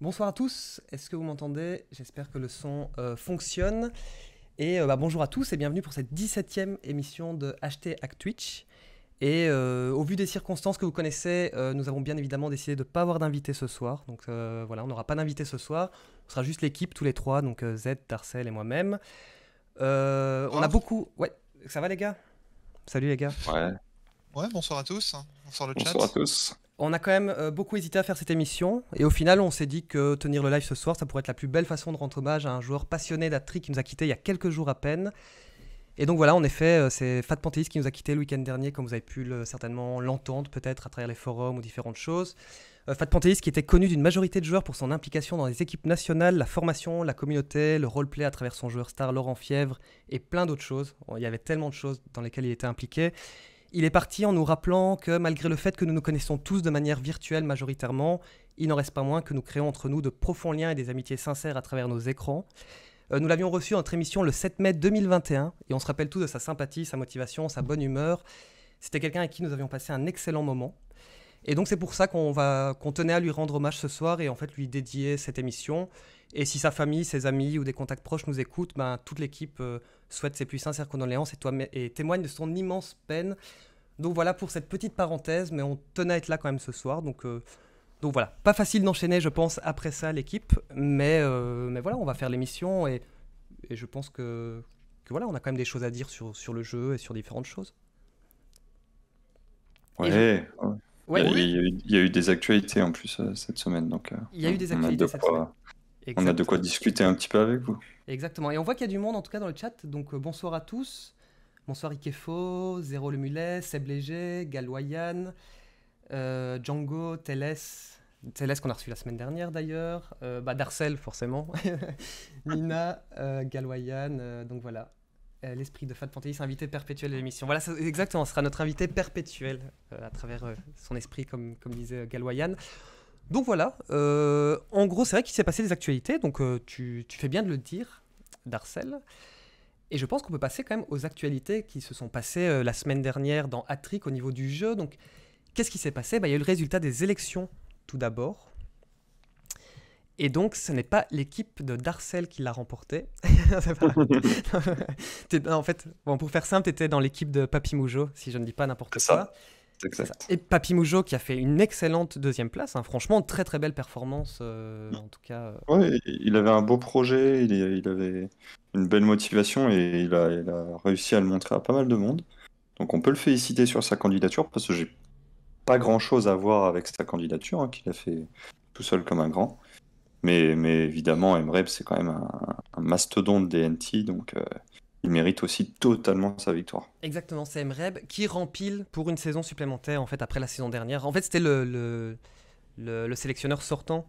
Bonsoir à tous, est-ce que vous m'entendez J'espère que le son euh, fonctionne. Et euh, bah, bonjour à tous et bienvenue pour cette 17e émission de HT Act Twitch. Et euh, au vu des circonstances que vous connaissez, nous avons bien évidemment décidé de ne pas avoir d'invité ce soir. Donc voilà, on n'aura pas d'invité ce soir. ce sera juste l'équipe, tous les trois, donc Z, Darcel et moi-même. on a ah. beaucoup... Ouais, ça va les gars Salut les gars. Ouais. Ouais, bonsoir à tous. Bonsoir le chat. Bonsoir à tous. On a quand même euh, beaucoup hésité à faire cette émission et au final on s'est dit que tenir le live ce soir ça pourrait être la plus belle façon de rendre hommage à un joueur passionné d'Atri qui nous a quitté il y a quelques jours à peine. Et donc voilà, en effet, euh, c'est Fat Panthéis qui nous a quitté le week-end dernier, comme vous avez pu certainement l'entendre peut-être à travers les forums ou différentes choses. Euh, Fat Panthéis qui était connu d'une majorité de joueurs pour son implication dans les équipes nationales, la formation, la communauté, le roleplay à travers son joueur star Laurent Fièvre et plein d'autres choses. Il y avait tellement de choses dans lesquelles il était impliqué. Il est parti en nous rappelant que malgré le fait que nous nous connaissons tous de manière virtuelle majoritairement, il n'en reste pas moins que nous créons entre nous de profonds liens et des amitiés sincères à travers nos écrans. Euh, nous l'avions reçu en notre émission le 7 mai 2021 et on se rappelle tout de sa sympathie, sa motivation, sa bonne humeur. C'était quelqu'un avec qui nous avions passé un excellent moment. Et donc c'est pour ça qu'on va tenait à lui rendre hommage ce soir et en fait lui dédier cette émission. Et si sa famille, ses amis ou des contacts proches nous écoutent, ben, toute l'équipe euh, souhaite ses plus sincères condoléances et, témoigne de son immense peine. Donc voilà pour cette petite parenthèse, mais on tenait à être là quand même ce soir. Donc, euh, donc voilà, pas facile d'enchaîner, je pense, après ça, l'équipe. Mais, euh, mais voilà, on va faire l'émission et, je pense que, que, voilà, on a quand même des choses à dire sur, sur le jeu et sur différentes choses. Ouais. il, y a, eu, des actualités en plus euh, cette semaine. Donc, il y a eu des actualités cette semaine. On a de quoi discuter un petit peu avec vous. Exactement. Et on voit qu'il y a du monde, en tout cas, dans le chat. Donc, euh, bonsoir à tous. Bonsoir Ikefo, Zéro Le Mulet, Seb Léger, Galoyan, euh, Django, Teles. Teles qu'on a reçu la semaine dernière, d'ailleurs. Euh, bah, Darcel, forcément. Nina, Galoyan. donc, voilà. L'esprit de Fat Fantasy, invité perpétuel de l'émission. Voilà, exactement, ce sera notre invité perpétuel à travers son esprit, comme, comme disait Galoyan. Donc voilà, euh, en gros, c'est vrai qu'il s'est passé des actualités, donc euh, tu, fais bien de le dire, Darcel. Et je pense qu'on peut passer quand même aux actualités qui se sont passées euh, la semaine dernière dans Attrick au niveau du jeu. Donc, qu'est-ce qui s'est passé bah, Il y a eu le résultat des élections, tout d'abord. Et donc, ce n'est pas l'équipe de Darcel qui l'a remporté. en fait, bon, pour faire simple, tu étais dans l'équipe de Papy Moujo, si je ne dis pas n'importe quoi. Et Papy Mougeot qui a fait une excellente deuxième place, hein. franchement, très très belle performance euh, en tout cas. Euh. Oui, il avait un beau projet, il, avait une belle motivation et il a, réussi à le montrer à pas mal de monde. Donc on peut le féliciter sur sa candidature parce que j'ai pas grand chose à voir avec sa candidature, hein, qu'il a fait tout seul comme un grand. Mais, mais évidemment, MREP c'est quand même un, mastodonte des donc euh, il mérite aussi totalement sa victoire. Exactement, c'est Mreb qui rempile pour une saison supplémentaire en fait après la saison dernière. En fait, c'était le, le, sélectionneur sortant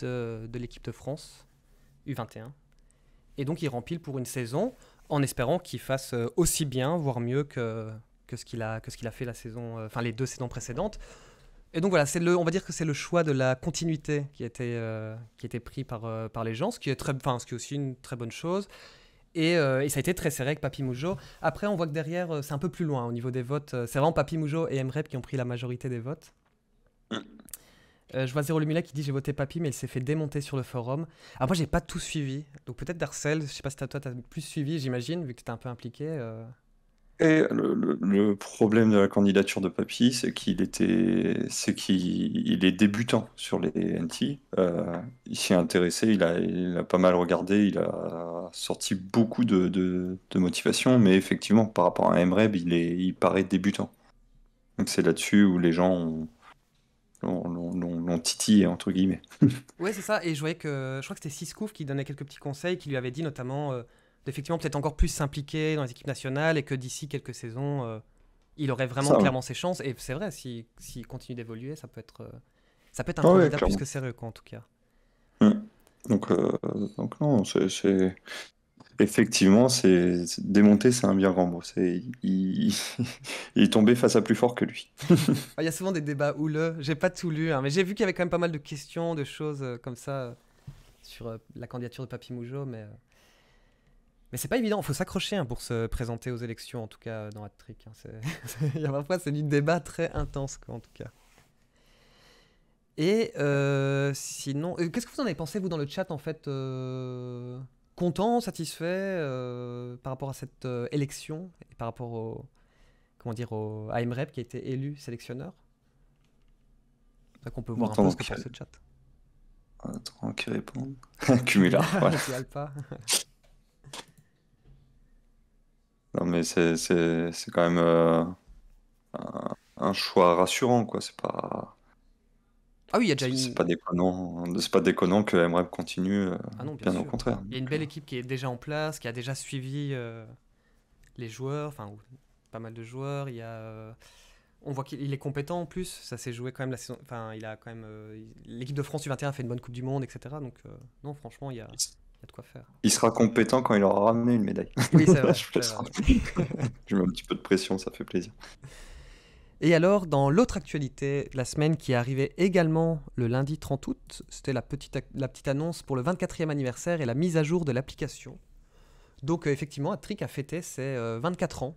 de, l'équipe de France U21. Et donc il rempile pour une saison en espérant qu'il fasse euh, aussi bien, voire mieux que, que ce qu'il a, que a fait la saison, euh, enfin les deux saisons précédentes. Et donc voilà, le, on va dire que c'est le choix de la continuité qui a été, euh, qui pris par, par les gens, ce qui est très, ce qui est aussi une très bonne chose. Euh, et, ça a été très serré avec Papi Moujo. Après, on voit que derrière, euh, c'est un peu plus loin au niveau des votes. Euh, c'est vraiment Papi Moujo et MREP qui ont pris la majorité des votes. je vois Zéro Lumila qui dit j'ai voté Papy mais il s'est fait démonter sur le forum. Alors moi j'ai pas tout suivi, donc peut-être Darcel, je sais pas si toi as plus suivi j'imagine, vu que es un peu impliqué. Et le, problème de la candidature de Papy, c'est qu'il était, c'est qu'il est débutant sur les NT. Euh, il s'y est intéressé, il a, il a, pas mal regardé, il a sorti beaucoup de, de, mais effectivement, par rapport à MREB, il, est, il paraît débutant. Donc c'est là-dessus où les gens l'ont titillé entre guillemets. ouais, c'est ça. Et je voyais que je crois que c'était Siskouf qui donnait quelques petits conseils, qui lui avait dit notamment. Euh, effectivement peut-être encore plus s'impliquer dans les équipes nationales et que d'ici quelques saisons, euh, il aurait vraiment clairement ses chances. Et c'est vrai, s'il continue d'évoluer, ça peut être, euh, ça peut être un ah candidat plus que sérieux, en tout cas. Euh, donc, non, c'est effectivement, c'est démonter, c'est un bien grand mot. C'est il... est tombé face à plus fort que lui. Ah, il y a souvent des débats houleux. J'ai pas tout lu, hein, mais j'ai vu qu'il y avait quand même pas mal de questions, de choses comme ça sur la candidature de Papy Mougeot, mais mais c'est pas évident, il faut s'accrocher hein, pour se présenter aux élections, en tout cas euh, dans Hattrick. Hein, il y a c'est du débat très intense, en tout cas. Et euh, sinon, euh, qu'est-ce que vous en avez pensé, vous, dans le chat, en fait Content, satisfait par rapport à cette élection et par rapport au, comment dire, au, à Imrep qui a été élu sélectionneur qu'on peut voir un peu ce que ce chat. Attends, qui répond là. Non, mais c'est, c'est, c'est quand même euh, un, choix rassurant, quoi. C'est pas. Ah oui, il y a déjà une... C'est pas déconnant, c'est pas que MREP continue, euh, ah non, bien, au contraire. Il y a une belle équipe qui est déjà en place, qui a déjà suivi euh, les joueurs, enfin pas mal de joueurs. Il y a, on voit qu'il est compétent en plus. Ça s'est joué quand même la saison. Enfin, il a quand même l'équipe de France U21 a fait une bonne Coupe du Monde, etc. Donc non, franchement, il y a de quoi faire. Il sera compétent quand il aura ramené une médaille. Oui, je, mets un petit peu de pression, ça fait plaisir. Et alors, dans l'autre actualité la semaine qui est arrivée également le lundi 30 août, c'était la petite, la petite annonce pour le 24e anniversaire et la mise à jour de l'application. Donc, euh, effectivement, Attrick a fêté ses 24 ans.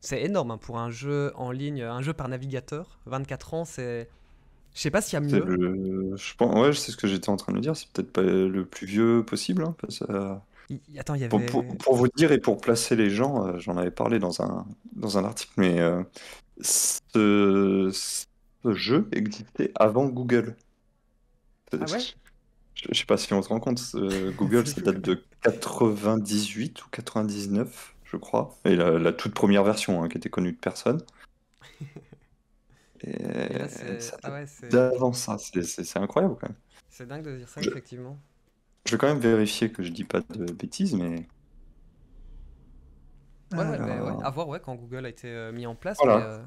C'est énorme hein, pour un jeu en ligne, un jeu par navigateur. 24 ans, c'est je sais pas s'il y a mieux. Je pense, ouais, c'est ce que j'étais en train de dire. C'est peut-être pas le plus vieux possible. avait... pour, vous dire et pour placer les gens, euh, j'en avais parlé dans un, dans un article, mais euh, ce... jeu existait avant Google. Ah ouais je, sais pas si on se rend compte, Google, ça date de 98 ou 99, je crois. Et la, toute première version hein, qui était connue de personne. Euh, c'est d'avant ça, ah hein, c'est incroyable quand même. C'est dingue de dire ça, effectivement. Je vais quand même vérifier que je dis pas de bêtises, mais. Ouais, ah. voir ouais, quand Google a été euh, mis en place. Euh,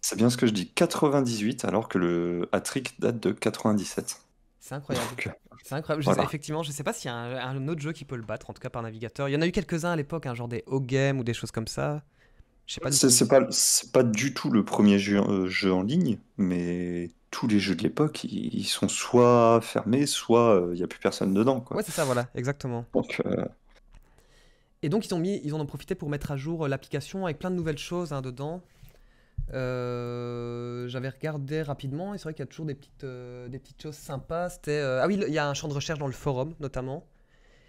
c'est bien ce que je dis, 98, alors que le hat date de 97. C'est incroyable. C'est incroyable. Effectivement, Je sais, effectivement, je sais pas s'il y a un, autre jeu qui peut le battre, en tout cas par navigateur. Il y en a eu quelques-uns à l'époque, un hein, genre des O-Game ou des choses comme ça. C'est pas, pas du tout le premier jeu, euh, jeu, en ligne, mais tous les jeux de l'époque, ils, sont soit fermés, soit il euh, n'y a plus personne dedans. Quoi. Ouais, c'est ça, voilà, exactement. Euh, et donc, ils, ont mis, ils en profité pour mettre à jour l'application avec plein de nouvelles choses hein, dedans. J'avais regardé rapidement et c'est vrai qu'il y a toujours des petites, des petites choses sympas. C'était ah oui, il y a un champ de recherche dans le forum notamment.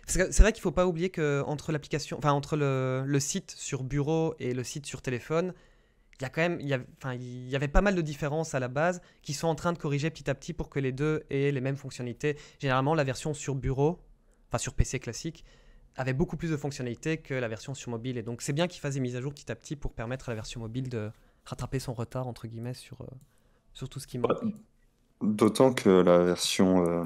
C'est vrai qu'il ne faut pas oublier qu'entre l'application, enfin entre le, site sur bureau et le site sur téléphone, il y a quand même, il enfin, il y avait pas mal de différences à la base qui sont en train de corriger petit à petit pour que les deux aient les mêmes fonctionnalités. Généralement, la version sur bureau, enfin sur PC classique, avait beaucoup plus de fonctionnalités que la version sur mobile. Et donc c'est bien qu'ils fassent des mises à jour petit à petit pour permettre à la version mobile de rattraper son retard entre guillemets sur, euh, sur tout ce qui manque. D'autant que la version, euh,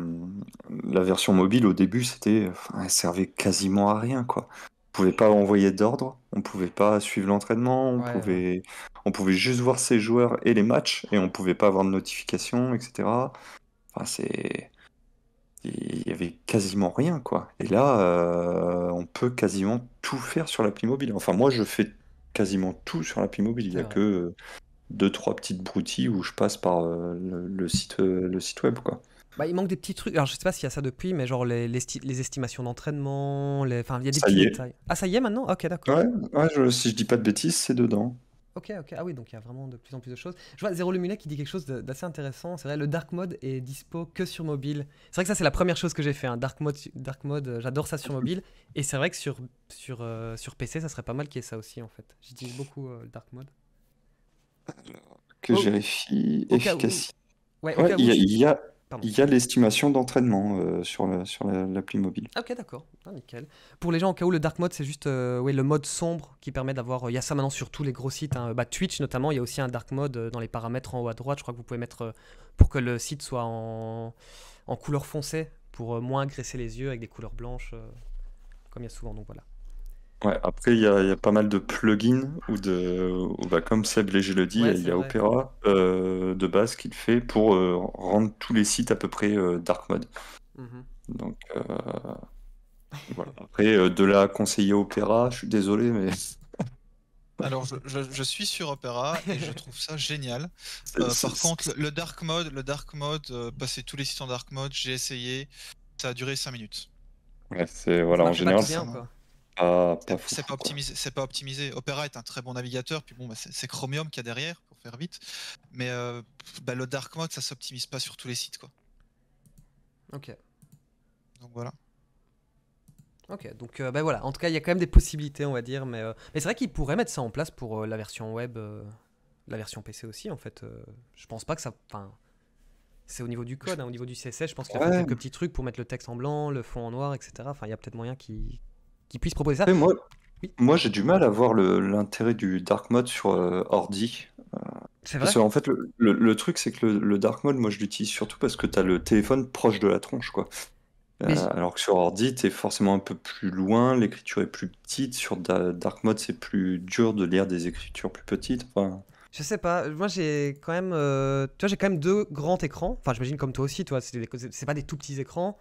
la version mobile au début, c'était, elle servait quasiment à rien, quoi. On pouvait pas envoyer d'ordre, on pouvait pas suivre l'entraînement, on pouvait, on pouvait juste voir ses joueurs et les matchs, et on pouvait pas avoir de notification, etc. c'est, il y avait quasiment rien, quoi. Et là, euh, on peut quasiment tout faire sur l'appli mobile. Enfin, moi, je fais quasiment tout sur l'appli mobile. Il n'y a que deux, trois petites broutilles où je passe par euh, le, site, euh, le site web. quoi. Bah, il manque des petits trucs. Alors, je sais pas s'il y a ça depuis, mais genre les, les, estimations d'entraînement, les... enfin, il y a des petits détails. Ah, ça y est maintenant Ok, d'accord. Ouais, je, si je dis pas de bêtises, c'est dedans. Ok, ok. Ah oui, donc il y a vraiment de plus en plus de choses. Je vois Zéro Lumulet qui dit quelque chose d'assez intéressant. C'est vrai, le Dark Mode est dispo que sur mobile. C'est vrai que ça, c'est la première chose que j'ai fait. un hein. Dark Mode, Dark Mode euh, j'adore ça sur mobile. Et c'est vrai que sur, sur, sur PC, ça serait pas mal qu'il y ait ça aussi, en fait. J'utilise beaucoup le Dark Mode que j'ai vérifie. efficacité. il y a, Il l'estimation d'entraînement euh, sur, sur l'appli mobile. Ok, d'accord. Ah, pour les gens, au cas où, le dark mode, c'est juste euh, le mode sombre qui permet d'avoir. Euh, il y a ça maintenant sur tous les gros sites. Hein. bah, Twitch, notamment, il y a aussi un dark mode dans les paramètres en haut à droite. Je crois que vous pouvez mettre pour que le site soit en, en couleur foncée pour moins agresser les yeux avec des couleurs blanches, comme il y a souvent. Donc voilà après, il y, a pas mal de plugins ou de, bah, comme Seb Léger le dit, il y a Opera euh, de base qu'il fait pour euh, rendre tous les sites à peu près euh, dark mode. Mhm. Donc voilà. Après, de la conseiller Opera, je suis désolé, mais alors, je, suis sur Opera et je trouve ça génial. par contre, le dark mode, le dark mode, passer tous les sites en dark mode, j'ai essayé. Ça a duré 5 minutes. Ouais, c'est voilà, en général. Bien, c'est pas optimisé. Opera est un très bon navigateur, puis bon, bah, c'est Chromium qui a derrière pour faire vite. Mais euh, bah, le dark mode, ça s'optimise pas sur tous les sites, quoi. Ok. Donc voilà. Ok, donc euh, bah, voilà. En tout cas, il y a quand même des possibilités, on va dire. Mais, euh, c'est vrai qu'ils pourraient mettre ça en place pour la version web, la version PC aussi, en fait. je pense pas que ça. Enfin, c'est au niveau du code, hein. au niveau du CSS. Je pense qu'il y a quelques petits trucs pour mettre le texte en blanc, le fond en noir, etc. Enfin, il y a peut-être moyen qui qui puisse proposer ça. moi, moi j'ai du mal à voir l'intérêt du dark mode sur euh, ordi. c'est vrai. Parce que, en fait, le, truc, c'est que le, dark mode, moi, je l'utilise surtout parce que tu as le téléphone proche de la tronche, quoi. Euh, alors que sur ordi, tu es forcément un peu plus loin, l'écriture est plus petite. Sur dark mode, c'est plus dur de lire des écritures plus petites. Enfin... Je sais pas, moi j'ai quand même, euh, Toi, j'ai quand même deux grands écrans. Enfin, j'imagine comme toi aussi, toi, c'est pas des tout petits écrans.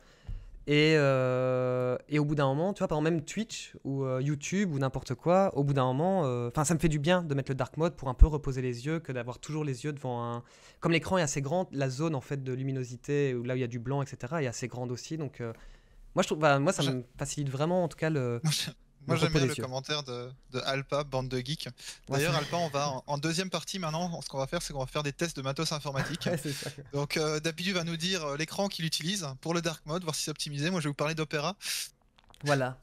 Et, euh, et au bout d'un moment, tu vois, par même Twitch ou euh, YouTube ou n'importe quoi, au bout d'un moment, euh, enfin, ça me fait du bien de mettre le dark mode pour un peu reposer les yeux que d'avoir toujours les yeux devant un. Comme l'écran est assez grand, la zone en fait de luminosité, là où il y a du blanc, etc., est assez grande aussi. Donc, moi, je trouve, bah, moi, ça me facilite vraiment, en tout cas, le. Moi j'aime bien le commentaire de, Alpa, bande de geeks. D'ailleurs Alpa, on va en, deuxième partie maintenant, ce qu'on va faire c'est qu'on va faire des tests de matos informatique. Donc euh, Dapidu va nous dire euh, l'écran qu'il utilise pour le dark mode, voir si c'est optimisé. Moi je vais vous parler d'Opéra. Voilà.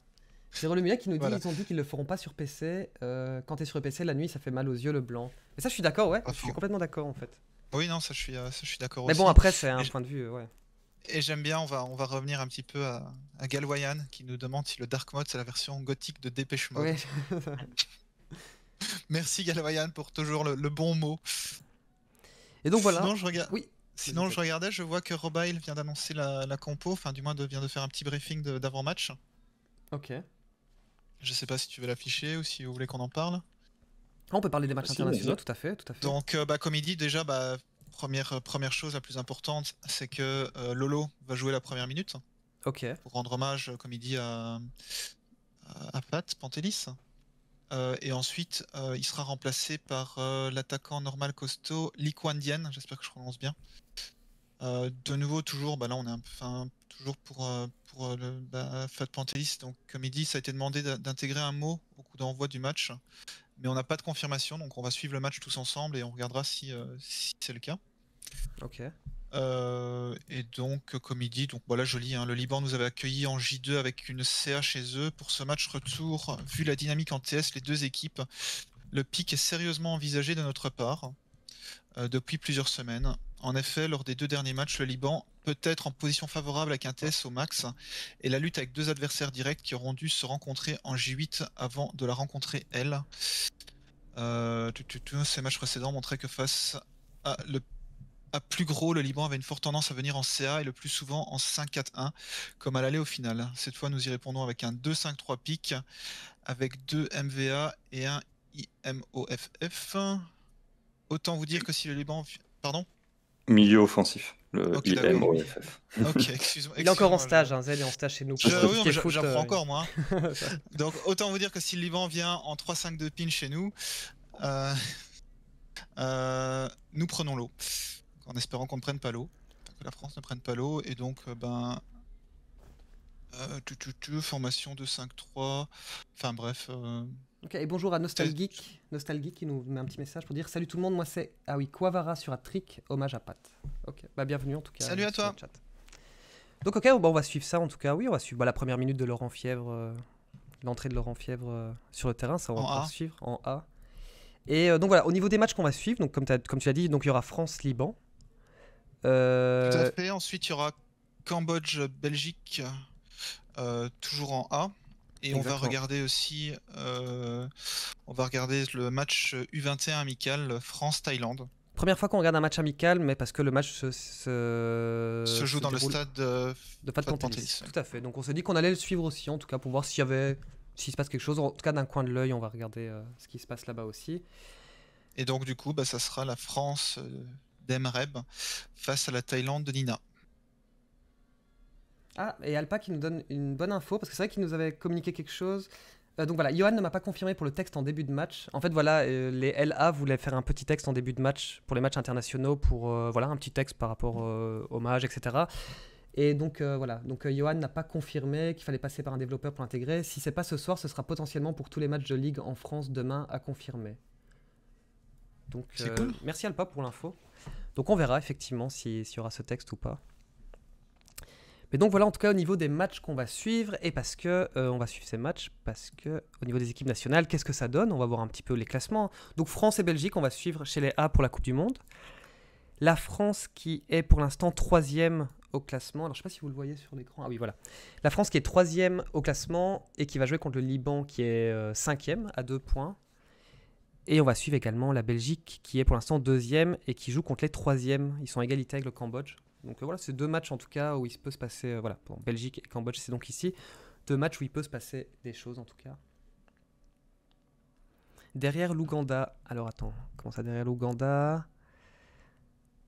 cest Rolumia qui nous dit qu'ils ont dit qu'ils le feront pas sur PC. Euh, quand es sur PC la nuit ça fait mal aux yeux le blanc. Mais ça je suis d'accord ouais, ah, je suis complètement d'accord en fait. Oui non ça je suis, euh, suis d'accord. Mais bon après c'est un point de vue euh, ouais. Et j'aime bien, on va, on va revenir un petit peu à, Galwayan qui nous demande si le Dark Mode c'est la version gothique de Dépêche Mode. Merci Galwayan pour toujours le, bon mot. Et donc voilà. Sinon, je regarde. Oui. Sinon, je regardais, je vois que Robile vient d'annoncer la, la, compo, enfin, du moins, de, vient de faire un petit briefing d'avant-match. Ok. Je sais pas si tu veux l'afficher ou si vous voulez qu'on en parle. on peut parler des matchs internationaux, tout à fait, tout à fait. Donc, euh, bah, comme il dit, déjà, bah, euh, première, chose la plus importante, c'est que euh, Lolo va jouer la première minute. Ok. Pour rendre hommage, euh, comme il dit, à, à Pat Pantelis. et ensuite, il sera remplacé par l'attaquant normal costaud Lee j'espère que je prononce bien. de nouveau, toujours, bah là, on est un toujours pour, pour le bah, Pantelis. Donc, comme il dit, ça a été demandé d'intégrer un mot au coup d'envoi du match mais on n'a pas de confirmation, donc on va suivre le match tous ensemble et on regardera si, euh, c'est le cas. Ok. Euh, et donc, comme il dit, donc voilà, je lis, hein. le Liban nous avait accueillis en J2 avec une CA chez eux. Pour ce match retour, vu la dynamique en TS, les deux équipes, le pic est sérieusement envisagé de notre part. Euh, depuis plusieurs semaines. En effet, lors des deux derniers matchs, le Liban peut être en position favorable avec un TS au max et la lutte avec deux adversaires directs qui auront dû se rencontrer en J8 avant de la rencontrer elle. Euh, ces matchs précédents montraient que face à, à plus gros, le Liban avait une forte tendance à venir en CA et le plus souvent en 5-4-1, comme à l'aller au final. Cette fois, nous y répondons avec un 2-5-3 pic, avec deux MVA et un IMOFF. Autant vous dire que si le Liban. Pardon Milieu offensif. Le okay, il est encore en stage, hein, est en stage chez nous. Je, euh. encore moi. Donc autant vous dire que si le Liban vient en 3-5 de pin chez nous, euh, euh, nous prenons l'eau. En espérant qu'on ne prenne pas l'eau. Que la France ne prenne pas l'eau. Et donc, ben. Tu, tu, tu, formation de 5-3. Enfin bref, et bonjour à Nostalgeek. Nostalgeek qui nous met un petit message pour dire Salut tout le monde, moi c'est ah oui, Quavara sur Attrick, hommage à Pat. Ok, bah bienvenue en tout cas. Salut à toi. Donc, ok, bon, bah, on va suivre ça en tout cas. Oui, on va suivre bah, la première minute de Laurent Fièvre, euh, l'entrée de Laurent Fièvre euh, sur le terrain, ça on va suivre en A. Et euh, donc voilà, au niveau des matchs qu'on va suivre, donc comme, tu l'as dit, donc il y aura France-Liban. Tout ensuite il y aura Cambodge-Belgique, toujours en A et on va regarder aussi euh, on va regarder le match U21 amical France-Thaïlande. Première fois qu'on regarde un match amical, mais parce que le match se, joue dans le stade euh, de, de Pantelis. Tout à fait. Donc on s'est dit qu'on allait le suivre aussi, en tout cas pour voir s'il y avait, se passe quelque chose. En tout cas d'un coin de l'œil, on va regarder euh, ce qui se passe là-bas aussi. Et donc du coup, bah, ça sera la France d'Emreb face à la Thaïlande de Nina. Ah, et Alpa qui nous donne une bonne info, parce que c'est vrai qu'il nous avait communiqué quelque chose. Euh, donc voilà, Johan ne m'a pas confirmé pour le texte en début de match. En fait, voilà, euh, les LA voulaient faire un petit texte en début de match pour les matchs internationaux, pour euh, voilà un petit texte par rapport au match, etc. Et donc voilà, donc Johan n'a pas confirmé qu'il fallait passer par un développeur pour l'intégrer. Si c'est pas ce soir, ce sera potentiellement pour tous les matchs de ligue en France demain à confirmer. Donc merci Alpa pour l'info. Donc on verra effectivement s'il si y aura ce texte ou pas. Mais donc voilà en tout cas au niveau des matchs qu'on va suivre et parce que euh, on va suivre ces matchs parce que au niveau des équipes nationales, qu'est-ce que ça donne On va voir un petit peu les classements. Donc France et Belgique, on va suivre chez les A pour la Coupe du Monde. La France qui est pour l'instant troisième au classement. Alors je ne sais pas si vous le voyez sur l'écran. Ah oui voilà. La France qui est troisième au classement et qui va jouer contre le Liban qui est euh, cinquième à deux points. Et on va suivre également la Belgique qui est pour l'instant deuxième et qui joue contre les troisièmes. Ils sont égalités égalité avec le Cambodge. Donc euh, voilà, c'est deux matchs en tout cas où il peut se passer, euh, voilà, pour Belgique et Cambodge, c'est donc ici, deux matchs où il peut se passer des choses en tout cas. Derrière l'Ouganda, alors attends, comment ça derrière l'Ouganda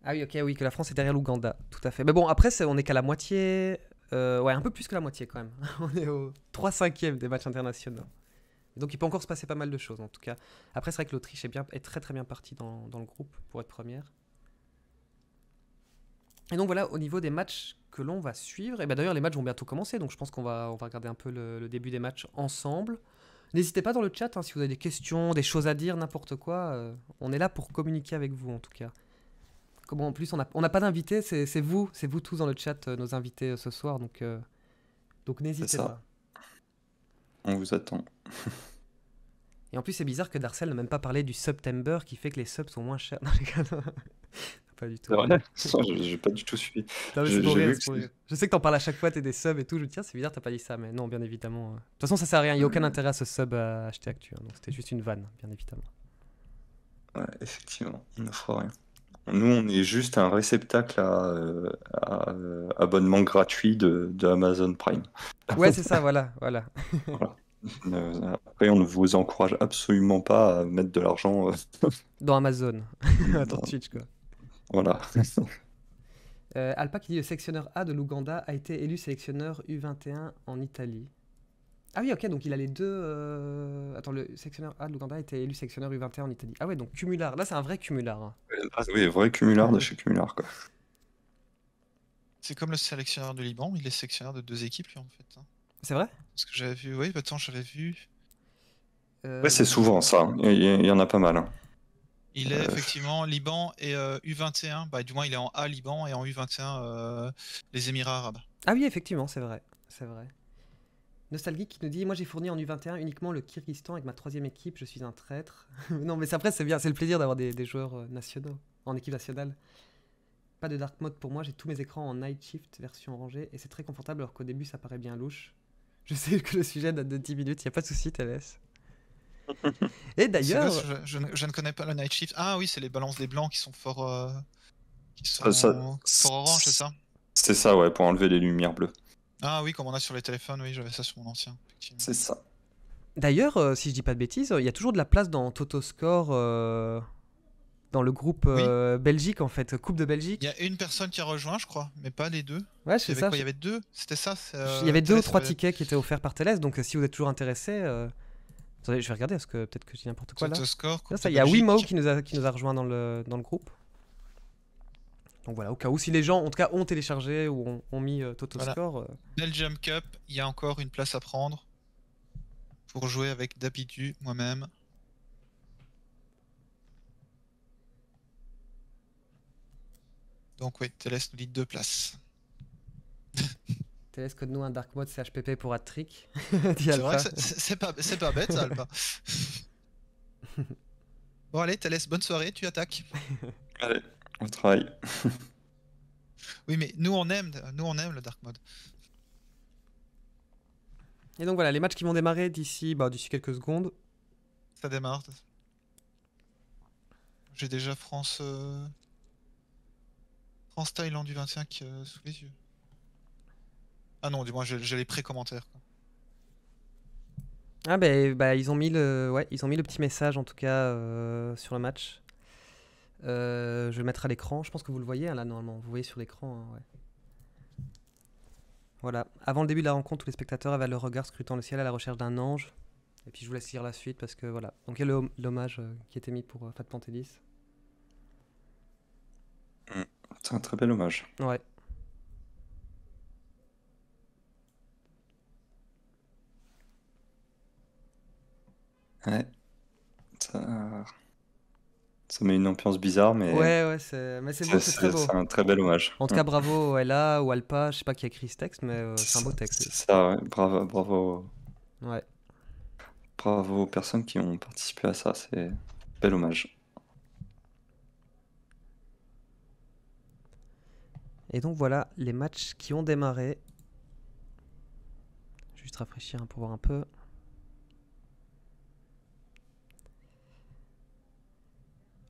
Ah oui, ok, oui, que la France est derrière l'Ouganda, tout à fait. Mais bon, après, on n'est qu'à la moitié, euh, ouais, un peu plus que la moitié quand même. on est au 3 5 des matchs internationaux. Donc il peut encore se passer pas mal de choses en tout cas. Après, c'est vrai que l'Autriche est, bien, est très très bien partie dans, dans le groupe pour être première. Et donc voilà, au niveau des matchs que l'on va suivre, et bien d'ailleurs les matchs vont bientôt commencer, donc je pense qu'on va, on va regarder un peu le, début des matchs ensemble. N'hésitez pas dans le chat hein, si vous avez des questions, des choses à dire, n'importe quoi. Euh, on est là pour communiquer avec vous en tout cas. Comment en plus on n'a on pas d'invité, c'est vous, c'est vous tous dans le chat, euh, nos invités euh, ce soir, donc, donc n'hésitez pas. On vous attend. Et en plus c'est bizarre que Darcel n'a même pas parlé du September qui fait que les subs sont moins chers. Non, pas du tout. j'ai pas du tout suivi. je, sais que t'en parles à chaque fois, t'es des subs et tout. Je me tiens, c'est bizarre, t'as pas dit ça. Mais non, bien évidemment. Euh. De toute façon, ça sert à rien. Il n'y a aucun intérêt à ce sub à acheter actuellement. Donc c'était juste une vanne, bien évidemment. Ouais, effectivement, il fera rien. Nous, on est juste un réceptacle à, euh, à, euh, abonnement gratuit de, Amazon Prime. Ouais, c'est ça, voilà. voilà. après, on ne vous encourage absolument pas à mettre de l'argent dans Amazon, dans Twitch, quoi. Voilà. euh, Alpa qui dit le sélectionneur A de l'Ouganda a été élu sélectionneur U21 en Italie. Ah oui, ok, donc il a les deux. Euh, attends, le sélectionneur A de l'Ouganda a été élu sélectionneur U21 en Italie. Ah ouais, donc cumulard. Là, c'est un vrai cumulard. Hein. Ah oui, vrai cumulard de chez cumulard, quoi. C'est comme le sélectionneur de Liban, il est sélectionneur de deux équipes, lui, en fait. Hein. C'est vrai Parce que j'avais vu, oui, attends, j'avais vu. Euh, c'est souvent ça. Hein. Il y, en a pas mal. Il est euh, effectivement Liban et U21. Euh, bah, du moins, il est en A Liban et en U21 euh, les Émirats arabes. Ah oui, effectivement, c'est vrai. C'est vrai. qui nous dit Moi j'ai fourni en U21 uniquement le Kyrgyzstan avec ma troisième équipe, je suis un traître. non, mais après, c'est bien, c'est le plaisir d'avoir des, joueurs nationaux en équipe nationale. Pas de dark mode pour moi, j'ai tous mes écrans en night shift version rangée et c'est très confortable alors qu'au début ça paraît bien louche. Je sais que le sujet date de 10 minutes, il a pas de souci, TLS. Et d'ailleurs. Je, ne connais pas le Night Shift. Ah oui, c'est les balances des blancs qui sont fort. Euh, qui sont euh, ça, orange, c'est ça C'est ça, ouais, pour enlever les lumières bleues. Ah oui, comme on a sur les téléphones, oui, j'avais ça sur mon ancien. C'est ça. D'ailleurs, euh, si je dis pas de bêtises, il y a toujours de la place dans Totoscore. dans le groupe Belgique en fait, Coupe de Belgique. Il y a une personne qui a rejoint, je crois, mais pas les deux. Ouais, c'est ça. il y avait deux, c'était ça. il y avait deux ou trois tickets qui étaient offerts par Télès donc si vous êtes toujours intéressé, Attendez, je vais regarder parce que peut-être que j'ai n'importe quoi là. Score, il y a Wimo qui nous a, qui nous a rejoint dans le, dans le groupe. Donc voilà, au cas où si les gens en tout cas ont téléchargé ou ont, mis euh, Totoscore. Euh. Belgium Cup, il y a encore une place à prendre pour jouer avec d'habitude moi-même. Donc oui, Teles nous dit deux places. Télès, code-nous un Dark Mode hpp pour hat trick. c'est vrai c'est pas, bête, ça, Alpha. bon, allez, Télès, bonne soirée, tu attaques. Allez, on travaille. oui, mais nous, on aime, nous, on aime le Dark Mode. Et donc voilà, les matchs qui vont démarrer d'ici bah, quelques secondes. Ça démarre. J'ai déjà France. Euh, France-Thaïlande du 25 euh, sous les yeux. Ah non, dis-moi, j'ai les pré-commentaires. Ah ben, bah, ils ont mis le ouais, ils ont mis le petit message en tout cas euh, sur le match. Euh, je vais le mettre à l'écran. Je pense que vous le voyez hein, là normalement. Vous voyez sur l'écran. Hein, ouais. Voilà. Avant le début de la rencontre, tous les spectateurs avaient le regard scrutant le ciel à la recherche d'un ange. Et puis je vous laisse lire la suite parce que voilà. Donc il y l'hommage euh, qui était mis pour Fat Pantelis. C'est un très bel hommage. Ouais. Ouais. Ça... Ça met une ambiance bizarre, mais. Ouais, ouais, c'est mais c'est très beau. C'est un très bel hommage. En tout cas, bravo Ella ou Alpa, je sais pas qui a écrit ce texte, mais euh, c'est un beau texte. C'est ça, bravo, bravo. Ouais. Bravo aux personnes qui ont participé à ça, c'est bel hommage. Et donc voilà les matchs qui ont démarré. Juste rafraîchir hein, pour voir un peu.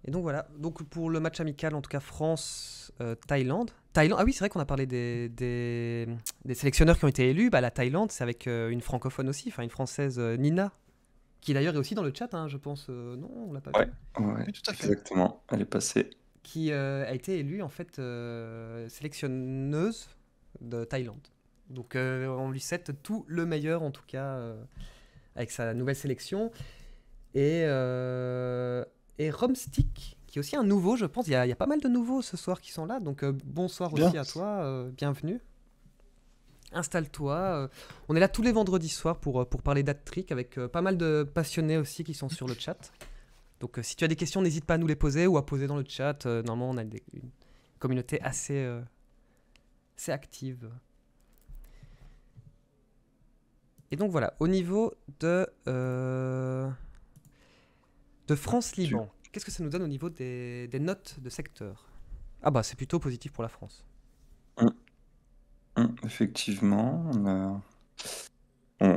donc voilà, donc pour le match amical, en tout cas France-Thaïlande. Thaïlande, ah oui, c'est vrai qu'on a parlé des, sélectionneurs qui ont été élus. Bah, la Thaïlande, c'est avec euh, une francophone aussi, enfin une française, euh, Nina, qui d'ailleurs est aussi dans le chat, hein, je pense. Euh, non, on l'a pas vu. oui, tout à fait. Exactement, elle est passée. Qui a été élue, en fait, sélectionneuse de Thaïlande. Donc on lui souhaite tout le meilleur, en tout cas, avec sa nouvelle sélection. Et et Romstick, qui est aussi un nouveau, je pense. Il y, a, pas mal de nouveaux ce soir qui sont là, donc euh, bonsoir aussi à toi, euh, bienvenue. Installe-toi. Euh. on est là tous les vendredis soirs pour, pour parler d'Attrick avec pas mal de passionnés aussi qui sont sur le chat. Donc si tu as des questions, n'hésite pas à nous les poser ou à poser dans le chat. normalement, on a une communauté assez, assez active. Et donc voilà, au niveau de... De France-Liban, qu'est-ce que ça nous donne au niveau des, notes de secteur Ah bah c'est plutôt positif pour la France. Hum. Hum, effectivement, on a...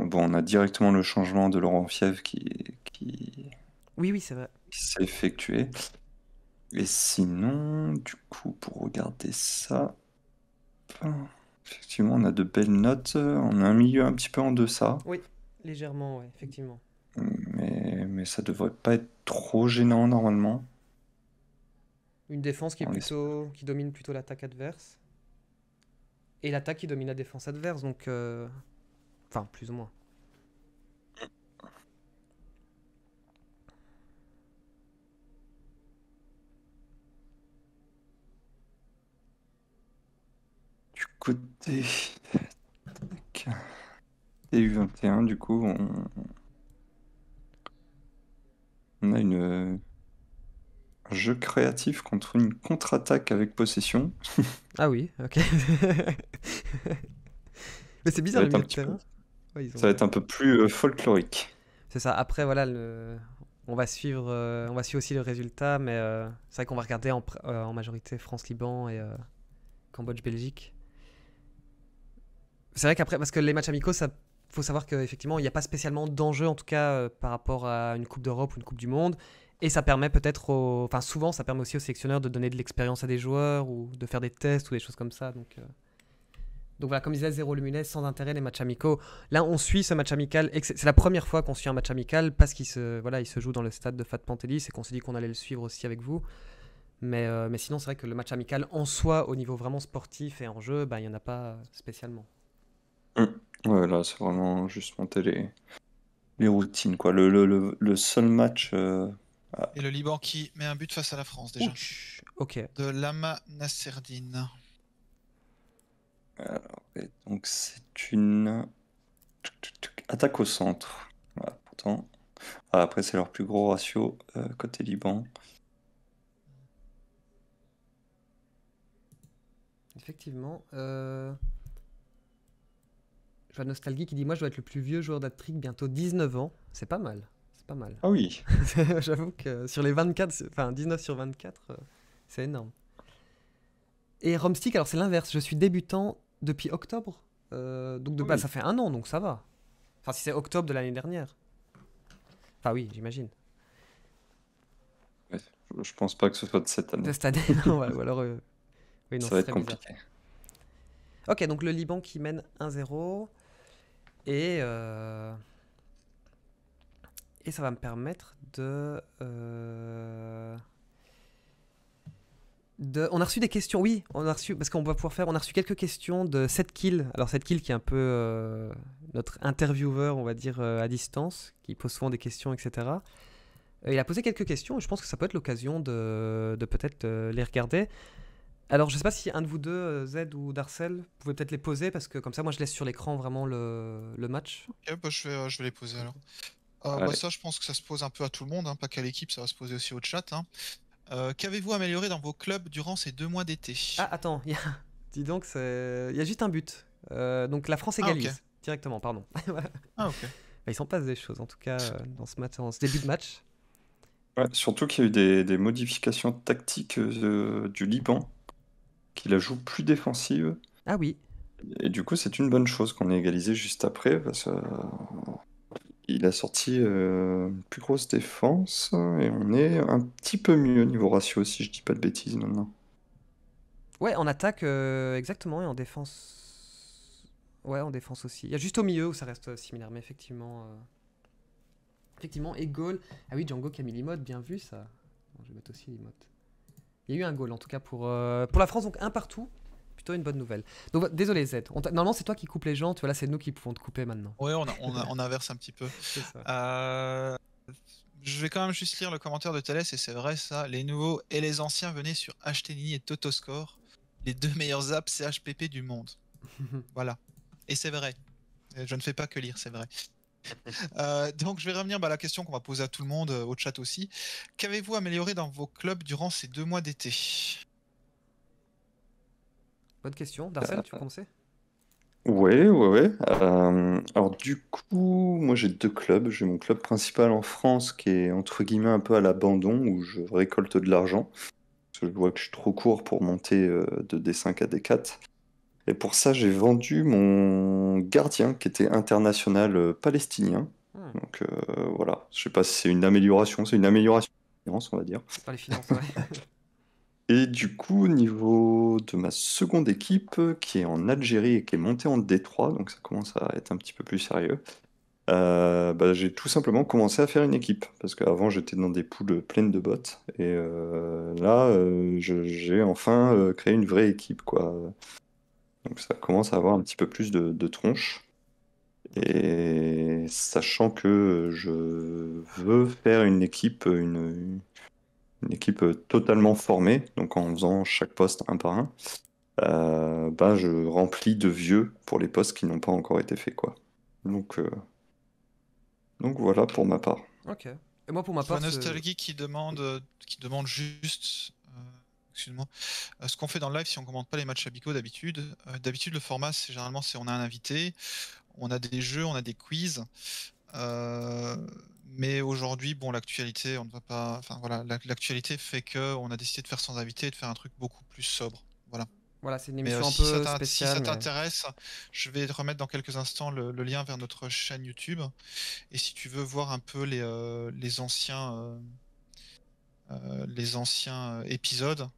bon, on a directement le changement de Laurent Fièvre qui, qui, Oui, oui, c'est vrai. s'est effectué. Et sinon, du coup, pour regarder ça, effectivement, on a de belles notes. On a un milieu un petit peu en deçà, Oui, légèrement, oui effectivement. mais, mais ça devrait pas être trop gênant normalement. Une défense qui, est qui domine plutôt l'attaque adverse. Et l'attaque qui domine la défense adverse, donc. Euh, enfin, plus ou moins. Du côté. TU21, du coup, on. On a une, euh, un jeu créatif contre une contre-attaque avec possession. ah oui, ok. Mais c'est bizarre, ça va, le hein. ça va être un peu plus euh, folklorique. C'est ça. Après, voilà, on, va suivre, euh, on va suivre aussi le résultat, mais c'est vrai qu'on va regarder en majorité France-Liban et Cambodge-Belgique. C'est vrai qu'après, parce que les matchs amicaux, ça faut savoir qu'effectivement, il n'y a pas spécialement d'enjeu, en tout cas euh, par rapport à une Coupe d'Europe ou une Coupe du Monde. Et ça permet peut-être, enfin souvent, ça permet aussi aux sélectionneurs de donner de l'expérience à des joueurs ou de faire des tests ou des choses comme ça. Donc, euh, donc voilà, comme disait zéro Lumineux, sans intérêt les matchs amicaux. Là, on suit ce match amical. et C'est la première fois qu'on suit un match amical parce qu'il se, voilà, il se joue dans le stade de Fat Pantelis et qu'on s'est dit qu'on allait le suivre aussi avec vous. Mais, euh, mais sinon, c'est vrai que le match amical en soi, au niveau vraiment sportif et en jeu, bah, il y n'y en a pas spécialement. Mm. Ouais, là, c'est vraiment juste monter les, les routines, quoi. Le, seul match. Euh, et le Liban qui met un but face à la France déjà. Ok. De Lama Nasserdine. donc, c'est une. Attaque au centre. Voilà, pourtant. Ah, après, c'est leur plus gros ratio euh, côté Liban. Effectivement. Euh, je vois Nostalgie qui dit Moi, je dois être le plus vieux joueur d'Attrick, bientôt 19 ans. C'est pas mal. C'est pas mal. Ah oui. J'avoue que sur les 24, enfin 19 sur 24, euh, c'est énorme. Et Romstick, alors c'est l'inverse. Je suis débutant depuis octobre. Euh, donc de, ah ça fait un an, donc ça va. Enfin, si c'est octobre de l'année dernière. Enfin, oui, j'imagine. Je pense pas que ce soit de cette année. De cette année, non, ou alors. Euh, oui, non, ça va être compliqué. Ok, donc le Liban qui mène 1-0. Et, euh, et ça va me permettre de, euh, de, On a reçu des questions, oui, on a reçu, parce qu'on va pouvoir faire, on a reçu quelques questions de 7 kill Alors 7 kill qui est un peu euh, notre intervieweur, on va dire, à distance, qui pose souvent des questions, etc. Il a posé quelques questions et je pense que ça peut être l'occasion de, de peut-être les regarder. Alors, je sais pas si un de vous deux, euh, Z ou Darcel, pouvez peut-être les poser parce que comme ça, moi, je laisse sur l'écran vraiment le, match. Bah, je, vais, euh, je les poser alors. Euh, ça, je pense que ça se pose un peu à tout le monde, hein, pas qu'à l'équipe, ça va se poser aussi au chat. Hein. Qu'avez-vous amélioré dans vos clubs durant ces deux mois d'été Ah, attends, dis donc, il y a juste un but. donc la France ah, égalise directement, pardon. ah, ok. Bah, ils s'en passe des choses, en tout cas, dans ce, match, ce début de match. surtout qu'il y a eu des modifications tactiques du Liban qu'il la joue plus défensive. Ah oui. Et du coup, c'est une bonne chose qu'on ait égalisé juste après, parce euh, il a sorti une euh, plus grosse défense et on est un petit peu mieux niveau ratio si je dis pas de bêtises maintenant. Ouais, en attaque euh, exactement et en défense. Ouais, en défense aussi. Il y a juste au milieu où ça reste similaire, mais effectivement, effectivement, et Ah oui, Django qui a mis bien vu ça. je vais mettre aussi l'emote. Il y a eu un goal en tout cas pour, euh, pour la France, donc un partout. Plutôt une bonne nouvelle. Donc désolé Z, normalement c'est toi qui coupes les gens, tu vois là c'est nous qui pouvons te couper maintenant. Ouais, on, on, inverse un petit peu. Euh, je vais quand même juste lire le commentaire de Thalès et c'est vrai ça, les nouveaux et les anciens venaient sur HTNI et Totoscore, les deux meilleures apps CHPP du monde. voilà. Et c'est vrai. Je ne fais pas que lire, c'est vrai. Euh, donc je vais revenir bah, à la question qu'on va poser à tout le monde, euh, au chat aussi. Qu'avez-vous amélioré dans vos clubs durant ces deux mois d'été Bonne question. Darcel, tu tu euh, commencer Ouais, ouais, ouais. alors du coup, moi j'ai deux clubs. J'ai mon club principal en France qui est entre guillemets un peu à l'abandon où je récolte de l'argent. Parce que je vois que je suis trop court pour monter de D5 à D4. Et pour ça, j'ai vendu mon gardien qui était international euh, palestinien. Hmm. Donc euh, voilà, je sais pas si c'est une amélioration, c'est une amélioration on va dire. pas les finances, Et du coup, au niveau de ma seconde équipe, qui est en Algérie et qui est montée en Détroit, donc ça commence à être un petit peu plus sérieux, euh, bah, j'ai tout simplement commencé à faire une équipe. Parce qu'avant, j'étais dans des poules pleines de bottes. Et là, j'ai enfin créé une vraie équipe. Quoi. Donc ça commence à avoir un petit peu plus de, de tronche. Et sachant que je veux faire une équipe, une, une, équipe totalement formée, donc en faisant chaque poste un par un, euh, bah je remplis de vieux pour les postes qui n'ont pas encore été faits. Quoi. Donc, euh, donc voilà pour ma part. Ok. Et moi pour ma part. Un nostalgie qui demande, euh, qui demande juste excuse euh, ce qu'on fait dans le live, si on commente pas les matchs habituels d'habitude, euh, d'habitude le format, c'est généralement c'est on a un invité, on a des jeux, on a des quiz. Euh, mais aujourd'hui, bon, l'actualité, on ne va pas. Enfin voilà, l'actualité fait que on a décidé de faire sans invité et de faire un truc beaucoup plus sobre. Voilà. Voilà, c'est une émission un si ça t'intéresse, je vais te remettre dans quelques instants le, lien vers notre chaîne YouTube. Et si tu veux voir un peu les, anciens. les anciens épisodes.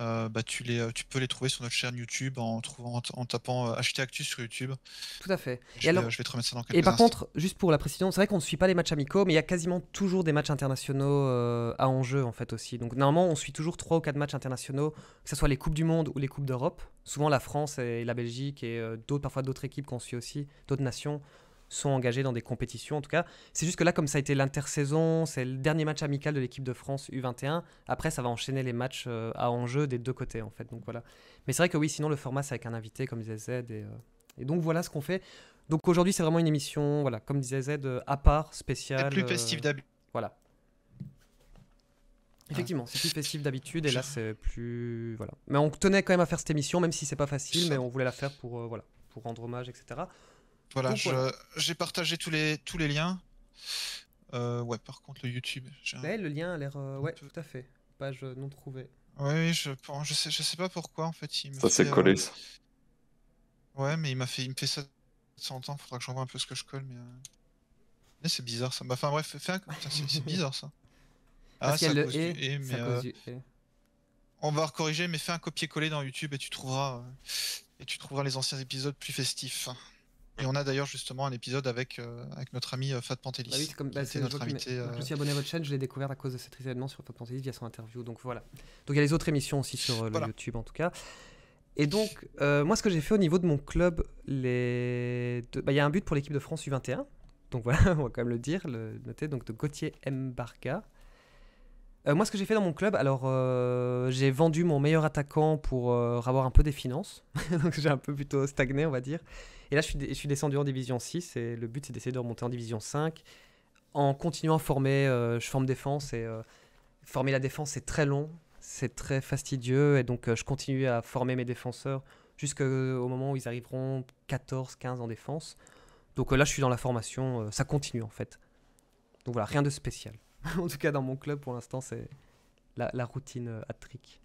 Euh, bah, tu, les, euh, tu peux les trouver sur notre chaîne YouTube en, trouvant, en, tapant euh, acheter actus sur YouTube. Tout à fait. Je, et vais, alors... je vais te remettre ça dans quelques Et par contre, juste pour la précision, c'est vrai qu'on ne suit pas les matchs amicaux, mais il y a quasiment toujours des matchs internationaux à enjeu en fait aussi. Donc normalement, on suit toujours 3 ou 4 matchs internationaux, que ce soit les Coupes du Monde ou les Coupes d'Europe. Souvent la France et la Belgique et d'autres, parfois d'autres équipes qu'on suit aussi, d'autres nations sont engagés dans des compétitions. En tout cas, c'est juste que là, comme ça a été l'intersaison, c'est le dernier match amical de l'équipe de France U21. Après, ça va enchaîner les matchs euh, à enjeu des deux côtés, en fait. Donc voilà. Mais c'est vrai que oui, sinon le format c'est avec un invité, comme disait Z, et, euh, et donc voilà ce qu'on fait. Donc aujourd'hui, c'est vraiment une émission, voilà, comme disait Z, euh, à part, spéciale. Plus festive d'habitude. Voilà. Ah. Effectivement, c'est plus festif d'habitude et là c'est plus voilà. Mais on tenait quand même à faire cette émission, même si c'est pas facile, mais on voulait la faire pour voilà, pour rendre hommage, etc. Voilà, j'ai partagé tous les, tous les liens. Euh, ouais, par contre, le YouTube. Ouais, le lien a l'air. Euh, ouais, tout à fait. Page non trouvée. Oui, je, je, sais, je sais pas pourquoi en fait. Il ça s'est collé, euh, ça. Ouais, mais il m'a fait, il me fait ça de 100 en Faudra que j'envoie un peu ce que je colle, mais. c'est bizarre ça. Enfin bref, un... c'est bizarre ça. Ah, le On va corriger, mais fais un copier-coller dans YouTube et tu trouveras et tu trouveras les anciens épisodes plus festifs. Et on a d'ailleurs justement un épisode avec, euh, avec notre ami euh, Fat Pantelis. Bah oui, c'est bah, notre invité. Euh, je suis abonné à votre chaîne, je l'ai découvert à cause de cet événement sur Fat Pantelis via son interview. Donc voilà. Donc il y a les autres émissions aussi sur YouTube en tout cas. Et donc, moi, ce que j'ai fait au niveau de mon club, bah, il y a un but pour l'équipe de France U21. Donc voilà, on va quand même le dire, le noter. Donc de Gauthier Mbarca. Euh, moi, ce que j'ai fait dans mon club, alors euh, j'ai vendu mon meilleur attaquant pour euh, avoir un peu des finances. Donc j'ai un peu plutôt stagné, on va dire. Et là, je suis, je suis descendu en division 6 et le but, c'est d'essayer de remonter en division 5 en continuant à former. je forme défense et former la défense, c'est très long, c'est très fastidieux. Et donc, je continue à former mes défenseurs jusqu'au moment où ils arriveront 14, 15 en défense. Donc là, je suis dans la formation. ça continue, en fait. Donc voilà, rien de spécial. en tout cas, dans mon club, pour l'instant, c'est la, routine à euh, trick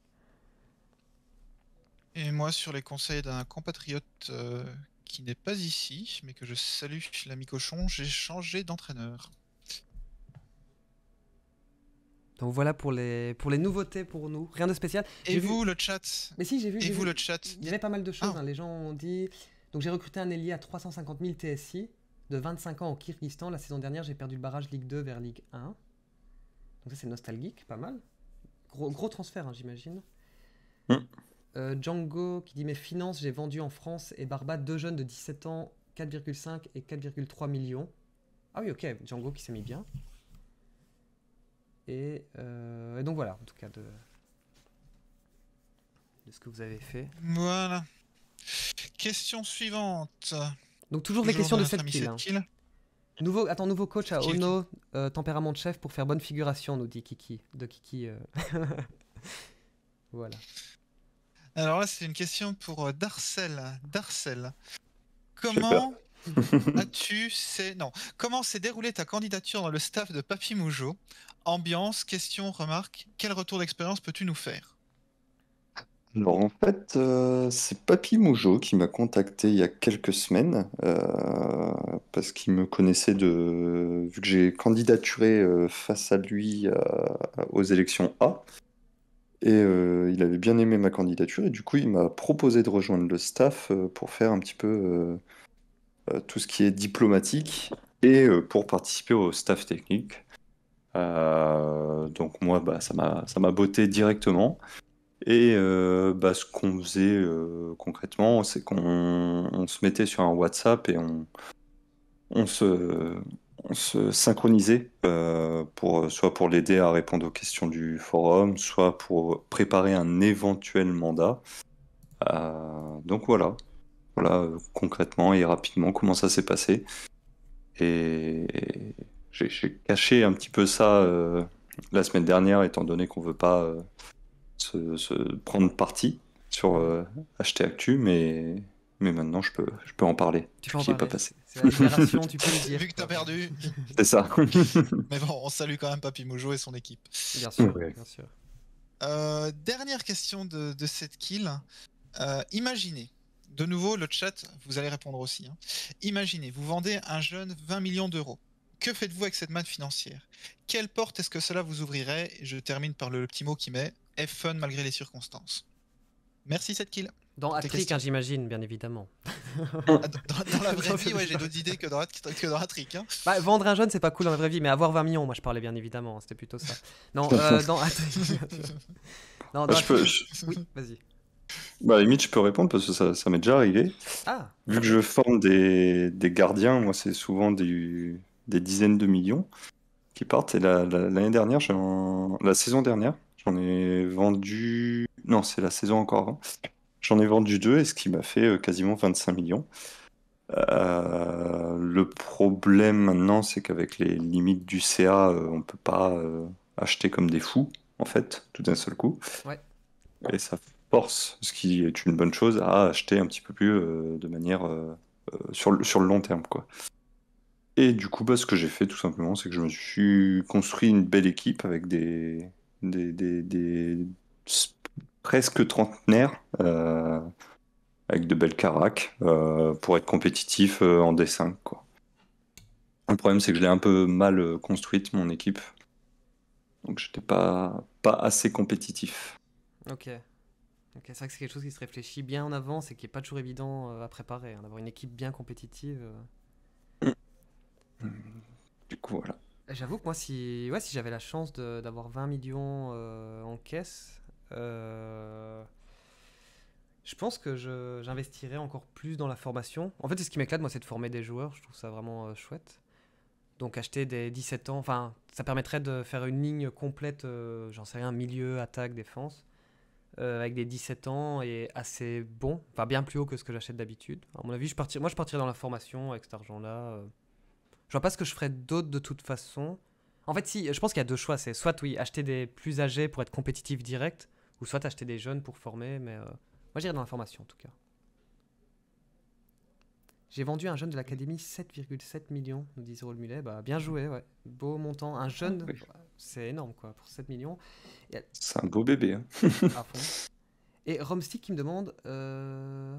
Et moi, sur les conseils d'un compatriote euh, qui n'est pas ici, mais que je salue, l'ami Cochon, j'ai changé d'entraîneur. Donc voilà pour les, pour les nouveautés pour nous. Rien de spécial. Et vous, le chat Mais si, j'ai vu. Et vous, le chat Il y avait pas mal de choses. Ah. Hein. Les gens ont dit. Donc j'ai recruté un ailier à 350 000 TSI de 25 ans au Kyrgyzstan. La saison dernière, j'ai perdu le barrage Ligue 2 vers Ligue 1. Donc ça c'est nostalgique, pas mal. Gros, gros transfert, hein, j'imagine. Hmm. Euh, Django qui dit mes finances, j'ai vendu en France et Barbade deux jeunes de 17 ans, 4,5 et 4,3 millions. Ah oui, ok, Django qui s'est mis bien. Euh, et, donc voilà, en tout cas, de, de ce que vous avez fait. Voilà. Question suivante. Donc toujours, les des questions de cette pile. Nouveau, attends, nouveau coach à Ono, euh, tempérament de chef pour faire bonne figuration, nous dit Kiki. De Kiki. Euh. voilà. Alors là, c'est une question pour euh, Darcel. Darcel, comment as-tu non Comment s'est déroulée ta candidature dans le staff de Papy Moujo Ambiance, question remarque Quel retour d'expérience peux-tu nous faire alors en fait, euh, c'est Papy Mougeot qui m'a contacté il y a quelques semaines euh, parce qu'il me connaissait de vu que j'ai candidaturé euh, face à lui aux élections A et il avait bien aimé ma candidature et du coup il m'a proposé de rejoindre le staff pour faire un petit peu tout ce qui est diplomatique et pour participer au staff technique. donc moi bah, ça m'a botté directement. Et euh, bah, ce qu'on faisait euh, concrètement, c'est qu'on se mettait sur un WhatsApp et on, se, synchronisait, euh, pour, soit pour l'aider à répondre aux questions du forum, soit pour préparer un éventuel mandat. donc voilà, voilà concrètement et rapidement comment ça s'est passé. Et, et j'ai caché un petit peu ça la semaine dernière, étant donné qu'on veut pas se, prendre parti sur acheter euh, actu, mais, mais maintenant je peux, je peux en parler. Tu peux pas passé. C'est la tu Vu que t'as perdu. C'est ça. mais bon, on salue quand même Papy Mojo et son équipe. Bien sûr. Bien sûr. Euh, dernière question de, de cette kill. Euh, imaginez, de nouveau le chat, vous allez répondre aussi. Hein. Imaginez, vous vendez un jeune 20 millions d'euros. Que faites-vous avec cette manne financière Quelle porte est-ce que cela vous ouvrirait Je termine par le, le petit mot qui met est fun malgré les circonstances. Merci cette kill. Dans Hattrick, hein, j'imagine, bien évidemment. Ah, dans, la vraie vie, ouais, j'ai d'autres idées que dans, que hein. bah, vendre un jeune, c'est pas cool dans la vraie vie, mais avoir 20 millions, moi je parlais bien évidemment, hein, c'était plutôt ça. Non, euh, dans non, bah, je peux, Oui, vas-y. Bah, limite, je peux répondre parce que ça, m'est déjà arrivé. Ah. Vu que je forme des, des gardiens, moi c'est souvent des, des dizaines de millions qui partent. Et l'année dernière, la saison dernière, J'en ai vendu. Non, c'est la saison encore hein. J'en ai vendu deux et ce qui m'a fait euh, quasiment 25 millions. Euh, le problème maintenant, c'est qu'avec les limites du CA, euh, on ne peut pas acheter comme des fous, en fait, tout d'un seul coup. Et ça force, ce qui est une bonne chose, à acheter un petit peu plus de manière sur, le, sur le long terme. quoi. Et du coup, bah, ce que j'ai fait tout simplement, c'est que je me suis construit une belle équipe avec des, des, presque trentenaires euh, avec de belles caracs euh, pour être compétitif euh, en dessin 5 Quoi. Le problème, c'est que je l'ai un peu mal construite, mon équipe. Donc, j'étais pas, pas assez compétitif. Ok. c'est vrai que c'est quelque chose qui se réfléchit bien en avance et qui est pas toujours évident à préparer, hein, d'avoir une équipe bien compétitive. Du coup, voilà. J'avoue que moi, si, ouais, si j'avais la chance d'avoir 20 millions euh, en caisse, euh, je pense que j'investirais encore plus dans la formation. En fait, ce qui m'éclate, moi, c'est de former des joueurs. Je trouve ça vraiment euh, chouette. Donc, acheter des 17 ans, enfin, ça permettrait de faire une ligne complète, j'en sais rien, milieu, attaque, défense, avec des 17 ans et assez bon, enfin, bien plus haut que ce que j'achète d'habitude. À mon avis, je moi, je partirais dans la formation avec cet argent-là. Je vois pas ce que je ferais d'autre de toute façon. En fait, si, je pense qu'il y a deux choix. C'est soit, oui, acheter des plus âgés pour être compétitif direct, ou soit acheter des jeunes pour former. Mais euh, moi, j'irai dans la formation en tout cas. J'ai vendu un jeune de l'académie 7,7 millions, nous dit Zéro Mulet. Bah, bien joué, ouais. Beau montant. Un jeune, ah c'est énorme, quoi, pour 7 millions. C'est un beau bébé. Hein. Et Romstick qui me demande. Euh,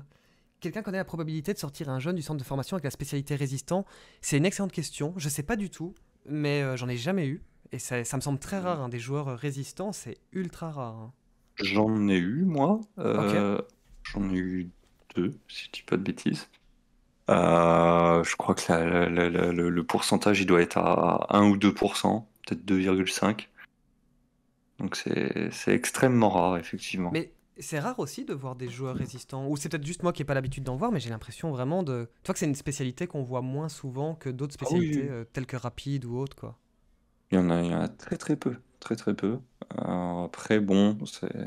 quelqu'un connaît la probabilité de sortir un jeune du centre de formation avec la spécialité résistant C'est une excellente question. Je ne sais pas du tout, mais euh, j'en ai jamais eu. Et ça, me semble très rare. Hein, des joueurs euh, résistants, c'est ultra rare. Hein. J'en ai eu, moi. Euh, j'en ai eu deux, si je dis pas de bêtises. je crois que le, pourcentage, il doit être à 1 ou 2%, peut-être 2,5. Donc c'est c'est extrêmement rare, effectivement. Mais c'est rare aussi de voir des joueurs résistants, ou c'est peut-être juste moi qui n'ai pas l'habitude d'en voir, mais j'ai l'impression vraiment de. Tu vois que c'est une spécialité qu'on voit moins souvent que d'autres ah spécialités euh, telles que rapide ou autre, quoi. Il y, en a, très très peu, très très peu. après, bon, c'est.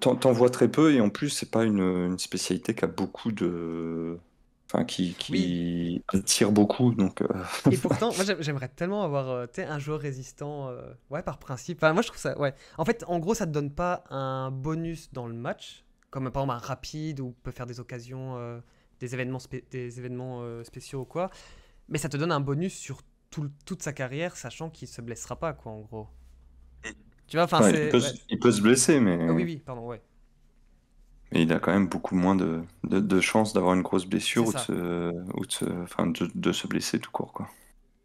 T'en vois très peu et en plus, c'est pas une, une, spécialité qui a beaucoup de, enfin qui, qui beaucoup donc euh. et pourtant moi j'aimerais tellement avoir euh, un joueur résistant euh, ouais par principe enfin moi je trouve ça ouais en fait en gros ça te donne pas un bonus dans le match comme par exemple un rapide ou peut faire des occasions des événements des événements spéciaux ou quoi mais ça te donne un bonus sur toute sa carrière sachant qu'il se blessera pas quoi en gros tu vois enfin il, peut, il peut se blesser mais oui oui pardon ouais mais il a quand même beaucoup moins de, chances d'avoir une grosse blessure ou, de se, blesser tout court.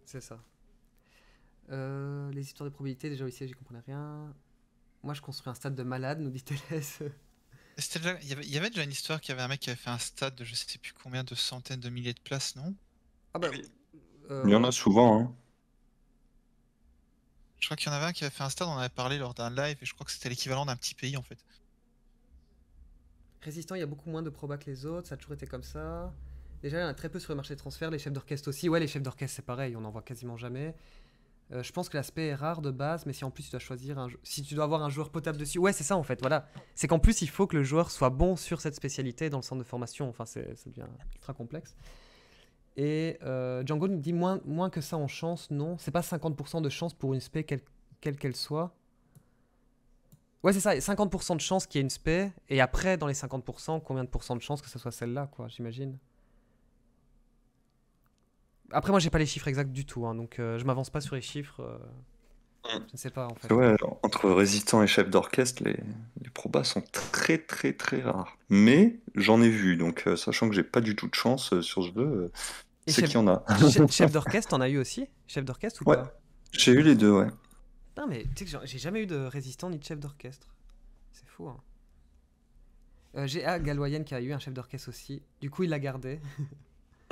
C'est ça. Euh, les histoires de probabilités, déjà ici, j'y comprenais rien. Moi, je construis un stade de malade, nous dit TLS. Il, y avait... déjà une histoire qu'il y avait un mec qui avait fait un stade de je sais plus combien de centaines de milliers de places, non Ah bah. oui. Euh, il y en a souvent, hein. Je crois qu'il y en avait un qui avait fait un stade, on en avait parlé lors d'un live, et je crois que c'était l'équivalent d'un petit pays en fait. Résistant, il y a beaucoup moins de probas que les autres, ça a toujours été comme ça. Déjà, il y en a très peu sur le marché de transferts, les chefs d'orchestre aussi. Ouais, les chefs d'orchestre, c'est pareil, on n'en voit quasiment jamais. Euh, je pense que l'aspect est rare de base, mais si en plus tu dois choisir un, si tu dois avoir un joueur potable dessus, ouais, c'est ça en fait. Voilà, c'est qu'en plus il faut que le joueur soit bon sur cette spécialité dans le centre de formation. Enfin, c'est ça devient ultra complexe. Et euh, Django nous dit moins, moins que ça en chance, non. C'est pas 50% de chance pour une spé quelle qu'elle soit. Ouais, c'est ça, 50% de chance qu'il y ait une spé, et après, dans les 50%, combien de pourcents de chance que ce soit celle-là, quoi, j'imagine. Après, moi, j'ai pas les chiffres exacts du tout, hein, donc je euh, je m'avance pas sur les chiffres. Euh, mm. Je ne sais pas, en fait. Ouais, entre résistants et chef d'orchestre, les, les probas sont très, très, très rares. Mais j'en ai vu, donc euh, sachant que j'ai pas du tout de chance sur ce jeu, c'est chef... qu'il y en a. chef d'orchestre, t'en as eu aussi Chef d'orchestre ou ouais. J'ai eu les deux, ouais. Non, mais tu sais que j'ai jamais eu de résistant ni de chef d'orchestre. C'est fou, hein. euh, j'ai un Galoyenne qui a eu un chef d'orchestre aussi. Du coup, il l'a gardé.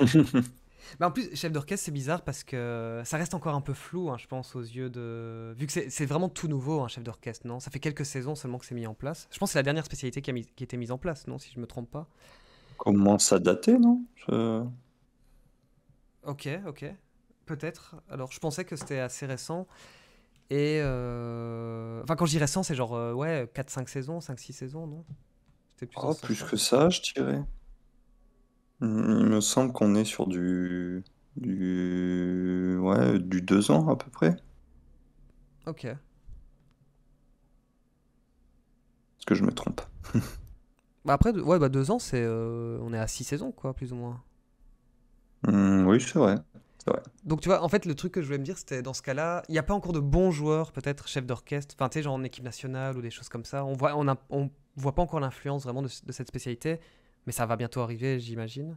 Mais bah, en plus, chef d'orchestre, c'est bizarre parce que ça reste encore un peu flou, hein, je pense, aux yeux de. Vu que c'est vraiment tout nouveau, un chef d'orchestre, non Ça fait quelques saisons seulement que c'est mis en place. Je pense que c'est la dernière spécialité qui a, été mise en place, non Si je me trompe pas. Comment ça datait, non Ok, ok. Peut-être. Alors, je pensais que c'était assez récent. Et. Euh... Enfin, quand je dirais 100, c'est genre, euh, ouais, 4-5 saisons, 5-6 saisons, non plus, oh, plus que ça, je dirais. Il me semble qu'on est sur du. du. Ouais, du 2 ans à peu près. Ok. Est-ce que je me trompe Bah après, ouais, bah ans, c'est, euh, on est à 6 saisons, quoi, plus ou moins. Mmh, oui, c'est vrai. Donc tu vois, en fait, le truc que je voulais me dire, c'était dans ce cas-là, il n'y a pas encore de bons joueurs, peut-être chefs d'orchestre, enfin tu sais, genre en équipe nationale ou des choses comme ça. On voit, on, voit pas encore l'influence vraiment de, cette spécialité, mais ça va bientôt arriver, j'imagine.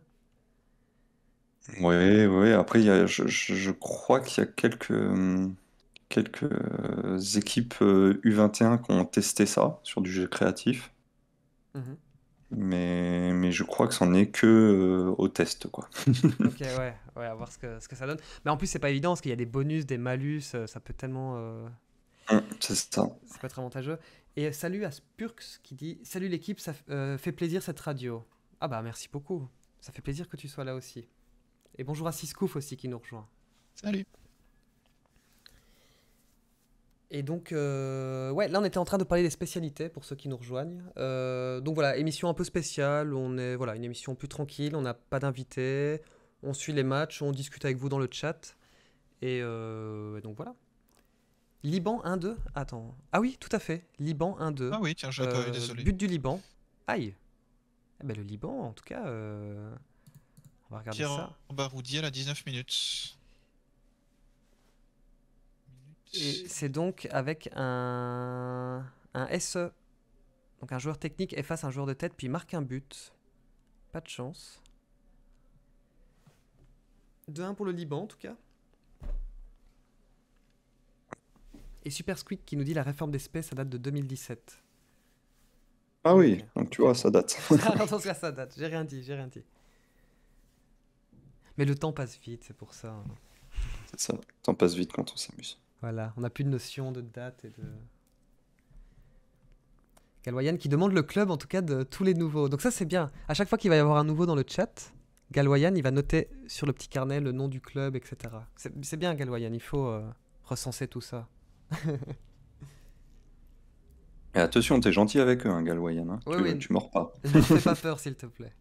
Oui, oui. Après, je, crois qu'il y a quelques quelques euh, équipes U21 euh, qui ont testé ça sur du jeu créatif. Mhm. Mais, mais je crois que c'en est que euh, au test, quoi. ok, ouais, ouais, voir ce que, ça donne. Mais en plus, c'est pas évident parce qu'il y a des bonus, des malus, euh, ça peut tellement. Euh, hum, c'est pas très avantageux. Et salut à Spurks qui dit Salut l'équipe, ça fait plaisir cette radio. Ah bah merci beaucoup. Ça fait plaisir que tu sois là aussi. Et bonjour à Siskouf aussi qui nous rejoint. Salut. Et donc, euh, ouais, là on était en train de parler des spécialités pour ceux qui nous rejoignent. Euh, donc voilà, émission un peu spéciale, on est voilà une émission plus tranquille, on n'a pas d'invité, on suit les matchs, on discute avec vous dans le chat. Et, euh, donc voilà. Liban 1-2, attends. Ah oui, tout à fait, Liban 1-2. Ah oui, tiens, j'ai pas désolé. But du Liban. Aïe. Eh ben, le Liban, en tout cas, on va regarder va ça. Baroudi à la 19 minutes c'est donc avec un, un SE. Donc un joueur technique efface un joueur de tête puis marque un but. Pas de chance. 2-1 pour le Liban en tout cas. Et Super Squeak qui nous dit la réforme des d'espèce, ça date de 2017. Ah oui, donc tu vois, ça date. Ah, ça date, j'ai rien dit, j'ai rien dit. Mais le temps passe vite, c'est pour ça. Hein. C'est ça, le temps passe vite quand on s'amuse. Voilà, on n'a plus de notion de date et de... qui demande le club en tout cas de tous les nouveaux. Donc ça c'est bien. À chaque fois qu'il va y avoir un nouveau dans le chat, Galwayan, il va noter sur le petit carnet le nom du club, etc. C'est bien Galwayan, il faut euh, recenser tout ça. attention, t'es gentil avec eux, hein, Galwayan. Hein. tu, oui. mords pas. ne fais pas peur s'il te plaît.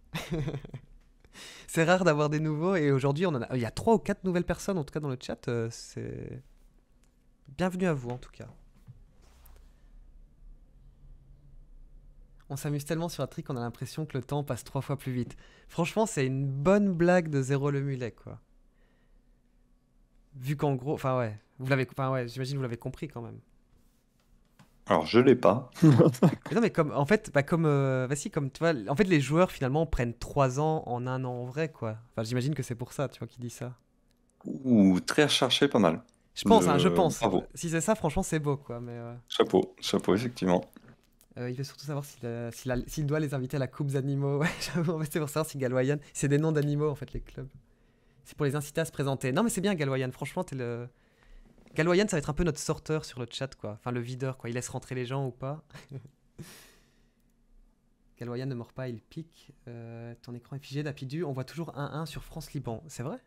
c'est rare d'avoir des nouveaux et aujourd'hui on a... il y a trois ou quatre nouvelles personnes en tout cas dans le chat. Euh, c'est Bienvenue à vous en tout cas. On s'amuse tellement sur la tri qu'on a l'impression que le temps passe trois fois plus vite. Franchement, c'est une bonne blague de Zéro le Mulet, quoi. Vu qu'en gros, enfin ouais, vous l'avez, j'imagine vous l'avez compris quand même. Alors je l'ai pas. mais non mais comme, en fait, bah comme, euh, comme tu vois, en fait les joueurs finalement prennent trois ans en un an en vrai quoi. Enfin j'imagine que c'est pour ça, tu vois, qui dit ça. Ou très recherché, pas mal. Je pense, hein, je pense. Si c'est ça, franchement, c'est beau. Quoi, mais, euh. Chapeau, chapeau, effectivement. Euh, il veut surtout savoir euh, s'il, doit les inviter à la Coupe d'animaux. c'est pour savoir si Galwayan... C'est des noms d'animaux, en fait, les clubs. C'est pour les inciter à se présenter. Non, mais c'est bien, Galwayan, Franchement, t'es le. Galwayan, ça va être un peu notre sorteur sur le chat, quoi. Enfin, le videur, quoi. Il laisse rentrer les gens ou pas. Galwayan ne mord pas, il pique. ton écran est figé, Dapidu. On voit toujours 1-1 sur France-Liban. C'est vrai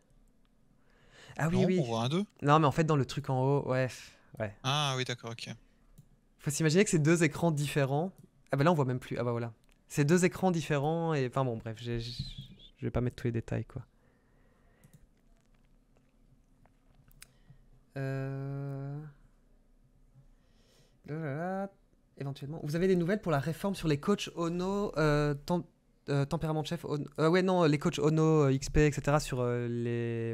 ah oui, oui. Non, mais en fait, dans le truc en haut, ouais. ouais. Ah oui, d'accord, ok. Faut s'imaginer que c'est deux écrans différents. Ah bah là, on voit même plus. Ah bah voilà. C'est deux écrans différents et. Enfin bon, bref, je vais pas mettre tous les détails, quoi. Euh... Éventuellement. Vous avez des nouvelles pour la réforme sur les coachs Ono, euh, euh, tempérament de chef. Euh, ouais, non, les coachs Ono, euh, XP, etc. sur les,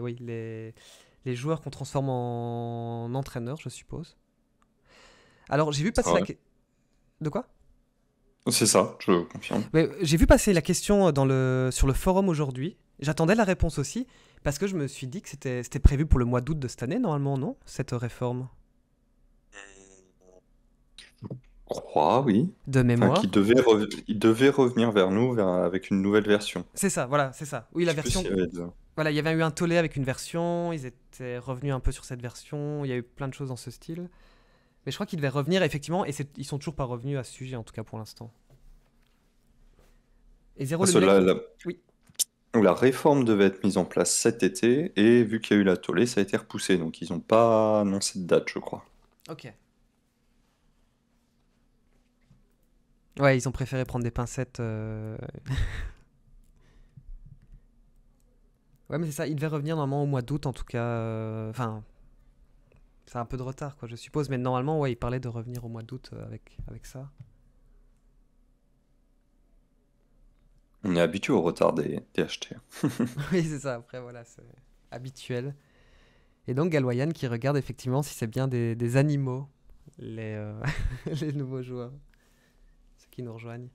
les, joueurs qu'on transforme en entraîneurs, je suppose. Alors, j'ai vu passer ah la. question. De quoi C'est ça, je confirme. j'ai vu passer la question dans le... sur le forum aujourd'hui. J'attendais la réponse aussi, parce que je me suis dit que c'était prévu pour le mois d'août de cette année, normalement, non Cette réforme crois, oui. De mémoire. qui devait, devait revenir vers nous avec une nouvelle version. C'est ça, voilà, c'est ça. Oui, la version. Voilà, il y avait eu un tollé avec une version, ils étaient revenus un peu sur cette version, il y a eu plein de choses dans ce style. Mais je crois qu'ils devaient revenir, effectivement, et ils sont toujours pas revenus à ce sujet, en tout cas pour l'instant. Et zéro ah, le la... La réforme devait être mise en place cet été, et vu qu'il y a eu la tollé, ça a été repoussé, donc ils n'ont pas annoncé de date, je crois. Ok. Ouais, ils ont préféré prendre des pincettes. Euh. ouais, mais c'est ça, il devait revenir normalement au mois d'août en tout cas. Euh, enfin, c'est un peu de retard, quoi, je suppose. Mais normalement, ouais, il parlait de revenir au mois d'août euh, avec, avec ça. On est habitué au retard des, des oui, c'est ça, après, voilà, c'est habituel. Et donc, Galoyan qui regarde effectivement si c'est bien des, animaux, les, les nouveaux joueurs qui nous rejoignent.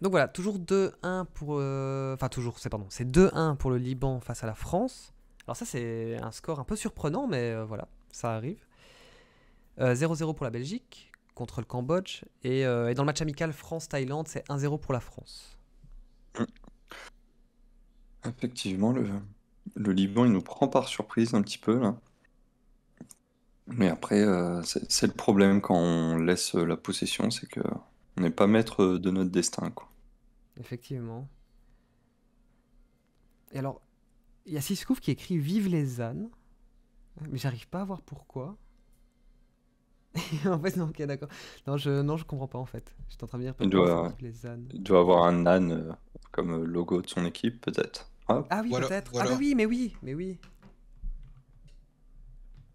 Donc voilà, toujours 2-1 pour... Euh, enfin toujours, c'est pardon, c'est 2-1 pour le Liban face à la France. Alors ça c'est un score un peu surprenant, mais euh, voilà, ça arrive. 0-0 euh, pour la Belgique contre le Cambodge. Et, dans le match amical France-Thaïlande, c'est 1-0 pour la France. Effectivement, le, le Liban, il nous prend par surprise un petit peu. Là. Mais après, euh, c'est le problème quand on laisse euh, la possession, c'est que n'est pas maître euh, de notre destin, quoi. Effectivement. Et alors, il y a Siskouf qui écrit Vive les ânes, mais j'arrive pas à voir pourquoi. en fait, non, ok, d'accord. Non je, non, je comprends pas en fait. suis en train de dire Il doit- avoir un âne comme logo de son équipe, peut-être. Ah, oui, peut-être. Ah oui, mais oui, mais oui.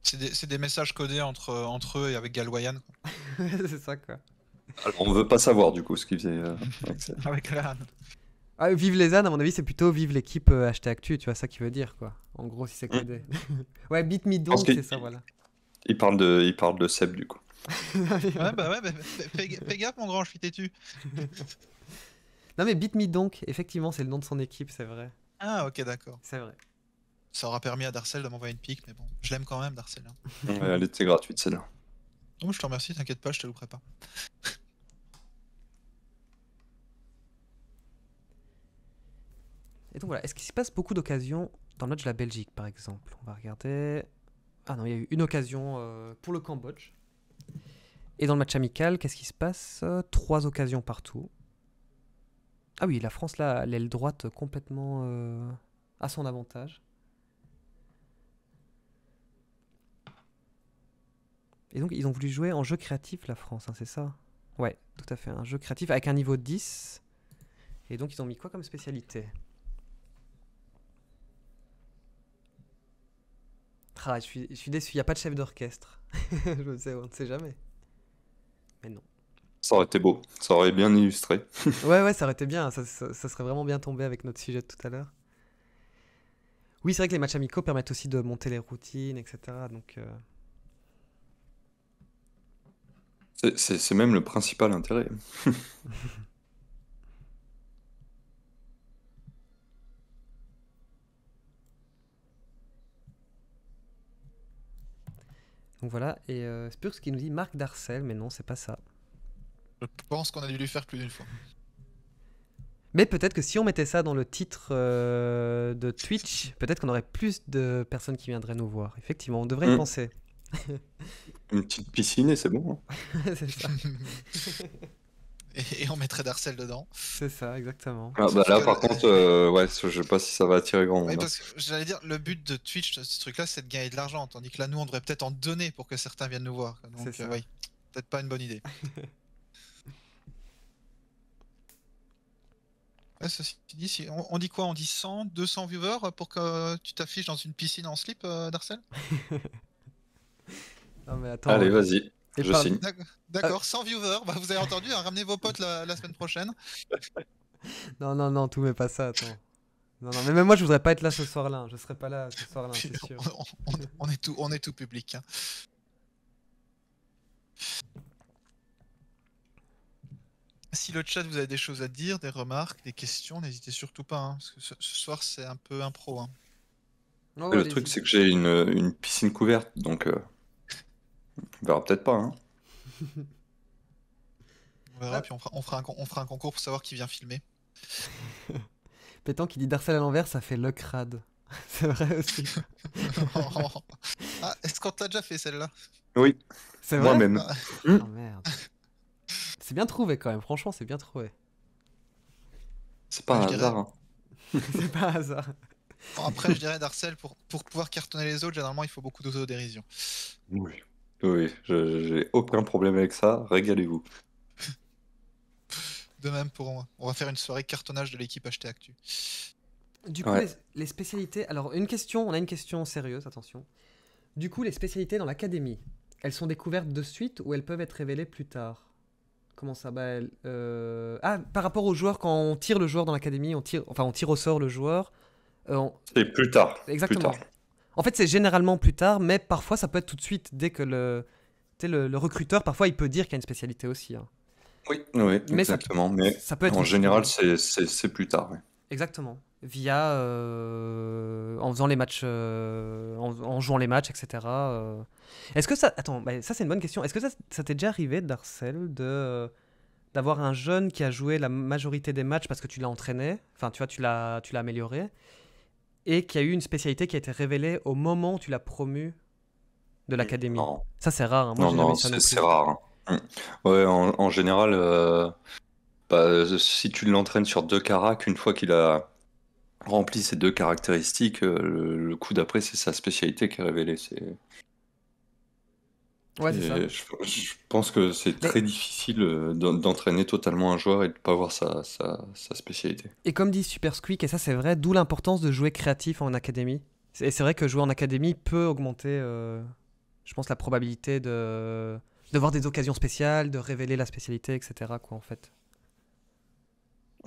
C'est des, messages codés entre, eux et avec Galwayan. c'est ça, quoi. Alors, on ne veut pas savoir, du coup, ce qu'ils faisaient euh, avec, avec ah, vive les ânes, à mon avis, c'est plutôt vive l'équipe HT euh, Actu, tu vois, ça qui veut dire, quoi. En gros, si c'est mm. codé. ouais, beat me donc, c'est ça, voilà. Il parle, de, il de Seb, du coup. ouais, bah ouais, bah, bah, fais, gaffe, mon grand, je suis têtu. non, mais beat me donc, effectivement, c'est le nom de son équipe, c'est vrai. Ah, ok, d'accord. C'est vrai. Ça aura permis à Darcel de m'envoyer une pique, mais bon, je l'aime quand même, Darcel. Hein. elle était gratuite celle-là. Non, je te remercie, t'inquiète pas, je te louperai pas. Et donc voilà, est-ce qu'il se passe beaucoup d'occasions dans le match de la Belgique par exemple On va regarder. Ah non, il y a eu une occasion euh, pour le Cambodge. Et dans le match amical, qu'est-ce qui se passe Trois occasions partout. Ah oui, la France là, l'aile droite complètement euh, à son avantage. Et donc, ils ont voulu jouer en jeu créatif, la France, hein, c'est ça Ouais, tout à fait, un jeu créatif avec un niveau 10. Et donc, ils ont mis quoi comme spécialité ah, je suis, déçu, il n'y a pas de chef d'orchestre. je sais, on ne sait jamais. Mais non. Ça aurait été beau, ça aurait bien illustré. ouais, ouais, ça aurait été bien, ça, ça, serait vraiment bien tombé avec notre sujet de tout à l'heure. Oui, c'est vrai que les matchs amicaux permettent aussi de monter les routines, etc. Donc, euh, c'est même le principal intérêt. Donc voilà, et euh, ce qui nous dit Marc Darcel, mais non, c'est pas ça. Je pense qu'on a dû lui faire plus d'une fois. Mais peut-être que si on mettait ça dans le titre euh, de Twitch, peut-être qu'on aurait plus de personnes qui viendraient nous voir. Effectivement, on devrait y mm. penser. Une petite piscine et c'est bon. Hein. et, on mettrait d'Arcel dedans. C'est ça, exactement. Ah, bah là, par contre, euh, ouais, je sais pas si ça va attirer grand monde. Hein. J'allais dire, le but de Twitch, ce truc-là, c'est de gagner de l'argent. Tandis que là, nous, on devrait peut-être en donner pour que certains viennent nous voir. Donc, euh, oui, peut-être pas une bonne idée. on, dit quoi On dit 100, 200 viewers pour que tu t'affiches dans une piscine en slip, Darcelle euh, Darcel Allez, euh, vas-y. Je signe. D'accord, sans viewers, bah, vous avez entendu, hein, ramenez vos potes la, semaine prochaine. non, non, non, tout mais pas ça, attends. Non, non, mais même moi je voudrais pas être là ce soir-là, hein. je serais pas là ce soir-là, c'est sûr. On, est tout, on est tout public. Hein. Si le chat vous avez des choses à dire, des remarques, des questions, n'hésitez surtout pas, parce que ce, soir c'est un peu impro. le truc c'est que j'ai une, piscine couverte, donc... Euh, on verra peut-être pas. Hein. on verra, puis on fera, un, concours pour savoir qui vient filmer. Pétan qui dit Darcel à l'envers, ça fait le crade. C'est vrai aussi. Ah, est-ce qu'on t'a déjà fait celle-là Oui. C'est Moi-même. Ah. Ah, c'est bien trouvé quand même, franchement, c'est bien trouvé. C'est pas, un hasard. Hein. c'est pas un hasard. après, je dirais Darcel, pour, pour pouvoir cartonner les autres, généralement, il faut beaucoup d'autodérision. Oui. Oui, j'ai aucun problème avec ça. Régalez-vous. De même pour moi. On va faire une soirée cartonnage de l'équipe HT Actu. Du coup, les, spécialités. Alors, une question, on a une question sérieuse, attention. Du coup, les spécialités dans l'académie, elles sont découvertes de suite ou elles peuvent être révélées plus tard Comment ça bah, euh, Ah, par rapport aux joueurs, quand on tire le joueur dans l'académie, on tire, enfin, on tire au sort le joueur. Euh, C'est plus tard. Exactement. En fait, c'est généralement plus tard, mais parfois ça peut être tout de suite, dès que le, le recruteur, parfois il peut dire qu'il y a une spécialité aussi. Hein. Oui, exactement. mais ça peut être en général, c'est plus tard. Exactement. Via. Euh, en faisant les matchs. Euh, en, jouant les matchs, etc. Euh. Est-ce que ça. Attends, ça c'est une bonne question. Est-ce que ça, ça t'est déjà arrivé, Darcel, de d'avoir un jeune qui a joué la majorité des matchs parce que tu l'as entraîné, enfin tu vois, tu l'as, tu l'as amélioré, et qu'il y a eu une spécialité qui a été révélée au moment où tu l'as promu de l'académie. Ça, c'est rare. Hein. non, non, c'est rare. Hein. Mm. Ouais, en, général, euh, bah, euh, si tu l'entraînes sur deux caracs, une fois qu'il a rempli ces deux caractéristiques, euh, le, coup d'après, c'est sa spécialité qui est révélée. C'est je, pense que c'est très difficile euh, d'entraîner totalement un joueur et de ne pas avoir sa, spécialité. Et comme dit Super Squeak, et ça c'est vrai, d'où l'importance de jouer créatif en académie. Et c'est vrai que jouer en académie peut augmenter, euh, je pense, la probabilité de, de voir des occasions spéciales, de révéler la spécialité, etc. Quoi, en fait.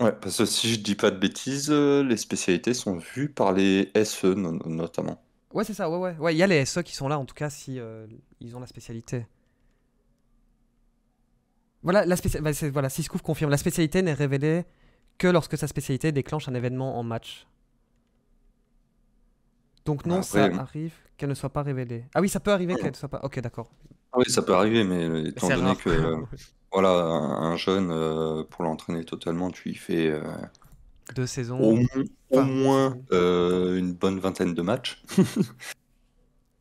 Ouais, parce que si je dis pas de bêtises, euh, les spécialités sont vues par les SE notamment. Ouais, c'est ça, ouais, ouais. il y a les SE qui sont là, en tout cas, si euh, ils ont la spécialité. Voilà, la spéci... Bah, voilà, confirme. La spécialité n'est révélée que lorsque sa spécialité déclenche un événement en match. Donc non, ça euh, arrive qu'elle ne soit pas révélée. Ah oui, ça peut arriver qu'elle ne soit pas... Ok, d'accord. Ah oui, ça peut arriver, mais euh, étant donné que... voilà, un jeune, pour l'entraîner totalement, tu y fais... Deux saisons Au, moins, euh, une bonne vingtaine de matchs.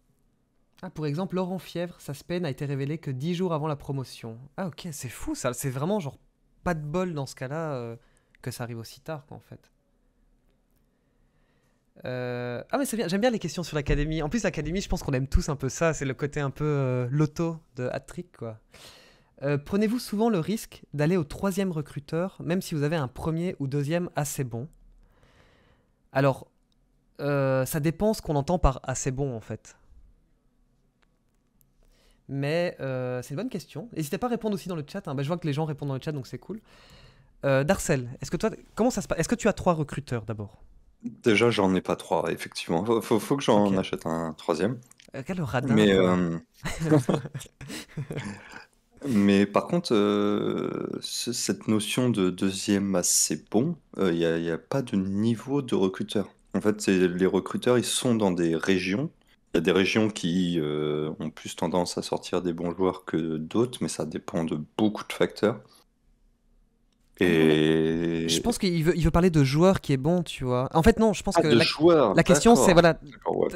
ah, pour exemple, Laurent Fièvre, sa spé n'a été révélée que dix jours avant la promotion. Ah, ok, c'est fou ça. C'est vraiment genre pas de bol dans ce cas-là euh, que ça arrive aussi tard, quoi, en fait. Euh, ah mais c'est bien, j'aime bien les questions sur l'académie. En plus l'académie, je pense qu'on aime tous un peu ça, c'est le côté un peu loto de Hattrick quoi. Euh, prenez-vous souvent le risque d'aller au troisième recruteur, même si vous avez un premier ou deuxième assez bon Alors, euh, ça dépend ce qu'on entend par assez bon en fait. Mais euh, c'est une bonne question. N'hésitez pas à répondre aussi dans le chat. Hein. Ben, je vois que les gens répondent dans le chat, donc c'est cool. Darcel, est-ce que toi, comment ça se passe Est-ce que tu as trois recruteurs d'abord Déjà, j'en ai pas trois, effectivement. Faut, faut, que j'en achète un troisième. Quel radin Mais Mais par contre, euh, cette notion de deuxième assez bon, euh, il n'y a, a pas de niveau de recruteur. En fait, les recruteurs, ils sont dans des régions. Il y a des régions qui euh, ont plus tendance à sortir des bons joueurs que d'autres, mais ça dépend de beaucoup de facteurs. Et Je pense qu'il veut, parler de joueur qui est bon, tu vois. En fait, non, je pense ah, que de la, la question c'est voilà,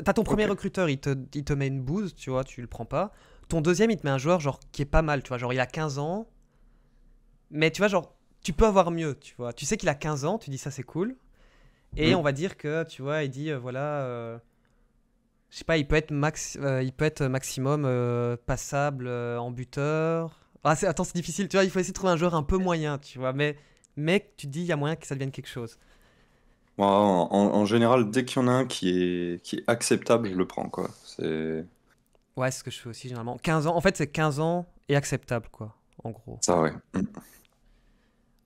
t'as ton premier recruteur, il te, met une bouse, tu vois, tu le prends pas ton deuxième, il te met un joueur genre qui est pas mal, tu vois, genre il a 15 ans, mais tu vois, genre tu peux avoir mieux, tu vois. Tu sais qu'il a 15 ans, tu dis ça c'est cool, et mm. on va dire que tu vois, il dit euh, voilà, euh, je sais pas, il peut être max, euh, il peut être maximum passable en buteur. Ah, attends, c'est difficile, tu vois, il faut essayer de trouver un joueur un peu moyen, tu vois, mais mec, tu dis il y a moyen que ça devienne quelque chose. en, général, dès qu'il y en a un qui est, qui est acceptable, je le prends, quoi. C'est. Ouais, c'est ce que je fais aussi généralement. 15 ans, en fait, c'est 15 ans et acceptable, quoi, en gros. Ça, ouais.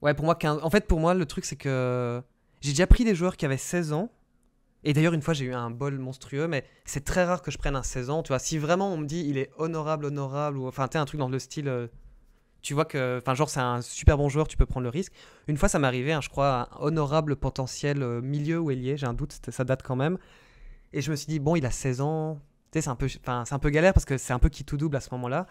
Ouais, pour moi, 15... en fait, pour moi, le truc, c'est que j'ai déjà pris des joueurs qui avaient 16 ans. Et d'ailleurs, une fois, j'ai eu un bol monstrueux, mais c'est très rare que je prenne un 16 ans. Tu vois, si vraiment on me dit il est honorable, honorable, ou enfin, tu un truc dans le style. Euh, tu vois que, enfin, genre, c'est un super bon joueur, tu peux prendre le risque. Une fois, ça m'est arrivé, hein, je crois, un honorable potentiel euh, milieu ou ailier, j'ai un doute, ça date quand même. Et je me suis dit, bon, il a 16 ans, c'est un, peu, un peu galère parce que c'est un peu qui tout double à ce moment-là.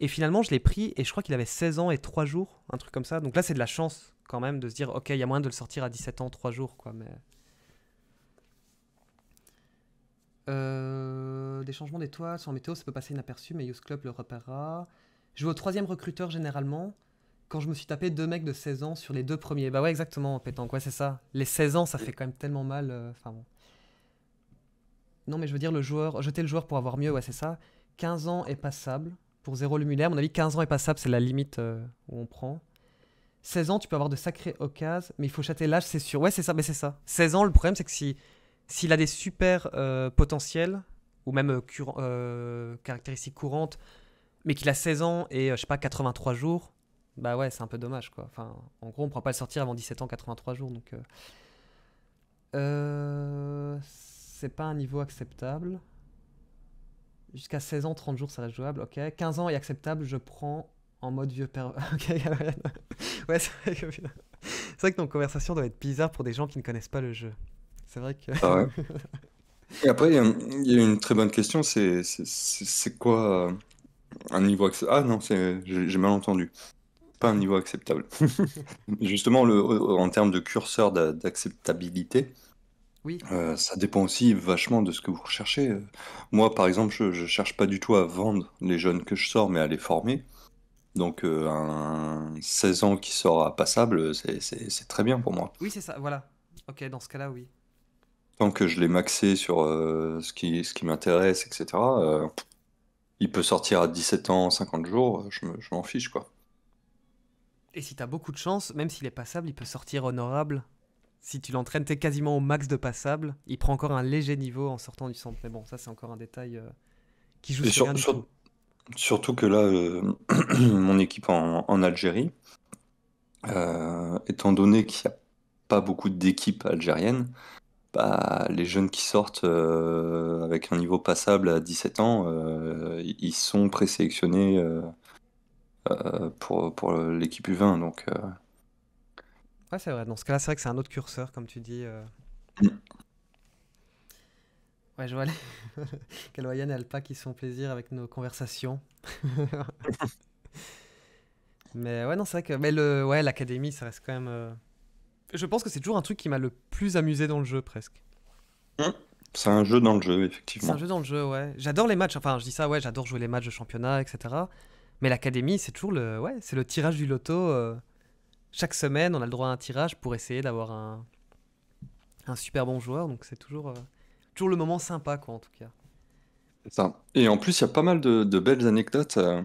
Et finalement, je l'ai pris et je crois qu'il avait 16 ans et 3 jours, un truc comme ça. Donc là, c'est de la chance quand même de se dire, ok, il y a moyen de le sortir à 17 ans, 3 jours, quoi. Mais... Euh, des changements d'étoiles sur météo, ça peut passer inaperçu, mais Youth Club le repérera. Je vais au troisième recruteur généralement. Quand je me suis tapé deux mecs de 16 ans sur les deux premiers. Bah ouais, exactement, en pétanque, ouais, c'est ça. Les 16 ans, ça fait quand même tellement mal. Euh, enfin non, mais je veux dire, le joueur, jeter le joueur pour avoir mieux, ouais, c'est ça. 15 ans est passable. Pour Zéro Lumulaire, à mon avis, 15 ans est passable, c'est la limite euh, où on prend. 16 ans, tu peux avoir de sacrées occasions, mais il faut châter l'âge, c'est sûr. Ouais, c'est ça, mais c'est ça. 16 ans, le problème, c'est que si s'il a des super euh, potentiels, ou même euh, caractéristiques courantes, mais qu'il a 16 ans et, je sais pas, 83 jours, bah ouais, c'est un peu dommage, quoi. Enfin, en gros, on pourra pas le sortir avant 17 ans, 83 jours, donc... Euh c'est pas un niveau acceptable. Jusqu'à 16 ans, 30 jours, ça reste jouable, ok. 15 ans est acceptable, je prends en mode vieux père. ok, ouais, c'est vrai que C'est vrai que nos conversations doivent être bizarres pour des gens qui ne connaissent pas le jeu. C'est vrai que. Ah ouais. Et après, il y, a une très bonne question, c'est quoi euh, un niveau acceptable Ah non, j'ai mal entendu. Pas un niveau acceptable. Justement, le, en termes de curseur d'acceptabilité, euh, ça dépend aussi vachement de ce que vous recherchez, Moi, par exemple, je ne cherche pas du tout à vendre les jeunes que je sors, mais à les former. Donc euh, un 16 ans qui sort à passable, c'est très bien pour moi. Oui, c'est ça, voilà. OK, dans ce cas-là, oui. Tant que je l'ai maxé sur, euh, ce qui m'intéresse etc., il peut sortir à 17 ans 50 jours, je je m'en fiche, quoi. Et si tu as beaucoup de chance, même s'il est passable, il peut sortir honorable? si tu l'entraînes, t'es quasiment au max de passable. Il prend encore un léger niveau en sortant du centre. Mais bon, ça, c'est encore un détail euh, qui joue sur, rien du Surtout que là, euh, mon équipe en, Algérie, euh, étant donné qu'il n'y a pas beaucoup d'équipes algériennes, bah, les jeunes qui sortent avec un niveau passable à 17 ans, ils sont présélectionnés pour, pour l'équipe U20. Donc. Ouais, c'est vrai. Dans ce cas-là, c'est vrai que c'est un autre curseur, comme tu dis. Euh. Ouais, je vois les... Kaloyan et Alpa qui sont plaisir avec nos conversations. mais ouais, non, c'est vrai que mais le... ouais, l'académie, ça reste quand même. Euh, je pense que c'est toujours un truc qui m'a le plus amusé dans le jeu, presque. Hein c'est un jeu dans le jeu, effectivement. C'est un jeu dans le jeu, ouais. J'adore les matchs. Enfin, je dis ça, ouais, j'adore jouer les matchs de championnat, etc. Mais l'académie, c'est toujours le, ouais, c'est le tirage du loto. Euh, chaque semaine, on a le droit à un tirage pour essayer d'avoir un, super bon joueur. Donc c'est toujours, euh, toujours le moment sympa, quoi, en tout cas. Ça. Et en plus, il y a pas mal de, belles anecdotes. Euh.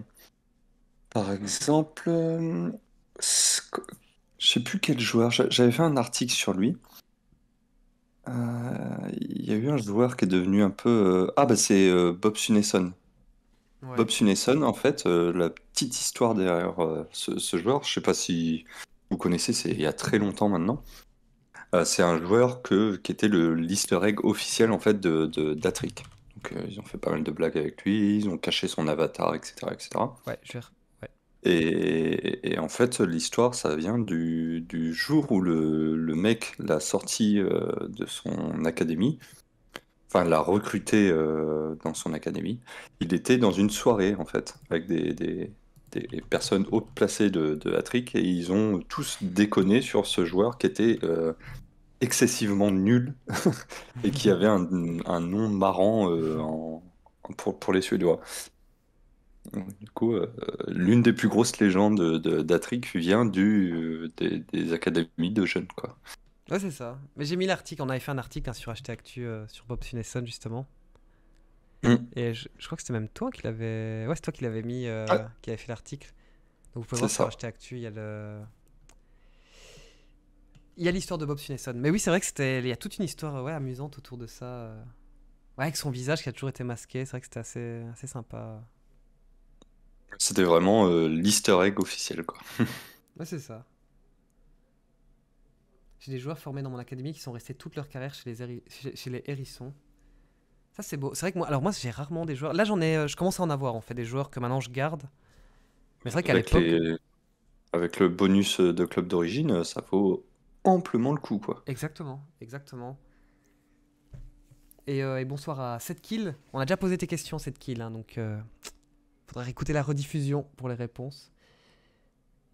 par exemple, je euh, je sais plus quel joueur, j'avais fait un article sur lui. Il y a eu un joueur qui est devenu un peu. Ah, bah c'est Bob Sunesson. Bob Sunesson, en fait, la petite histoire derrière ce, ce, joueur, je sais pas si vous connaissez, c'est il y a très longtemps maintenant. Euh, c'est un joueur que, qui était le l'easter egg officiel en fait de, d'Atric. Donc euh, ils ont fait pas mal de blagues avec lui, ils ont caché son avatar, etc. etc. Ouais, Et, en fait, l'histoire, ça vient du, du jour où le, le, mec l'a sorti euh, de son académie, enfin l'a recruté dans son académie. Il était dans une soirée en fait avec des, des des personnes haut placées de, de et ils ont tous déconné sur ce joueur qui était euh, excessivement nul et qui avait un, nom marrant euh, pour, pour, les Suédois. Du coup, euh, l'une des plus grosses légendes d'atrick vient du, des, académies de jeunes. Quoi. Ouais, c'est ça. Mais j'ai mis l'article, on avait fait un article hein, sur HT Actu sur Bob Sunesson justement. Mm. Et je, crois que c'était même toi qui l'avais. Ouais, c'est toi qui l'avais mis, euh, ah. qui avait fait l'article. Donc vous pouvez voir sur Acheter Actu, il y a Il y l'histoire de Bob Finesson. Mais oui, c'est vrai que c'était. Il y a toute une histoire ouais, amusante autour de ça. Euh. Ouais, avec son visage qui a toujours été masqué. C'est vrai que c'était assez, sympa. C'était vraiment euh, egg officiel, quoi. ouais, c'est ça. J'ai des joueurs formés dans mon académie qui sont restés toute leur carrière chez les, chez les hérissons. Ça, c'est beau. C'est vrai que moi, alors moi, j'ai rarement des joueurs. Là, j'en ai, euh, je commence à en avoir en fait des joueurs que maintenant je garde. Mais c'est vrai qu'à l'époque, avec le bonus de club d'origine, euh, ça vaut amplement le coup, quoi. exactement, exactement. Et, euh, bonsoir à 7 kills. On a déjà posé tes questions, 7 kills, hein, donc il faudrait écouter la rediffusion pour les réponses.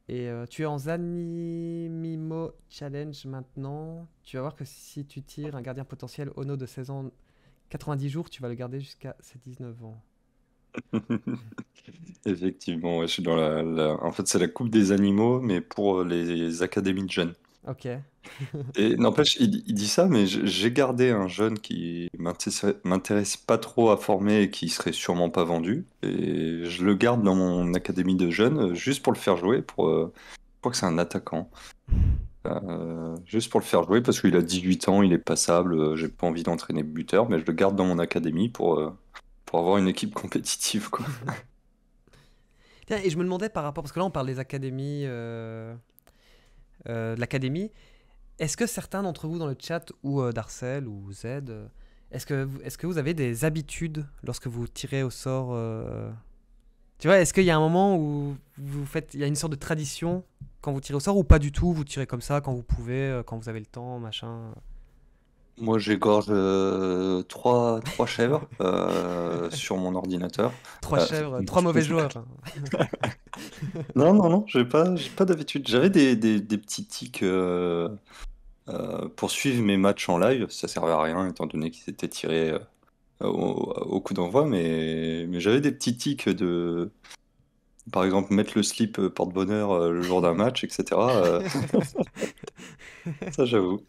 Et tu es en Zanimimo Challenge maintenant. Tu vas voir que si tu tires un gardien potentiel Ono de 16 ans 90 jours, tu vas le garder jusqu'à ses 19 ans. Effectivement, je suis dans la, En fait, c'est la coupe des animaux, mais pour euh, les académies de jeunes. Ok. et n'empêche, il, dit ça, mais j'ai gardé un jeune qui m'intéresse pas trop à former et qui serait sûrement pas vendu. Et je le garde dans mon académie de jeunes euh, juste pour le faire jouer, pour. Euh, je crois que c'est un attaquant. Euh, juste pour le faire jouer, parce qu'il a 18 ans, il est passable, euh, j'ai pas envie d'entraîner buteur, mais je le garde dans mon académie pour, euh, pour avoir une équipe compétitive. Quoi. Tiens, et je me demandais par rapport, parce que là on parle des académies, de l'académie, est-ce que certains d'entre vous dans le chat, ou Darcel, ou Z, est-ce que, est que vous avez des habitudes lorsque vous tirez au sort Tu vois, est-ce qu'il y a un moment où vous faites, il y a une sorte de tradition quand vous tirez au sort ou pas du tout Vous tirez comme ça quand vous pouvez, euh, quand vous avez le temps, machin euh. moi, j'égorge euh, trois, trois chèvres sur mon ordinateur. Trois chèvres, trois mauvais joueurs. non, non, non, j'ai pas, pas d'habitude. J'avais des, des, petits tics pour suivre mes matchs en live. Ça servait à rien étant donné qu'ils étaient tirés au, au, coup d'envoi, mais, mais j'avais des petits tics de, par exemple, mettre le slip euh, porte-bonheur euh, le jour d'un match, etc. Euh, ça, j'avoue.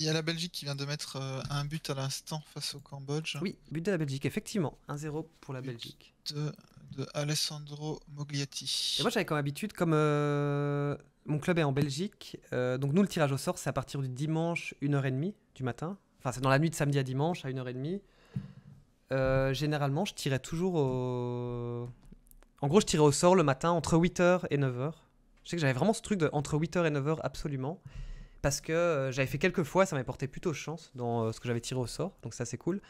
Il y a la Belgique qui vient de mettre un but à l'instant face au Cambodge. Oui, but de la Belgique, effectivement. 1-0 pour la Belgique. De, Alessandro Mogliatti. moi, j'avais comme habitude, comme mon club est en Belgique, donc nous, le tirage au sort, c'est à partir du dimanche 1h30 du matin. Enfin, c'est dans la nuit de samedi à dimanche à 1h30. généralement, je tirais toujours au, en gros, je tirais au sort le matin entre 8h et 9h. Je sais que j'avais vraiment ce truc de entre 8h et 9h absolument. Parce que euh, j'avais fait quelques fois, ça m'avait porté plutôt chance dans euh, ce que j'avais tiré au sort. Donc ça, c'est cool.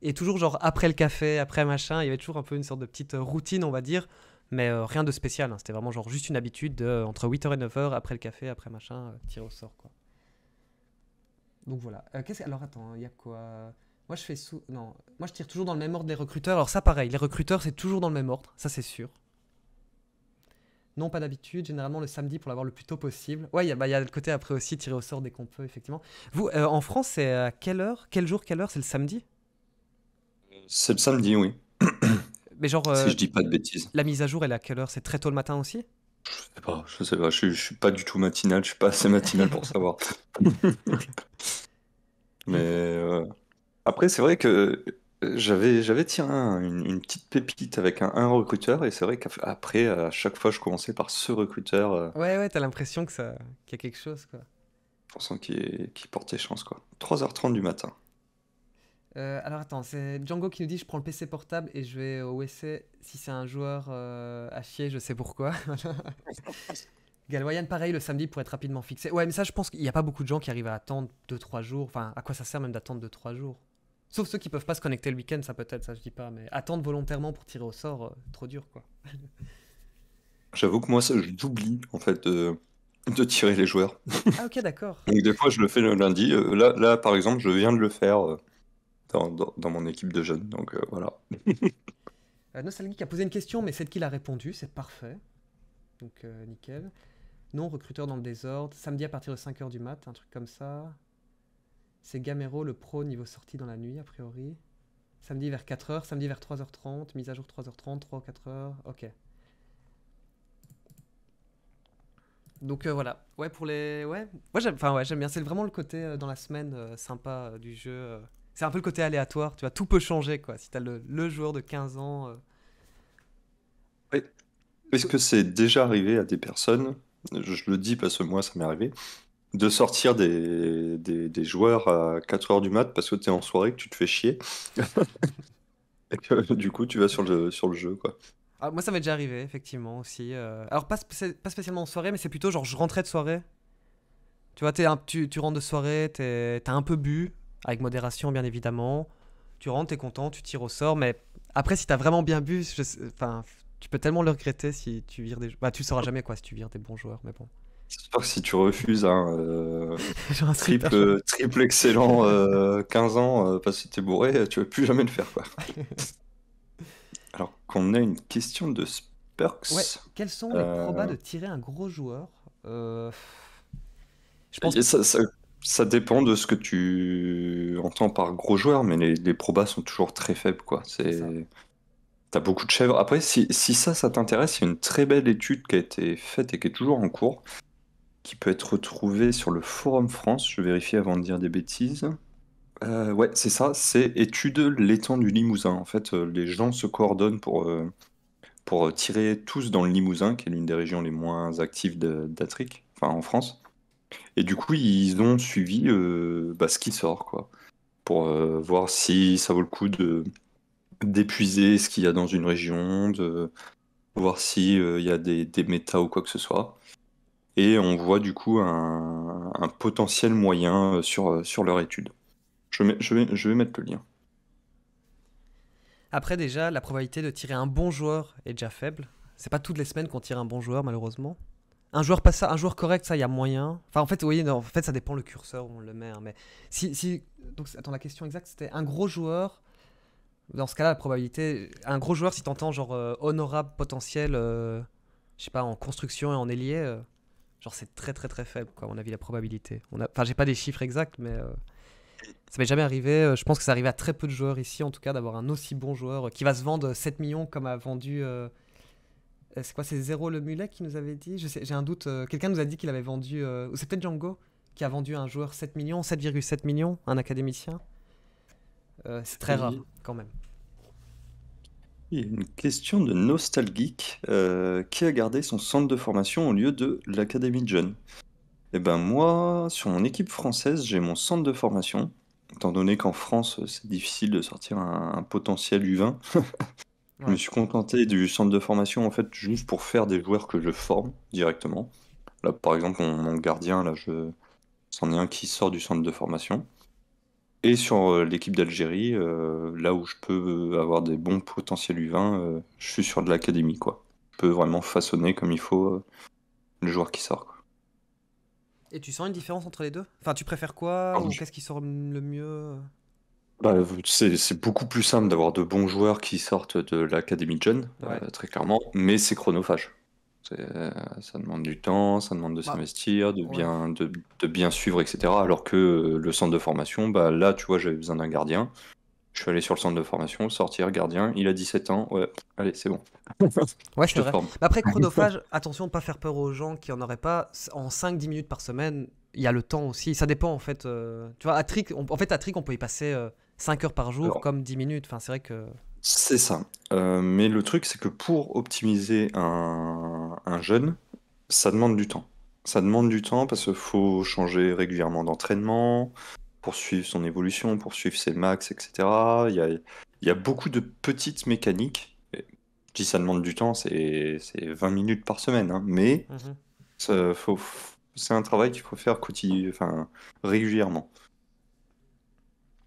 Et toujours, genre, après le café, après machin, il y avait toujours un peu une sorte de petite euh, routine, on va dire. Mais rien de spécial. Hein. C'était vraiment genre juste une habitude de, entre 8h et 9h, après le café, après machin, tirer au sort, quoi. Donc voilà. alors attends, hein, il y a quoi moi, je fais moi, je tire toujours dans le même ordre des recruteurs. Alors, ça, pareil, les recruteurs, c'est toujours dans le même ordre, ça, c'est sûr. Non, pas d'habitude, généralement le samedi pour l'avoir le plus tôt possible. Ouais, il y, a bah, le côté après aussi, tirer au sort dès qu'on peut, effectivement. Vous, euh, en France, c'est à quelle heure Quel jour, quelle heure C'est le samedi euh, C'est le samedi, oui. Mais genre. Euh, si je dis pas de bêtises. La mise à jour, elle est à quelle heure C'est très tôt le matin aussi Je sais pas, je sais pas, je, suis pas du tout matinal, je suis pas assez matinal pour savoir. Mais. Après, c'est vrai que euh, j'avais, j'avais tiens, une, petite pépite avec un, recruteur, et c'est vrai qu'après, à chaque fois, je commençais par ce recruteur. Euh, ouais, ouais, t'as l'impression que ça, qu'il y a quelque chose, quoi. sent qu'il qui portait chance, quoi. 3h30 du matin. Euh, alors attends, c'est Django qui nous dit je prends le PC portable et je vais au WC si c'est un joueur à chier, je sais pourquoi. Galwayan, pareil, le samedi pour être rapidement fixé. Ouais, mais ça, je pense qu'il n'y a pas beaucoup de gens qui arrivent à attendre 2-3 jours. Enfin, à quoi ça sert même d'attendre 2-3 jours Sauf ceux qui peuvent pas se connecter le week-end, ça peut-être, ça je dis pas, mais attendre volontairement pour tirer au sort, euh, trop dur quoi. J'avoue que moi, j'oublie en fait de, tirer les joueurs. Ah ok, d'accord. Donc des fois, je le fais le lundi. Euh, là, là, par exemple, je viens de le faire euh, dans, mon équipe de jeunes, donc voilà. a posé une question, mais c'est qu'il a répondu, c'est parfait. Donc nickel. Non, recruteur dans le désordre, samedi à partir de 5h du mat, un truc comme ça. C'est Gamero, le pro niveau sortie dans la nuit, a priori. Samedi vers 4h, samedi vers 3h30, mise à jour 3h30, 3 4h, ok. Donc euh, voilà, ouais pour les... Ouais, moi j'aime ouais, bien, c'est vraiment le côté euh, dans la semaine euh, sympa du jeu. C'est un peu le côté aléatoire, tu vois, tout peut changer quoi, si tu as le joueur de 15 ans... Oui. Est-ce que c'est déjà arrivé à des personnes Je le dis parce que moi ça m'est arrivé de sortir des, joueurs à 4 heures du mat parce que tu es en soirée, que tu te fais chier. et que du coup, tu vas sur le, sur le jeu, quoi. Ah, moi, ça m'est déjà arrivé, effectivement, aussi. Euh. Alors, pas, spécialement en soirée, mais c'est plutôt genre je rentrais de soirée. Tu vois, un, tu, tu, rentres de soirée, t'as un peu bu, avec modération, bien évidemment. Tu rentres, t'es content, tu tires au sort, mais après, si t'as vraiment bien bu, enfin, tu peux tellement le regretter si tu vires des. Bah, tu sauras jamais, quoi, si tu vires des bons joueurs, mais bon si tu refuses un, hein, euh, triple, excellent 15 euh, ans euh, parce que t'es bourré, tu vas plus jamais le faire. Quoi. Alors qu'on a une question de Spurks. Quels sont les probas de tirer un gros joueur ça, dépend de ce que tu entends par gros joueur, mais les, probas sont toujours très faibles. quoi. C'est T'as beaucoup de chèvres. Après, si, si ça, ça t'intéresse, il y a une très belle étude qui a été faite et qui est toujours en cours, qui peut être retrouvé sur le Forum France. Je vérifie avant de dire des bêtises. Euh, ouais, c'est ça, c'est étude l'étang du Limousin. En fait, euh, les gens se coordonnent pour, euh, pour tirer tous dans le Limousin, qui est l'une des régions les moins actives d'Atric, enfin en France. Et du coup, ils ont suivi bah, ce qui sort, quoi, pour voir si ça vaut le coup d'épuiser ce qu'il y a dans une région, de voir s'il y a des, des méta ou quoi que ce soit et on voit du coup un, potentiel moyen euh, sur, euh, sur leur étude. Je, vais, je vais mettre le lien. Après déjà, la probabilité de tirer un bon joueur est déjà faible. C'est pas toutes les semaines qu'on tire un bon joueur malheureusement. Un joueur ça, un joueur correct, ça, il y a moyen. Enfin, en fait, vous voyez, en fait, ça dépend le curseur où on le met. Hein, mais si, donc, attends, la question exacte, c'était un gros joueur. Dans ce cas-là, la probabilité, un gros joueur, si t'entends genre euh, honorable potentiel, je sais pas, en construction et en ailier, Genre, c'est très, très, très faible, quoi, à mon avis, la probabilité. On a... Enfin, j'ai pas des chiffres exacts, mais euh, ça m'est jamais arrivé. Euh, je pense que ça arrive à très peu de joueurs ici, en tout cas, d'avoir un aussi bon joueur euh, qui va se vendre 7 millions comme a vendu. C'est quoi, c'est Zéro le Mulet qui nous avait dit j'ai un doute. Quelqu'un nous a dit qu'il avait vendu. Ou c'est peut-être Django qui a vendu un joueur 7 millions, 7,7 millions, un académicien. c'est très rare quand même. Une question de nostalgique. Euh, qui a gardé son centre de formation au lieu de l'Académie de jeunes Eh ben moi, sur mon équipe française, j'ai mon centre de formation. Étant donné qu'en France, c'est difficile de sortir un, potentiel U20, je me suis contenté du centre de formation en fait juste pour faire des joueurs que je forme directement. Là, par exemple, mon, gardien, là, je, c'en est un qui sort du centre de formation. Et sur euh, l'équipe d'Algérie, euh, là où je peux euh, avoir des bons potentiels U20, je suis sur de l'académie. quoi. Je peux vraiment façonner comme il faut le joueur qui sort. Et tu sens une différence entre les deux Enfin, tu préfères quoi ah, Qu'est-ce qui sort le mieux bah, c'est beaucoup plus simple d'avoir de bons joueurs qui sortent de l'académie de jeunes, très clairement, mais c'est chronophage. Euh, ça demande du temps, ça demande de bah, s'investir, de bien, de, bien suivre, etc. Alors que euh, le centre de formation, bah, là, tu vois, j'avais besoin d'un gardien. Je suis allé sur le centre de formation, sortir gardien, il a 17 ans, ouais, allez, c'est bon. ouais, je te après, chronophage, attention de pas faire peur aux gens qui en auraient pas. En 5-10 minutes par semaine, il y a le temps aussi. Ça dépend, en fait. Euh, tu vois, à Trick, on, en fait, à Trick, on peut y passer 5 heures par jour, comme 10 minutes. Enfin, c'est vrai que. C'est ça. mais le truc, c'est que pour optimiser un, un jeune, ça demande du temps. Ça demande du temps parce qu'il faut changer régulièrement d'entraînement, poursuivre son évolution, poursuivre ses max, etc. Il y a, beaucoup de petites mécaniques. Si ça demande du temps, c'est 20 minutes par semaine. Hein, mais mhm. c'est un travail qu'il faut faire enfin, régulièrement.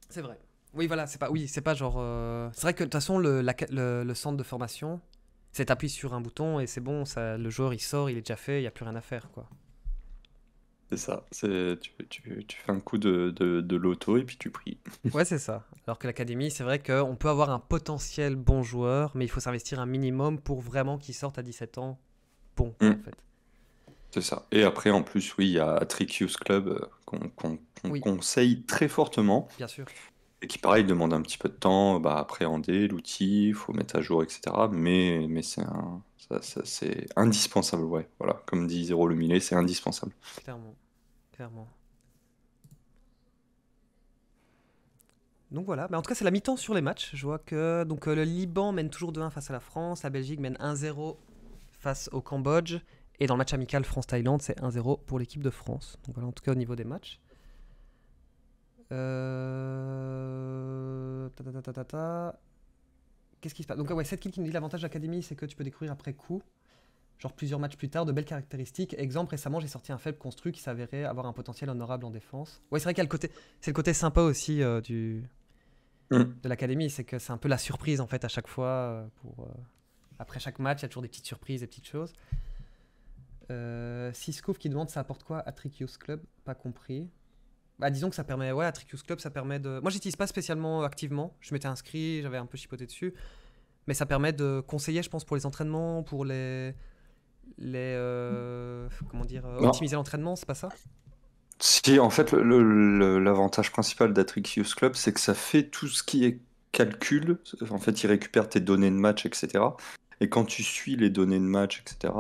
C'est vrai. Oui, voilà, c'est pas, oui, c'est pas genre. Euh, c'est vrai que de toute façon, le centre de formation, c'est appuyer sur un bouton et c'est bon, ça, le joueur il sort, il est déjà fait, il n'y a plus rien à faire. quoi. C'est ça, c'est, tu, fais un coup de, de, loto et puis tu pries. ouais, c'est ça. Alors que l'académie, c'est vrai qu'on peut avoir un potentiel bon joueur, mais il faut s'investir un minimum pour vraiment qu'il sorte à 17 ans bon, mm. en fait. C'est ça. Et après, en plus, oui, il y a Trick Club euh, qu'on, conseille très fortement. Bien sûr. Et qui, pareil, demande un petit peu de temps bah, à appréhender l'outil, il faut mettre à jour, etc. Mais, mais c'est un... ça, c'est indispensable, ouais. Voilà, comme dit Zéro le Millet, c'est indispensable. Clairement, clairement. Donc voilà, mais bah, en tout cas c'est la mi-temps sur les matchs. Je vois que donc euh, le Liban mène toujours 2-1 face à la France, la Belgique mène 1-0 face au Cambodge et dans le match amical France-Thaïlande c'est 1-0 pour l'équipe de France. Donc voilà en tout cas au niveau des matchs. Euh... Qu'est-ce qui se passe Donc, ouais, cette kill qui nous dit l'avantage d'Académie, c'est que tu peux découvrir après coup, genre plusieurs matchs plus tard, de belles caractéristiques. Exemple, récemment, j'ai sorti un faible construit qui s'avérait avoir un potentiel honorable en défense. Ouais, c'est vrai qu'il y a le côté, c'est le côté sympa aussi euh, du mm. de l'Académie, c'est que c'est un peu la surprise en fait à chaque fois. Euh, pour, euh, Après chaque match, il y a toujours des petites surprises, des petites choses. Euh, qui demande ça apporte quoi à Trick Youth Club Pas compris. Bah, disons que ça permet, ouais, à Club, ça permet de. Moi, j'utilise pas spécialement euh, activement. Je m'étais inscrit, j'avais un peu chipoté dessus. Mais ça permet de conseiller, je pense, pour les entraînements, pour les. les euh, Comment dire euh, Optimiser l'entraînement, c'est pas ça Si, en fait, l'avantage principal d'Atricius Club, c'est que ça fait tout ce qui est calcul. En fait, il récupère tes données de match, etc. Et quand tu suis les données de match, etc.,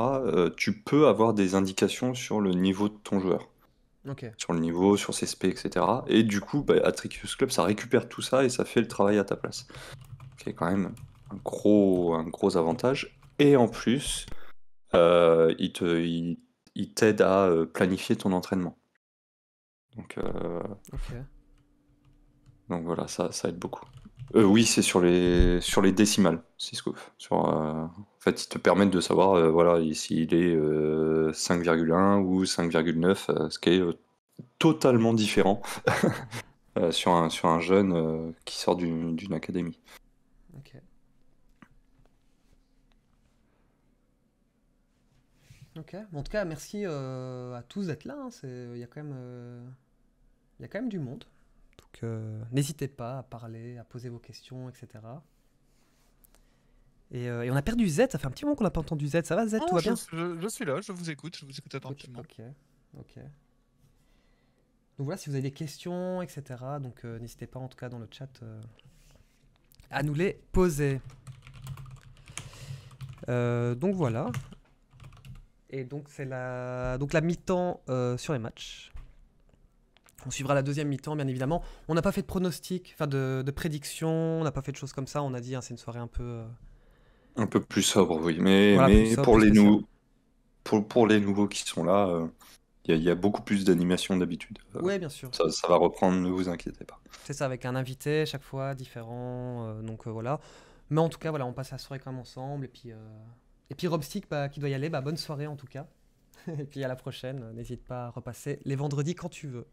tu peux avoir des indications sur le niveau de ton joueur. Sur le niveau, sur ses SP, etc. Et du coup, bah, Club, ça récupère tout ça et ça fait le travail à ta place. Qui est quand même un gros, gros avantage. Et en plus, euh, il t'aide à euh, planifier ton entraînement. Donc, euh, voilà, ça aide beaucoup. Euh, oui, c'est sur les, sur les décimales, c'est euh, en fait, ils te permettent de savoir euh, voilà s'il est 5,1 ou 5,9, ce qui est totalement différent sur, un, sur un jeune qui sort d'une, académie. Ok. Ok. En tout cas, merci à tous d'être là. Hein. Il y a quand même du monde. Donc euh, n'hésitez pas à parler, à poser vos questions, etc. Euh, et, on a perdu Z, ça fait un petit moment qu'on n'a pas entendu Z. Ça va Z, ah, tout va bien je, suis là, je vous écoute, je vous écoute attentivement. Ok, ok. Donc voilà, si vous avez des questions, etc., donc euh, n'hésitez pas en tout cas dans le chat à nous les poser. donc voilà. Et donc c'est la, donc la mi-temps sur les matchs. On suivra la deuxième mi-temps, bien évidemment. On n'a pas fait de pronostic, enfin de, prédictions. prédiction, on n'a pas fait de choses comme ça. On a dit, hein, c'est une soirée un peu. Euh, un peu plus sobre, oui. Mais, pour, les pour, pour, les nouveaux qui sont là, euh, il y, a beaucoup plus d'animation d'habitude. Euh, oui, bien sûr. Ça, va reprendre, ne vous inquiétez pas. C'est ça, avec un invité chaque fois, différent. donc voilà. Mais en tout cas, voilà, on passe la soirée quand même ensemble. Et puis, et puis bah, qui doit y aller, bah, bonne soirée en tout cas. et puis à la prochaine. N'hésite pas à repasser les vendredis quand tu veux.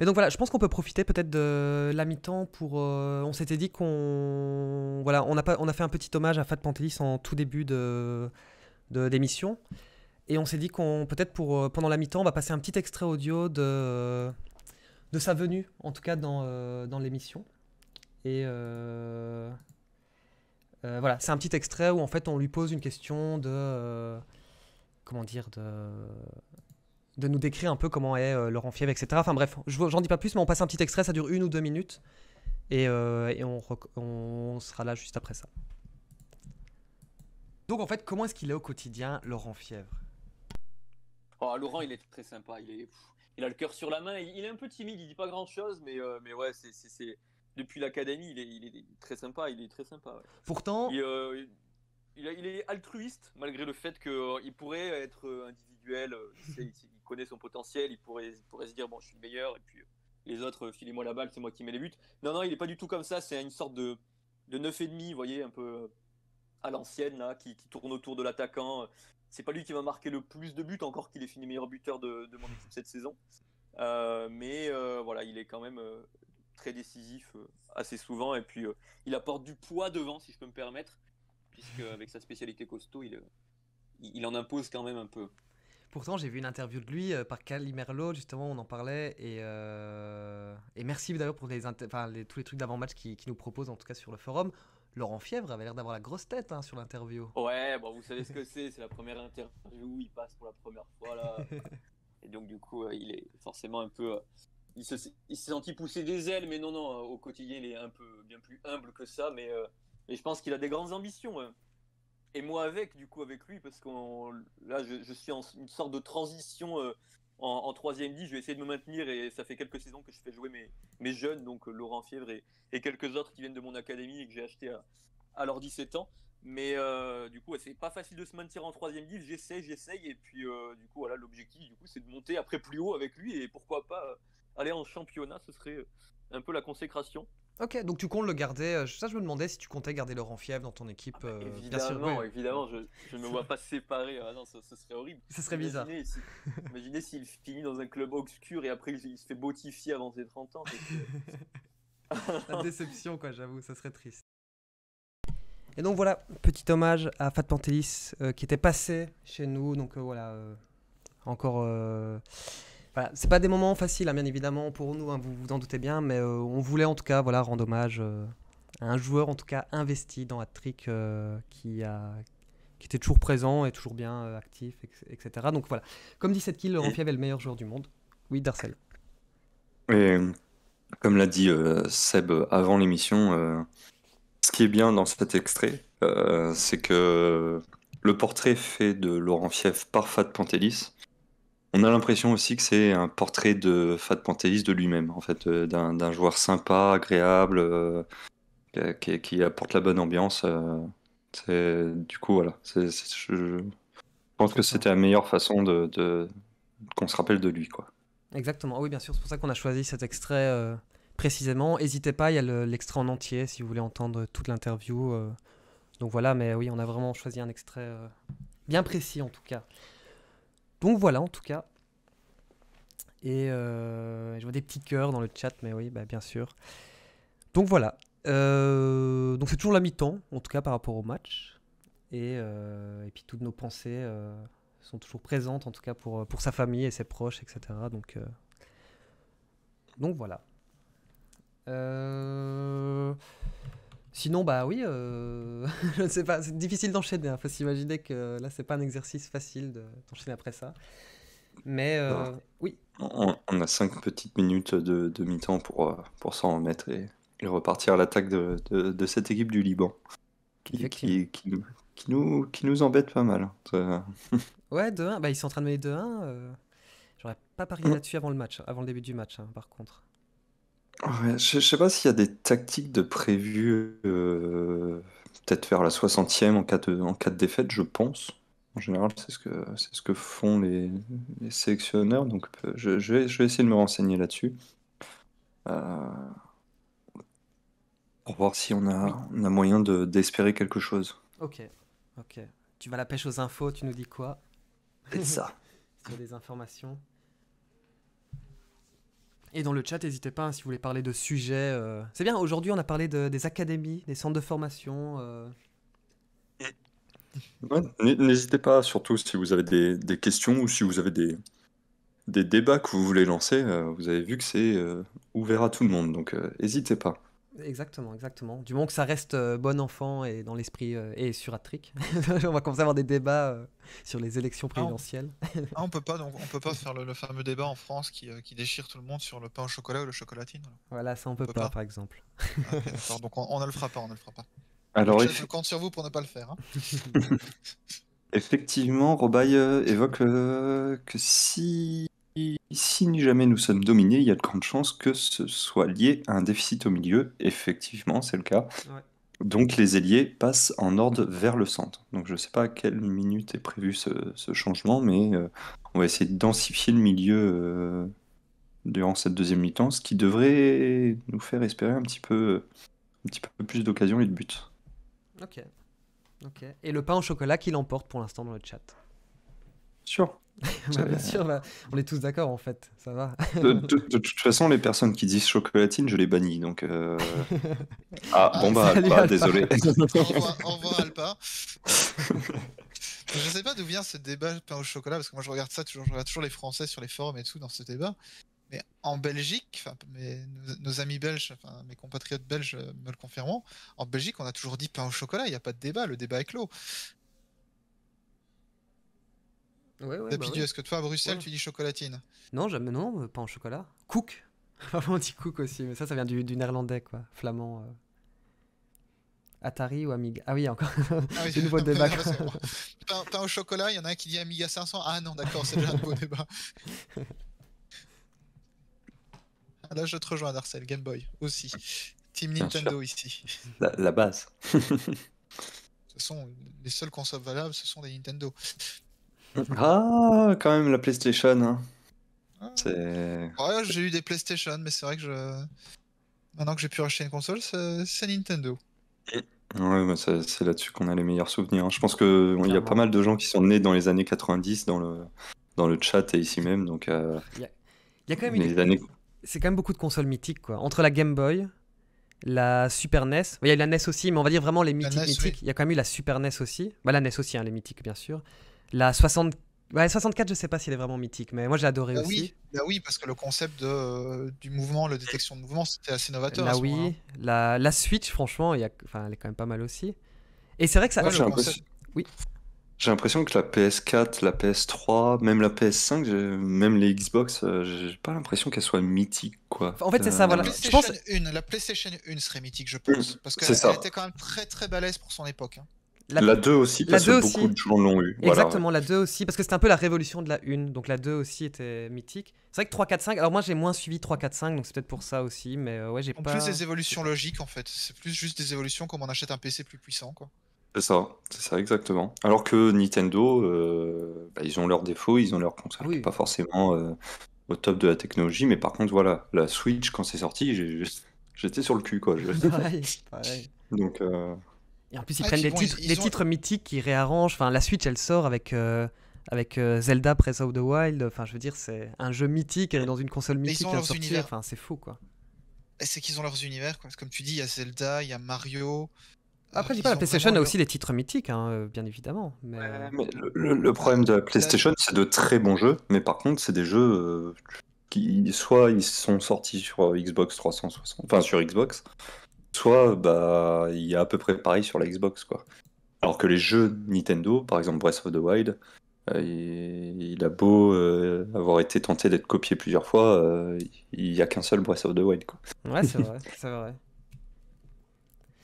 Mais donc voilà, je pense qu'on peut profiter peut-être de la mi-temps pour. Euh, on s'était dit qu'on. Voilà, on a, pas, on a fait un petit hommage à Fat Pantelis en tout début de d'émission. Et on s'est dit qu'on. Peut-être pour euh, pendant la mi-temps, on va passer un petit extrait audio de, de sa venue, en tout cas dans, euh, l'émission. Et. voilà, c'est un petit extrait où en fait on lui pose une question de. comment dire De de nous décrire un peu comment est euh, Laurent Fièvre, etc. Enfin bref, j'en dis pas plus, mais on passe un petit extrait, ça dure une ou deux minutes, et, euh, et on, on, sera là juste après ça. Donc en fait, comment est-ce qu'il est au quotidien, Laurent Fièvre oh, Laurent, il est très sympa, il, il a le cœur sur la main, il, est un peu timide, il dit pas grand-chose, mais, euh, mais ouais, c'est, depuis l'académie, il est, il est, très sympa, il est très sympa. Pourtant... Il, est altruiste, malgré le fait qu'il pourrait être individuel, il connaît son potentiel, il pourrait, pourrait se dire bon, je suis le meilleur, et puis euh, les autres, euh, filez-moi la balle, c'est moi qui mets les buts. Non, non, il n'est pas du tout comme ça. C'est une sorte de, de 9,5, vous voyez, un peu euh, à l'ancienne, là, qui, tourne autour de l'attaquant. C'est pas lui qui va marquer le plus de buts, encore qu'il est fini meilleur buteur de, mon équipe cette saison. mais voilà, il est quand même très décisif assez souvent. Et puis, il apporte du poids devant, si je peux me permettre, puisque avec sa spécialité costaud, il, il en impose quand même un peu. Pourtant, j'ai vu une interview de lui euh, par Cali Merlot, justement, on en parlait. Et, euh, et merci d'ailleurs pour tous les trucs d'avant-match qui, nous proposent, en tout cas sur le forum. Laurent Fièvre avait l'air d'avoir la grosse tête hein, sur l'interview. Ouais, bon, vous savez ce que c'est, c'est la première interview, il passe pour la première fois là. et donc, du coup, euh, il est forcément un peu. il s'est senti pousser des ailes, mais non, non, au quotidien, il est un peu bien plus humble que ça. Mais, je pense qu'il a des grandes ambitions. Hein et moi avec, du coup, avec lui, parce que là, je, suis en une sorte de transition euh, en, troisième deal, je vais essayer de me maintenir et ça fait quelques saisons que je fais jouer mes, mes jeunes, donc euh, Laurent Fièvre et, quelques autres qui viennent de mon académie et que j'ai acheté à, à, leurs 17 ans. Mais euh, du coup, c'est pas facile de se maintenir en troisième deal, J'essaie, j'essaye, et puis du coup, voilà, l'objectif, du coup, c'est de monter après plus haut avec lui et pourquoi pas aller en championnat, ce serait euh, un peu la consécration. Ok, donc tu comptes le garder. Euh, ça, je me demandais si tu comptais garder Laurent Fièvre dans ton équipe. Euh, évidemment, évidemment, je ne me vois pas séparer. Ah non, ce, serait horrible. Ce serait imaginez bizarre. Si, imaginez s'il finit dans un club obscur et après il se fait botifier avant ses 30 ans. La déception, quoi, j'avoue, ça serait triste. Et donc voilà, petit hommage à Fat Pantelis qui était passé chez nous. Donc voilà, encore voilà. Bah, c'est pas des moments faciles, hein, bien évidemment, pour nous, hein, vous vous en doutez bien, mais euh, on voulait en tout cas voilà, rendre hommage euh, à un joueur, en tout cas investi dans Hattrick, euh, qui, a, qui était toujours présent et toujours bien actif, etc. Donc voilà. Comme cette kill, Laurent Fiev est le meilleur joueur du monde. Oui, Darcel. Et comme l'a dit Seb avant l'émission, ce qui est bien dans cet extrait, c'est que le portrait fait de Laurent Fief par Fat Pantelis on a l'impression aussi que c'est un portrait de Fat Pantelis de lui-même, en fait, euh, d'un joueur sympa, agréable, euh, qui, apporte la bonne ambiance. Euh, du coup, voilà. je, pense que c'était la meilleure façon de, qu'on se rappelle de lui, quoi. Exactement. Oui, bien sûr. C'est pour ça qu'on a choisi cet extrait précisément. N'hésitez pas, il y a l'extrait en entier si vous voulez entendre toute l'interview. donc voilà, mais oui, on a vraiment choisi un extrait bien précis en tout cas. Donc voilà, en tout cas. Et euh, je vois des petits cœurs dans le chat, mais oui, bah, bien sûr. Donc voilà. Euh, donc c'est toujours la mi-temps, en tout cas par rapport au match. Et, euh, puis toutes nos pensées sont toujours présentes, en tout cas pour, pour sa famille et ses proches, etc. Donc, donc voilà. Sinon, bah oui, euh, pas, c'est difficile d'enchaîner. Il hein. faut s'imaginer que là, c'est pas un exercice facile d'enchaîner après ça. Mais euh, oui. On, a cinq petites minutes de, mi-temps pour, euh, pour s'en remettre et, repartir à l'attaque de, de, cette équipe du Liban qui, qui, nous, qui nous embête pas mal. Hein. ouais, 2-1, bah, ils sont en train de mener 2-1. J'aurais pas parié mm. là-dessus avant le match, avant le début du match, hein, par contre je, ne sais pas s'il y a des tactiques de prévues, euh, peut-être vers la 60e en cas de, en cas de défaite, je pense. En général, c'est ce que, c'est ce que font les, sélectionneurs, donc euh, je, vais, je vais essayer de me renseigner là-dessus. Euh, pour voir si on a, moyen de, d'espérer quelque chose. ok, ok. Tu vas la pêche aux infos, tu nous dis quoi C'est ça. des informations et dans le chat, n'hésitez pas hein, si vous voulez parler de sujets. Euh. C'est bien, aujourd'hui on a parlé des académies, des centres de formation. Euh. n'hésitez pas, surtout si vous avez des, questions ou si vous avez des, des débats que vous voulez lancer. Euh, vous avez vu que c'est ouvert à tout le monde, donc n'hésitez pas. Exactement, exactement. Du moment que ça reste euh, bon enfant et dans l'esprit euh, et sur on va commencer à avoir des débats euh, sur les élections ah, présidentielles. Ah, on... peut pas, donc, on peut pas faire le, fameux débat en France qui, déchire tout le monde sur le pain au chocolat ou le chocolatine. Voilà, ça on, peut, pas, par exemple. Ah, donc on, ne le fera pas, ne fera pas. Alors, je, compte sur vous pour ne pas le faire. Hein. Effectivement, Robaille évoque que si si jamais nous sommes dominés, il y a de grandes chances que ce soit lié à un déficit au milieu. Effectivement, c'est le cas. Donc les ailiers passent en ordre vers le centre. Donc je ne sais pas à quelle minute est prévu ce, changement, mais euh, on va essayer de densifier le milieu euh, durant cette deuxième mi-temps, ce qui devrait nous faire espérer un petit peu, plus d'occasions et de buts. Ok. Et le pain au chocolat qui l'emporte pour l'instant dans le chat. Sûr. bien sûr, on est tous d'accord en fait, ça va. de, toute façon, les personnes qui disent chocolatine, je les bannis. Donc, euh, ah, bon bah, Alpa, désolé. au, Alpa. je sais pas d'où vient ce débat pain au chocolat parce que moi je regarde ça toujours, je regarde toujours les Français sur les forums et tout dans ce débat. Mais en Belgique, nos, amis belges, mes compatriotes belges me le confirment en Belgique, on a toujours dit pain au chocolat, il n'y a pas de débat, le débat est clos. Ouais, bah ouais, est-ce que toi à Bruxelles tu dis chocolatine Non, jamais, non, pas en chocolat. Cook On dit cook aussi, mais ça, ça vient du, néerlandais, quoi, flamand. Euh, Atari ou Amiga Ah oui, encore. Une ah oui, nouveau débat. Pain, au chocolat, il y en a un qui dit Amiga 500. Ah non, d'accord, c'est déjà un nouveau débat. Là, je te rejoins, Darcel. Game Boy aussi. Team Nintendo ici. La, base. toute façon les seuls consoles valables, ce sont des Nintendo. Ah, quand même, la PlayStation. Hein. Ah. j'ai eu des PlayStation, mais c'est vrai que je. Maintenant que j'ai pu racheter une console, c'est Nintendo. Ouais, bah, c'est là-dessus qu'on a les meilleurs souvenirs. Hein. Je pense qu'il il y a pas mal de gens qui sont nés dans les années 90 dans le, dans le chat et ici même. Donc, euh, il, y a... quand même années... C'est quand même beaucoup de consoles mythiques. Quoi. Entre la Game Boy, la Super NES. Il y a la NES aussi, mais on va dire vraiment les mythiques. E il y a quand même eu la Super NES aussi. Bah, la NES aussi, hein, les mythiques, bien sûr. La 60... 64, je ne sais pas s'il est vraiment mythique, mais moi j'ai adoré bah aussi. Oui. Bah oui, parce que le concept de, euh, du mouvement, le détection de mouvement, c'était assez novateur. Là, oui. La, la Switch, franchement, y a... enfin, elle est quand même pas mal aussi. Et c'est vrai que ça. Oui. J'ai l'impression que la PS4, la PS3, même la PS5, même les Xbox, euh, j'ai pas l'impression qu'elles soient mythiques, quoi. En fait, c'est ça, euh, voilà. La PlayStation, 1, la PlayStation serait mythique, je mm, pense. parce qu'elle était quand même très très balèze pour son époque. Hein. La, 2 aussi, parce que beaucoup de gens l'ont eu. Exactement, la 2 aussi, parce que c'était un peu la révolution de la 1, donc la 2 aussi était mythique. C'est vrai que 3, 4, 5, alors moi j'ai moins suivi 3, 4, 5, donc c'est peut-être pour ça aussi, mais euh, ouais, j'ai pas. En plus, des évolutions logiques en fait, c'est plus juste des évolutions comme on achète un PC plus puissant quoi. C'est ça, c'est ça exactement. Alors que Nintendo, euh, bah, ils ont leurs défauts, ils ont leurs consoles pas forcément euh, au top de la technologie, mais par contre voilà, la Switch quand c'est sorti, j'étais sur le cul quoi. Donc. Euh... Et en plus, ils ah, prennent des, titres, titres mythiques qui réarrangent. Enfin, la Switch, elle sort avec, euh, avec euh, Zelda Breath of the Wild. Enfin, je veux dire, c'est un jeu mythique. Elle est dans une console mythique. Ils Enfin, c'est fou, quoi. C'est qu'ils ont leurs univers, quoi. Comme tu dis, il y a Zelda, il y a Mario. Après, dis euh, pas, la PlayStation a aussi des titres mythiques, hein, bien évidemment. le, problème de la PlayStation, c'est de très bons jeux, mais par contre, c'est des jeux qui, soit ils sont sortis sur Xbox 360, enfin sur Xbox, soit bah, il y a à peu près pareil sur la Xbox. Quoi. Alors que les jeux Nintendo, par exemple Breath of the Wild, euh, il a beau euh, avoir été tenté d'être copié plusieurs fois, euh, il n'y a qu'un seul Breath of the Wild. Ouais, c'est vrai, c'est vrai.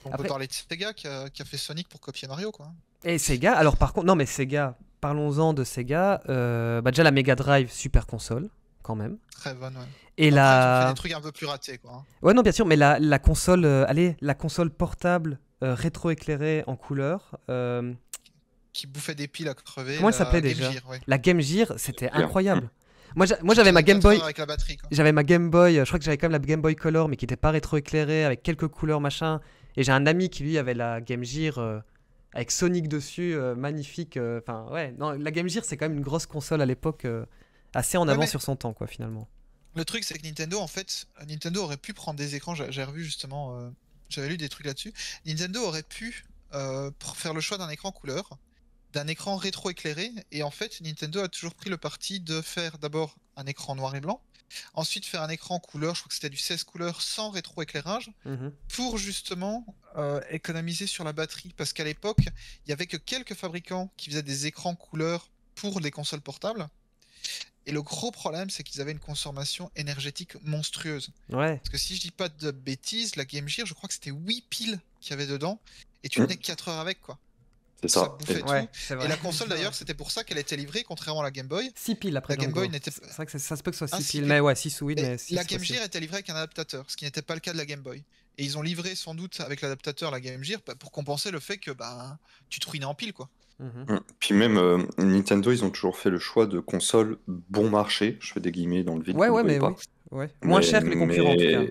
On peut parler de Sega qui a, fait Sonic pour copier Mario, quoi. Et Sega, alors par contre, non mais Sega, parlons-en de Sega. Bah, déjà la Mega Drive, super console, quand même. Très bonne, ouais. Et la... un peu plus ratés, quoi. Hein. Ouais, non, bien sûr, mais la, console, euh, allez, la console portable rétro euh, rétroéclairée en couleur. Euh, qui bouffait des piles à crever. Comment elle s'appelait déjà ouais. La Game Gear, c'était incroyable. Mmh. Moi, j'avais ma Game Boy. J'avais ma Game Boy. Je crois que j'avais quand même la Game Boy Color, mais qui n'était pas rétroéclairée, avec quelques couleurs, machin. Et j'ai un ami qui, lui, avait la Game Gear avec Sonic dessus, magnifique. Enfin, ouais, non, la Game Gear, c'est quand même une grosse console à l'époque, assez en avant sur son temps, quoi, finalement. Le truc, c'est que Nintendo, en fait, Nintendo aurait pu prendre des écrans. J'ai revu justement, euh, j'avais lu des trucs là-dessus. Nintendo aurait pu euh, faire le choix d'un écran couleur, d'un écran rétro-éclairé. Et en fait, Nintendo a toujours pris le parti de faire d'abord un écran noir et blanc, ensuite faire un écran couleur, je crois que c'était du 16 couleurs sans rétro-éclairage, mhm. pour justement euh, économiser sur la batterie. Parce qu'à l'époque, il n'y avait que quelques fabricants qui faisaient des écrans couleur pour les consoles portables. Et le gros problème, c'est qu'ils avaient une consommation énergétique monstrueuse. Parce que si je dis pas de bêtises, la Game Gear, je crois que c'était 8 piles qu'il y avait dedans, et tu mm. tenais que 4 heures avec, quoi. C'est ça. et la console d'ailleurs, c'était pour ça qu'elle était livrée, contrairement à la Game Boy. 6 piles après. La Game Boy n'était C'est vrai que ça, se peut que ce soit 6 ah, piles, mais ouais, 6 ou 8. Mais la Game Gear était livrée avec un adaptateur, ce qui n'était pas le cas de la Game Boy. Et ils ont livré sans doute avec l'adaptateur la Game Gear bah, pour compenser le fait que bah, tu te ruinais en piles, quoi. Mhm. Hum. Puis même euh, Nintendo, ils ont toujours fait le choix de consoles bon marché, je fais des guillemets dans le vide. Ouais, ouais, mais, Ouais. moins cher que les concurrents. Euh,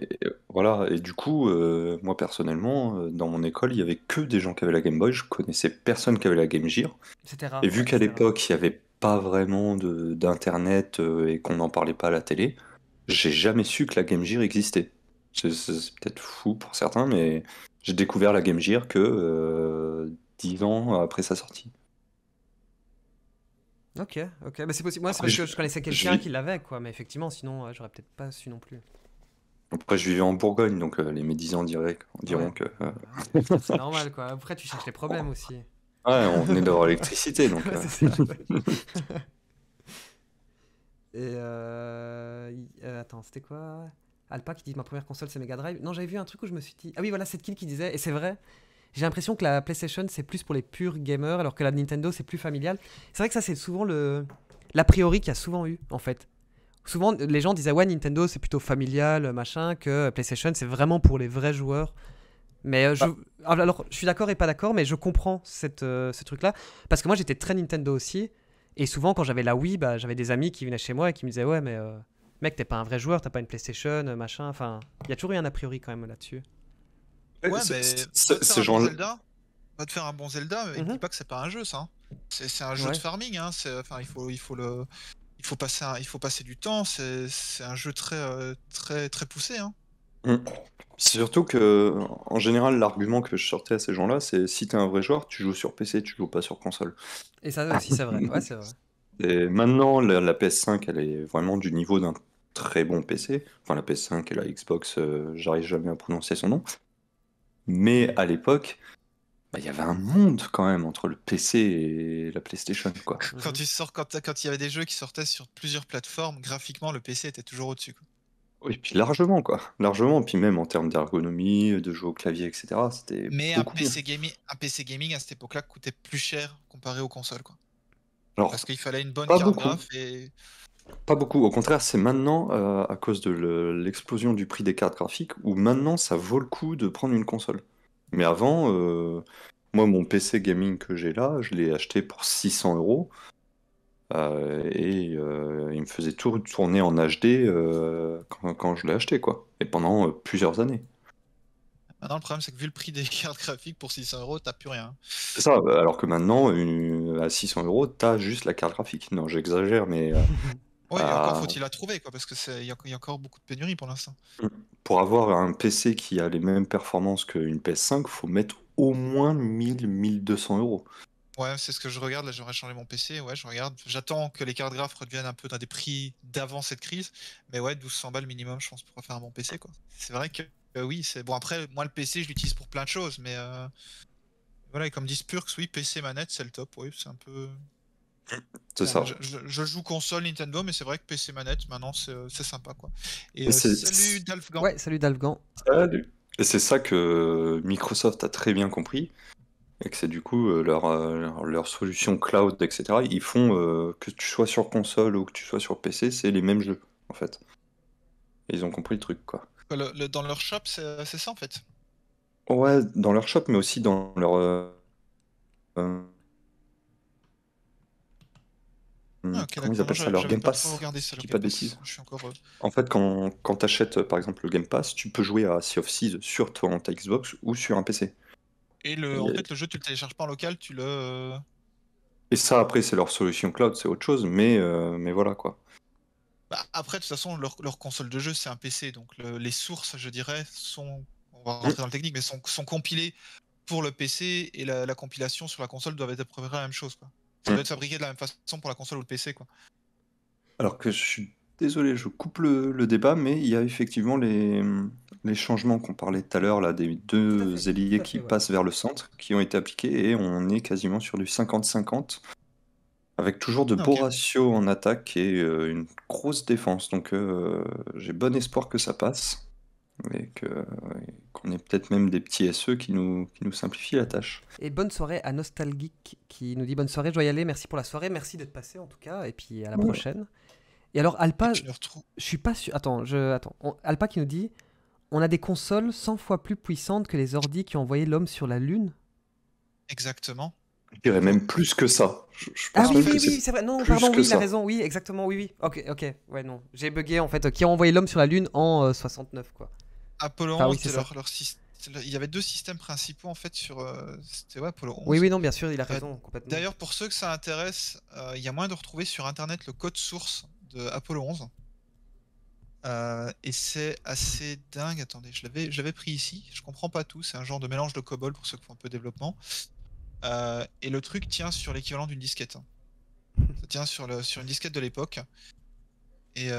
voilà, et du coup, euh, moi personnellement, dans mon école, il y avait que des gens qui avaient la Game Boy, je connaissais personne qui avait la Game Gear. Et vu qu'à l'époque, il n'y avait pas vraiment d'internet et qu'on n'en parlait pas à la télé, j'ai jamais su que la Game Gear existait. C'est peut-être fou pour certains, mais j'ai découvert la Game Gear que ans euh, après sa sortie. Ok, ok, mais bah, c'est possible. Moi, c'est que je connaissais quelqu'un qui l'avait, quoi. Mais effectivement, sinon, euh, j'aurais peut-être pas su non plus. Après, je vivais en Bourgogne, donc euh, les médisants diront que. C'est normal, quoi. Après, tu cherches les problèmes aussi. Ouais, on venait d'avoir l'électricité, donc. attends, c'était quoi Alpa qui dit ma première console c'est Mega Drive. Non, j'avais vu un truc où je me suis dit ah oui voilà cette kill qui disait et c'est vrai j'ai l'impression que la PlayStation, c'est plus pour les purs gamers, alors que la Nintendo, c'est plus familial. C'est vrai que ça, c'est souvent le l'a priori qu'il y a souvent eu, en fait. Souvent, les gens disaient, ouais, Nintendo, c'est plutôt familial, machin, que euh, PlayStation, c'est vraiment pour les vrais joueurs. Mais euh, je, bah. alors, je suis d'accord et pas d'accord, mais je comprends euh, ce truc-là. Parce que moi, j'étais très Nintendo aussi. Et souvent, quand j'avais la Wii, bah, j'avais des amis qui venaient chez moi et qui me disaient, ouais, mais mec, t'es pas un vrai joueur, t'as pas une PlayStation, machin. Enfin, il y a toujours eu un a priori quand même là-dessus. Ouais, mais ce genre Zelda, va te faire un bon Zelda, mais mhm. dis pas que c'est pas un jeu, ça. Hein. C'est un jeu de farming, hein. Enfin, il faut, il faut le, il faut passer, il faut passer du temps. C'est un jeu très, euh, très, très poussé, hein. Mm. C'est surtout que, en général, l'argument que je sortais à ces gens-là, c'est si t'es un vrai joueur, tu joues sur PC, tu joues pas sur console. Et ça aussi, c'est vrai. Ouais, vrai. Et maintenant, la, PS5, elle est vraiment du niveau d'un très bon PC. Enfin, la PS5 et la Xbox, euh, j'arrive jamais à prononcer son nom. Mais à l'époque, bah, il y avait un monde quand même entre le PC et la PlayStation. Quoi. Quand tu mhm. quand, il y avait des jeux qui sortaient sur plusieurs plateformes, graphiquement, le PC était toujours au-dessus. Oui, puis largement, quoi. Largement, puis même en termes d'ergonomie, de jeu au clavier, etc. C'était Mais un PC, gaming, à cette époque-là coûtait plus cher comparé aux consoles, quoi. Parce qu'il fallait une bonne carte et pas beaucoup, au contraire, c'est maintenant, euh, à cause de l'explosion du prix des cartes graphiques, où maintenant ça vaut le coup de prendre une console. Mais avant, euh, moi, mon PC gaming que j'ai là, je l'ai acheté pour 600 euros. Euh, et il me faisait tout tourner en HD quand, je l'ai acheté, quoi. Et pendant plusieurs années. Maintenant, le problème, c'est que vu le prix des cartes graphiques pour 600 euros, t'as plus rien. C'est ça, alors que maintenant, à 600 euros, t'as juste la carte graphique. Non, j'exagère, mais Oui, encore euh, faut-il la trouver, quoi, parce qu'il y, a, encore beaucoup de pénuries pour l'instant. Mm. Pour avoir un PC qui a les mêmes performances qu'une PS5, faut mettre au moins 1000-1200 euros. Ouais, c'est ce que je regarde. Là, j'aurais changé mon PC. Ouais, je regarde. J'attends que les cartes graphes reviennent un peu dans des prix d'avant cette crise. Mais ouais, 1200 balles minimum, je pense, pour un bon PC. quoi. C'est vrai que euh, oui, c'est bon. Après, moi, le PC, je l'utilise pour plein de choses. Mais euh, voilà, comme disent Purks, oui, PC manette, c'est le top. Oui, c'est un peu. C'est ça. Je, joue console Nintendo, mais c'est vrai que PC manette, maintenant, euh, c'est sympa. Quoi. Et, euh, salut Dalfgan. salut Et c'est ça que Microsoft a très bien compris. Et que c'est du coup euh, leur, leur, solution cloud, etc. Ils font que tu sois sur console ou que tu sois sur PC, c'est les mêmes jeux, en fait. ils ont compris le truc, quoi. dans leur shop, c'est ça, en fait. Ouais, dans leur shop, mais aussi dans leur. Mm. Ah, comment ils appellent ça leur Game Pass pas de En fait, quand, quand tu achètes par exemple le Game Pass, tu peux jouer à Sea of Seas sur ton Xbox ou sur un PC. Et, le, en fait, le jeu, tu le télécharges pas en local, tu le. Euh, et ça, après, c'est leur solution cloud, c'est autre chose, mais, euh, mais voilà quoi. Bah, après, de toute façon, leur, console de jeu, c'est un PC, donc les sources, je dirais, sont. On va rentrer mm. dans le technique, mais sont, sont compilées pour le PC et la, compilation sur la console doit être à peu près la même chose. Quoi. Ça doit hmm. être fabriqué de la même façon pour la console ou le PC, quoi. Alors que je suis désolé, je coupe le, débat, mais il y a effectivement les, changements qu'on parlait tout à l'heure, des deux fait, qui passent vers le centre, qui ont été appliqués, et on est quasiment sur du 50-50, avec toujours de ah, beaux ratios en attaque et euh, une grosse défense. Donc euh, j'ai bon espoir que ça passe et euh, qu'on ait peut-être même des petits SE qui nous, qui nous simplifient la tâche. Et bonne soirée à Nostalgeek qui nous dit bonne soirée, je dois y aller, merci pour la soirée, merci d'être passé en tout cas, et puis à la prochaine. Et alors Alpa, je, suis pas sûr, attends, je, attends. On, Alpa qui nous dit, on a des consoles 100 fois plus puissantes que les ordi qui ont envoyé l'homme sur la Lune Exactement. Je dirais même plus que ça. ah oui, oui, c'est vrai. Non, pardon, oui, la raison, oui, exactement, oui, oui. Ok, ok, ouais, non. J'ai bugué en fait, euh, qui a envoyé l'homme sur la Lune en 69, euh, quoi. Apollo 11, leur, il y avait deux systèmes principaux en fait sur euh, c'était ouais, Apollo 11. Oui oui non bien sûr il a euh, raison complètement. D'ailleurs pour ceux que ça intéresse, euh, il y a moyen de retrouver sur internet le code source de Apollo 11. et c'est assez dingue. Attendez, je l'avais pris ici. Je comprends pas tout. C'est un genre de mélange de COBOL pour ceux qui font un peu de développement. et le truc tient sur l'équivalent d'une disquette. Hein. Ça tient sur sur une disquette de l'époque. Et,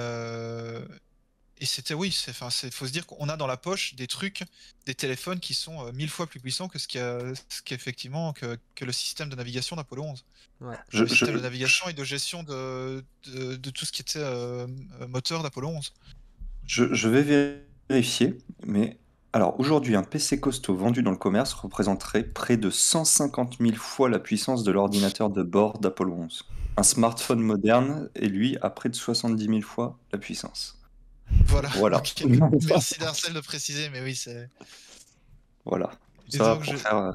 et c'était oui, il faut se dire qu'on a dans la poche des trucs, des téléphones qui sont euh, mille fois plus puissants que ce qui, effectivement que, le système de navigation d'Apollo 11. le système de navigation et de gestion de, tout ce qui était euh, moteur d'Apollo 11. Je, je, vais vérifier, mais alors aujourd'hui, un PC costaud vendu dans le commerce représenterait près de 150 000 fois la puissance de l'ordinateur de bord d'Apollo 11. Un smartphone moderne est lui à près de 70 000 fois la puissance. Voilà. Merci Darcel de préciser, mais oui, c'est. Voilà. Euh,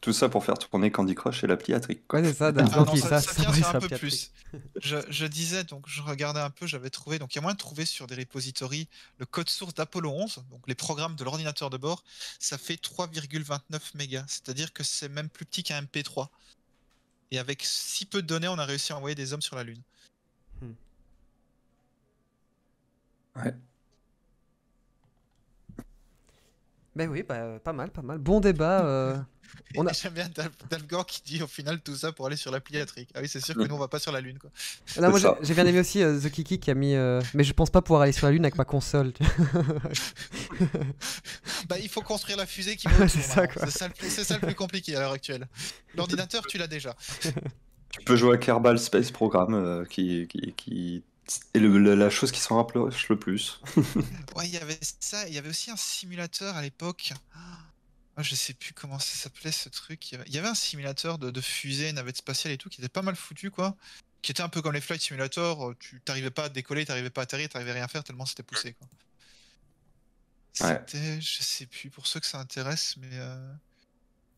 tout ça pour faire tourner Candy Crush et la Atric. Quoi, c'est ça, ah ça, ça, Je, je, disais, donc je regardais un peu, j'avais trouvé, donc il y a moyen de trouver sur des repositories le code source d'Apollo 11, donc les programmes de l'ordinateur de bord, ça fait 3,29 mégas, c'est-à-dire que c'est même plus petit qu'un MP3. Et avec si peu de données, on a réussi à envoyer des hommes sur la Lune. Ouais. Ben oui, bah, pas mal, pas mal. Bon débat. Euh, on a... J'aime bien Dalgor qui dit au final tout ça pour aller sur la pliatrique. Ah oui, c'est sûr que nous on va pas sur la lune quoi. Ah moi j'ai bien aimé aussi euh, The Kiki qui a mis. Euh, mais je pense pas pouvoir aller sur la lune avec ma console. bah il faut construire la fusée qui va C'est ça, le, plus compliqué à l'heure actuelle. L'ordinateur tu l'as déjà. Tu peux jouer à Kerbal Space Program qui, qui et la chose qui s'en rapproche le plus. ouais, il y avait ça. Il y avait aussi un simulateur à l'époque. Ah, je sais plus comment ça s'appelait ce truc. Il y avait un simulateur de, fusée, navette spatiale et tout, qui était pas mal foutu, quoi. Qui était un peu comme les Flight Simulator. Tu t'arrivais pas à décoller, t'arrivais pas à atterrir, t'arrivais rien faire tellement c'était poussé, quoi. C'était, je sais plus, pour ceux que ça intéresse, mais. Euh,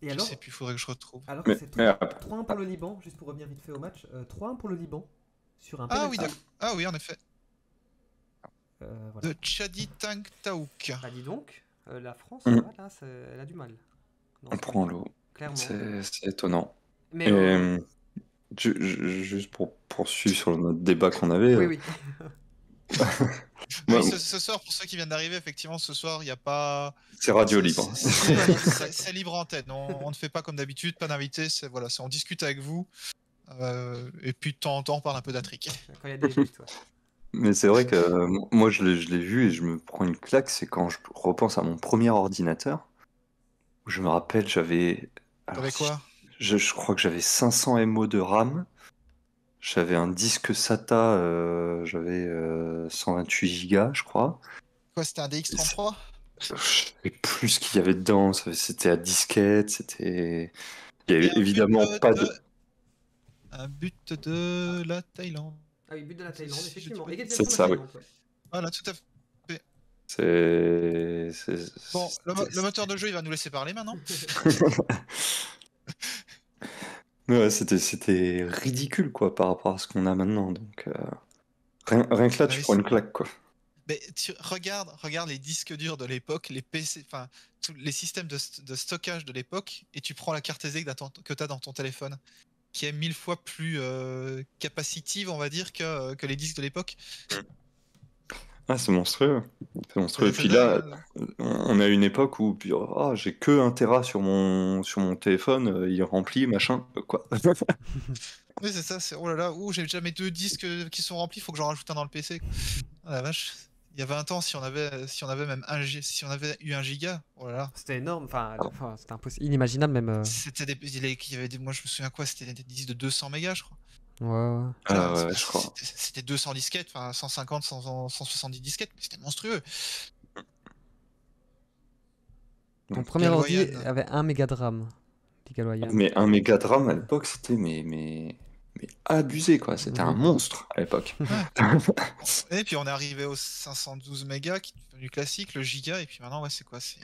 je sais plus, Il faudrait que je retrouve. Alors c'est 3-1 pour le Liban, juste pour revenir vite fait au match. 3-1 euh, pour le Liban ah oui, ah oui, en effet. Euh, de Chadi Tank Taouk. Bah, dis donc, euh, la France, mm. elle a du mal. On prend l'eau. C'est étonnant. Mais euh, juste pour poursuivre sur notre débat qu'on avait. Oui, oui. ce, soir, pour ceux qui viennent d'arriver, effectivement, ce soir, il n'y a pas. C'est radio libre. C'est libre antenne. On, on, ne fait pas comme d'habitude, pas d'invité. Voilà, on discute avec vous. Euh, et puis de temps en temps, on parle un peu d'Atrick. Mais c'est vrai que euh, moi, je l'ai vu et je me prends une claque. C'est quand je repense à mon premier ordinateur. Où je me rappelle, j'avais. quoi je, crois que j'avais 500 MO de RAM. J'avais un disque SATA, euh, j'avais 128 Go, je crois. Quoi, c'était un DX33 Je sais plus ce qu'il y avait dedans. C'était à disquette, c'était. Il n'y avait évidemment pas de un but de la Thaïlande. Ah oui, but de la Thaïlande, effectivement. C'est ça, oui. Voilà, tout à fait. C'est. Bon, le, moteur de jeu, il va nous laisser parler maintenant. ouais, c'était ridicule, quoi, par rapport à ce qu'on a maintenant. Donc, euh, rien, que là, tu prends une claque, quoi. Mais tu regardes, regarde les disques durs de l'époque, les PC, enfin, tous les systèmes de, stockage de l'époque, et tu prends la carte SD que tu as dans ton téléphone qui est mille fois plus euh, capacitive, on va dire, que, euh, que les disques de l'époque. Ah, c'est monstrueux. C'est monstrueux. Et puis là, on a une époque où ah j'ai que un Tera sur mon, sur mon téléphone, euh, il remplit, machin, quoi. oui, c'est ça. oh là là, oh, j'ai jamais deux disques qui sont remplis, il faut que j'en rajoute un dans le PC. Ah la vache il y a 20 ans, si on avait, si on avait même un, si on avait eu un giga, oh C'était énorme, enfin, c'était impossible, inimaginable même. Euh. C'était des, avait des, moi je me souviens quoi, c'était des disques de 200 mégas, je crois. Ouais, ouais. Ah, c'était 200 disquettes, enfin 150, 170 disquettes, c'était monstrueux. Mon premier ordi avait 1 méga de RAM. Mais 1 méga à l'époque, c'était mais, mais mais abusé quoi, c'était un mhm. monstre à l'époque. et puis on est arrivé au 512 mégas qui est du classique, le giga, et puis maintenant c'est quoi c'est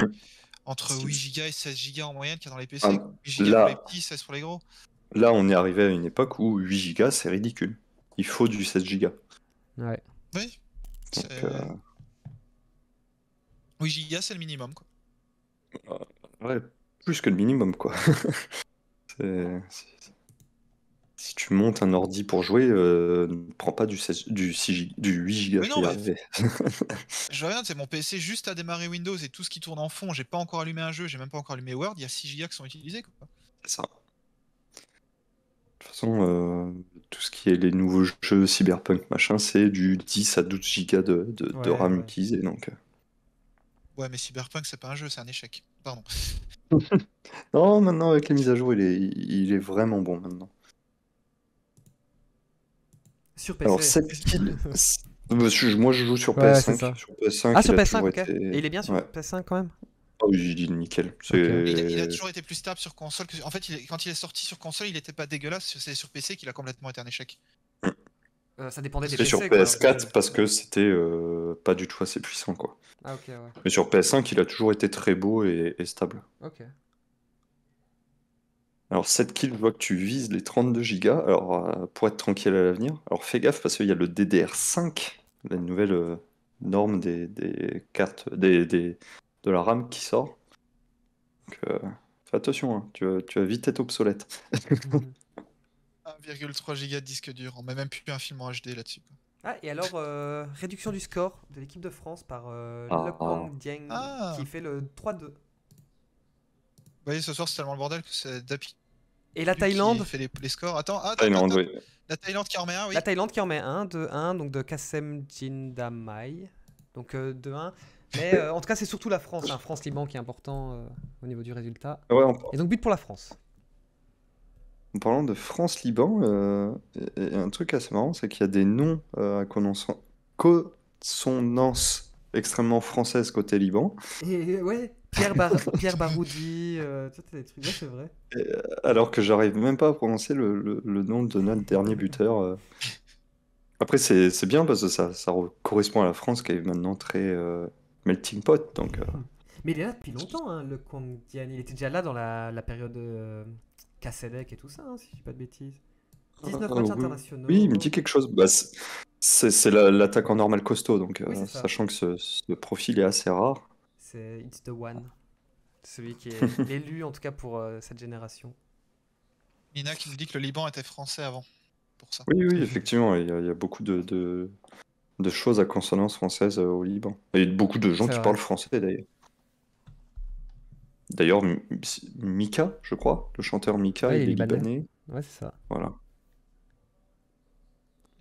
entre 8 gigas et 16 gigas en moyenne qu'il y a dans les PC, 8 ah, gigas pour les petits, 16 pour les gros. Là on est arrivé à une époque où 8 gigas c'est ridicule. Il faut du 16 gigas. Ouais. Oui. 8 euh, gigas c'est le minimum quoi. Ouais, plus que le minimum quoi. c'est si tu montes un ordi pour jouer, euh, ne prends pas du, 8 Go. je regarde, c'est mon PC juste à démarrer Windows et tout ce qui tourne en fond. J'ai pas encore allumé un jeu, j'ai même pas encore allumé Word. Il y a 6 Go qui sont utilisés. C'est ça. De toute façon, euh, tout ce qui est les nouveaux jeux cyberpunk, machin, c'est du 10 à 12 go de, RAM utilisé. Donc... Euh. Ouais, mais cyberpunk, c'est pas un jeu, c'est un échec. Pardon. non, maintenant, avec les mises à jour, il est vraiment bon maintenant. Sur PS5 Moi, je joue sur PS5. ah, sur PS5, ok. Et il est bien sur PS5 quand même ah oui il dit nickel. Il, a, toujours été plus stable sur console. En fait, quand il est sorti sur console, il n'était pas dégueulasse. C'est sur PC qu'il a complètement été un échec. Euh, ça dépendait des PC, sur PS4 euh, parce que c'était euh, pas du tout assez puissant quoi. Ah, Mais sur PS5 il a toujours été très beau et, et stable. Ok. Alors, 7 kills, je vois que tu vises les 32 gigas. Alors, euh, pour être tranquille à l'avenir, alors fais gaffe parce qu'il y a le DDR5, la nouvelle euh, norme des, cartes, des, de la RAM qui sort. Donc, euh, fais attention, hein. tu, tu, vas vite être obsolète. 1,3 giga de disque dur, on met même plus un film en HD là-dessus. Ah, et alors, réduction du score de l'équipe de France par le ah. Dieng ah. qui fait le 3-2. Vous voyez, ce soir, c'est tellement le bordel que c'est Dapi. Et la Thaïlande fait les, scores. Attends, ah, La Thaïlande qui en met un, oui. La Thaïlande qui en met un, 2-1, donc de Kassem Jindamai. Donc 2-1. Euh, Mais euh, en tout cas, c'est surtout la France, hein, France-Liban qui est important euh, au niveau du résultat. Et donc, but pour la France. En parlant de France-Liban, il et, a un truc assez marrant, c'est qu'il y a des noms à consonance extrêmement française côté Liban. Et ouais. Pierre, Bar Pierre Baroudi, euh, des trucs c'est vrai. Euh, alors que j'arrive même pas à prononcer le, nom de notre dernier buteur. Euh. Après, c'est bien parce que ça, ça correspond à la France qui est maintenant très euh, melting pot. Donc, Mais il est là depuis longtemps, hein, le Kwang Il était déjà là dans la, période Kassedek et tout ça, hein, si je dis pas de bêtises. 19 matchs oui. internationaux. Oui, il me dit quelque chose. Bah, c'est l'attaquant normal costaud, donc sachant que ce profil est assez rare c'est It's the One. Celui qui est l'élu, en tout cas pour euh, cette génération. Mina qui nous dit que le Liban était français avant, pour ça. Oui, oui, effectivement, il y a, beaucoup de, de, choses à consonance française euh, au Liban. Il y a beaucoup de gens qui parlent français d'ailleurs. D'ailleurs, Mika, je crois, le chanteur Mika, il est libanais. libanais. Ouais, c'est ça. Voilà.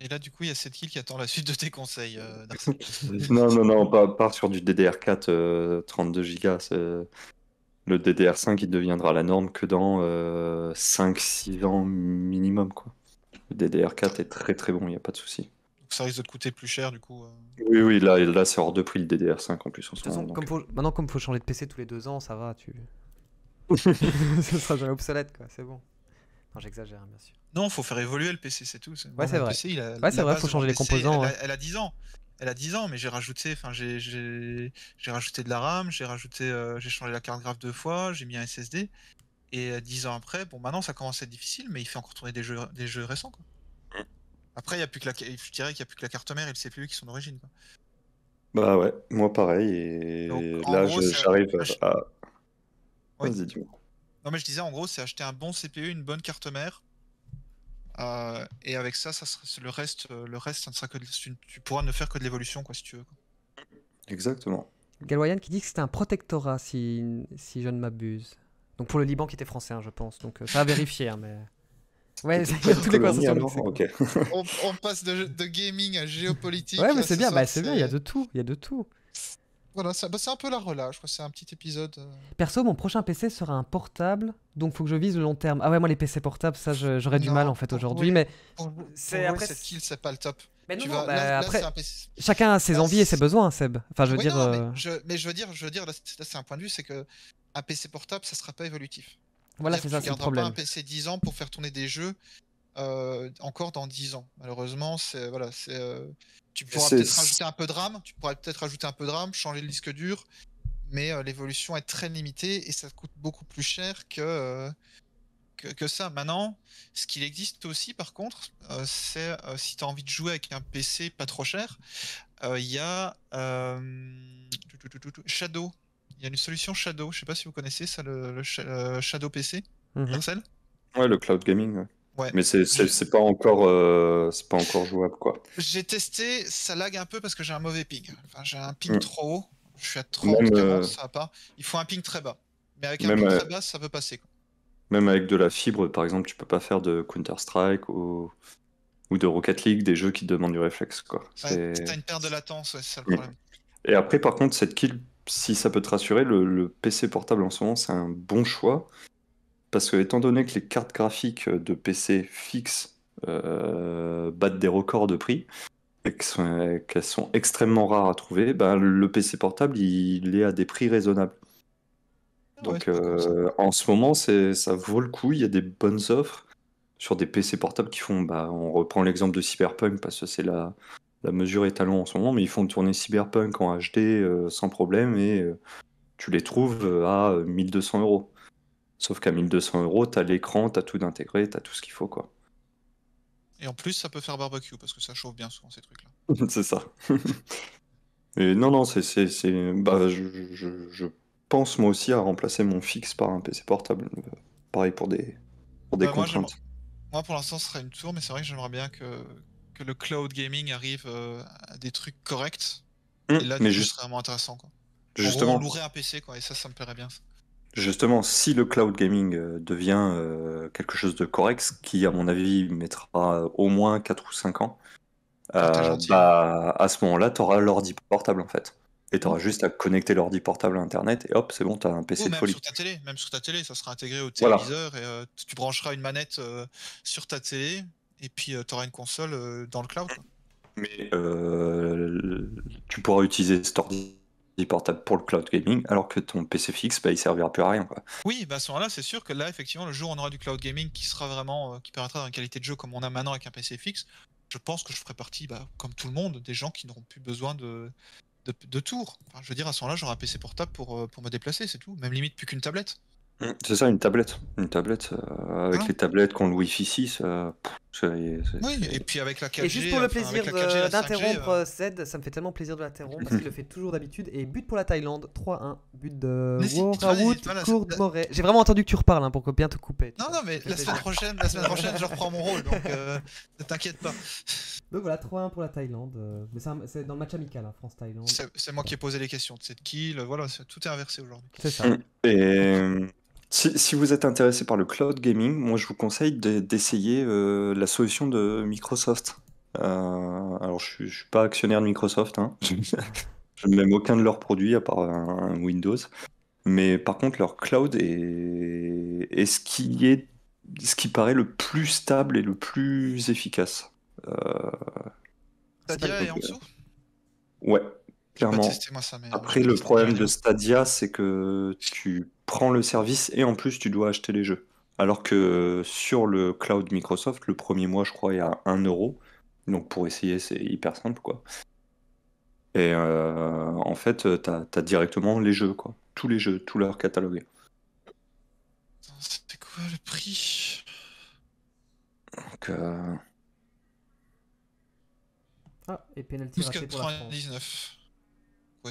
Et là, du coup, il y a cette kill qui attend la suite de tes conseils. Euh, non, non, non, pas, part sur du DDR4 32 Go. Le DDR5, il deviendra la norme que dans 5-6 euh, ans minimum. Quoi. Le DDR4 est très très bon, il n'y a pas de souci. Donc ça risque de te coûter plus cher, du coup. Euh. Oui, oui, là, là c'est hors de prix le DDR5 en plus. Maintenant, comme il faut changer de PC tous les deux ans, ça va. Tu... Ce sera jamais obsolète, quoi. c'est bon j'exagère, bien sûr. Non, faut faire évoluer le PC, c'est tout. Ouais, c'est vrai. ouais, c'est vrai, faut changer les composants. Elle, a, 10 ans. Elle a 10 ans, mais j'ai rajouté, enfin, j'ai rajouté de la RAM, j'ai rajouté, euh, j'ai changé la carte graph deux fois, j'ai mis un SSD. Et 10 euh, ans après, bon, maintenant ça commence à être difficile, mais il fait encore tourner des jeux, des jeux récents. Quoi. Après, il y a plus que je dirais qu'il n'y a plus que la carte mère et le CPU qui sont d'origine. Bah ouais, moi pareil. Et là, j'arrive à. Non, mais je disais, en gros, c'est acheter un bon CPU, une bonne carte mère. Euh, et avec ça, ça le reste, euh, le reste tu pourras ne faire que de l'évolution, quoi, si tu veux. Exactement. Galwayan qui dit que c'était un protectorat, si, si je ne m'abuse. Donc pour le Liban qui était français, hein, je pense. Donc euh, ça à vérifier, hein, mais. Ouais, il y a toutes les on, passe de, de, gaming à géopolitique. Ouais, mais c'est bien, bah, c'est bien, il y a de tout, il y a de tout. Bah, c'est un peu la relâche, c'est un petit épisode. Euh. Perso, mon prochain PC sera un portable, donc faut que je vise le long terme. Ah ouais, moi les PC portables, ça j'aurais du mal en fait aujourd'hui, mais c'est après c'est pas le top. Mais tu bah, après, chacun a ses envies et ses besoins, Seb. Enfin, je veux dire. Euh, mais, je, veux dire, je veux dire, là c'est un point de vue, c'est que un PC portable, ça sera pas évolutif. Voilà, c'est ça, c'est le problème. Pas un PC 10 ans pour faire tourner des jeux euh, encore dans 10 ans. Malheureusement, c'est voilà, c'est tu pourras peut-être rajouter un peu de RAM, tu pourrais peut-être rajouter un peu de RAM, changer le disque dur, mais euh, l'évolution est très limitée et ça coûte beaucoup plus cher que, euh, que, ça. Maintenant, ce qu'il existe aussi, par contre, euh, c'est si tu as envie de jouer avec un PC pas trop cher, il y a Shadow. Il y a une solution Shadow, je sais pas si vous connaissez ça, le, Shadow PC, mhm. Ouais, le cloud gaming. Mais c'est pas encore euh, c'est pas encore jouable quoi. J'ai testé, ça lag un peu parce que j'ai un mauvais ping. Enfin, j'ai un ping mm. trop haut. Je suis à 30, euh, ça va pas. Il faut un ping très bas. Mais avec un ping euh, très bas, ça peut passer. Même avec de la fibre, par exemple, tu peux pas faire de Counter Strike ou de Rocket League, des jeux qui demandent du réflexe quoi. Ouais, T'as une perte de latence, c'est ça le mm. problème. Et après, par contre, cette kill, si ça peut te rassurer, le PC portable en ce moment, c'est un bon choix parce que étant donné que les cartes graphiques de PC fixes euh, battent des records de prix et qu'elles sont extrêmement rares à trouver, ben, le PC portable il, est à des prix raisonnables. Donc euh, en ce moment, ça vaut le coup. Il y a des bonnes offres sur des PC portables qui font. Bah, on reprend l'exemple de Cyberpunk parce que c'est la, la mesure étalon en ce moment, mais ils font tourner Cyberpunk en HD euh, sans problème et tu les trouves à 1200 euros. Sauf qu'à 1200 euros, t'as l'écran, t'as tout d'intégré, t'as tout ce qu'il faut, quoi. Et en plus, ça peut faire barbecue, parce que ça chauffe bien souvent, ces trucs-là. c'est ça. non, non, c'est... Bah, je, pense, moi aussi, à remplacer mon fixe par un PC portable. Pareil pour des, des bah, contraintes. Moi, pour l'instant, ce serait une tour, mais c'est vrai que j'aimerais bien que, le cloud gaming arrive euh, à des trucs corrects. Hum, et là, mais juste... vraiment intéressant, quoi. Justement. on louerait un PC, quoi, et ça, ça me plairait bien, Justement, si le cloud gaming euh, devient euh, quelque chose de correct, ce qui, à mon avis, mettra euh, au moins 4 ou 5 ans, ah, bah, à ce moment-là, tu auras l'ordi portable en fait. Et tu auras mmh. juste à connecter l'ordi portable à internet et hop, c'est bon, tu as un PC de même Sur ta télé, même sur ta télé, ça sera intégré au téléviseur et tu brancheras une manette sur ta télé et puis tu auras une console dans le cloud. Mais tu pourras utiliser cet ordi portable pour le cloud gaming, alors que ton PC fixe, bah, il servira plus à rien. Quoi. Oui, bah, à ce moment-là, c'est sûr que là, effectivement, le jour où on aura du cloud gaming qui sera vraiment, euh, qui permettra d'avoir une qualité de jeu comme on a maintenant avec un PC fixe, je pense que je ferai partie, bah, comme tout le monde, des gens qui n'auront plus besoin de, de, tours. je veux dire, à ce moment-là, j'aurai un PC portable euh, pour me déplacer, c'est tout. Même limite, plus qu'une tablette. Mm, c'est ça, une tablette. Une tablette. Euh, avec ah. les tablettes qu'on le wifi 6. Oui, et puis avec la 4G. Et juste pour le plaisir euh. d'interrompre Zed, euh, ça me fait tellement plaisir de l'interrompre parce qu'il le fait toujours d'habitude. Et but pour la Thaïlande, 3-1. But de Worawut, voilà, Moret. J'ai vraiment entendu que tu reparles hein, pour bien te couper. Non, non, mais la semaine, prochaine, la semaine prochaine, je reprends mon rôle, donc ne t'inquiète pas. Donc voilà, 3-1 pour la Thaïlande. Mais c'est dans le match amical, hein, France-Thaïlande. C'est moi qui ai posé les questions de kill. Voilà, tout est inversé aujourd'hui. C'est ça. Mm. Et. Si, vous êtes intéressé par le cloud gaming, moi je vous conseille d'essayer euh, la solution de Microsoft. Euh, alors je ne suis pas actionnaire de Microsoft, hein. je n'aime aucun de leurs produits à part un, Windows. Mais par contre, leur cloud est, ce, qui est ce qui paraît le plus stable et le plus efficace. Euh, est en dessous Ouais, clairement. Après, euh, le problème de Stadia, c'est que tu prends le service et en plus, tu dois acheter les jeux. Alors que sur le cloud Microsoft, le premier mois, je crois, il y a 1 euro. Donc pour essayer, c'est hyper simple, quoi. Et euh, en fait, tu as, directement les jeux, quoi. Tous les jeux, tout leur catalogue. C'était quoi le prix euh, Ah, et penalty raté pour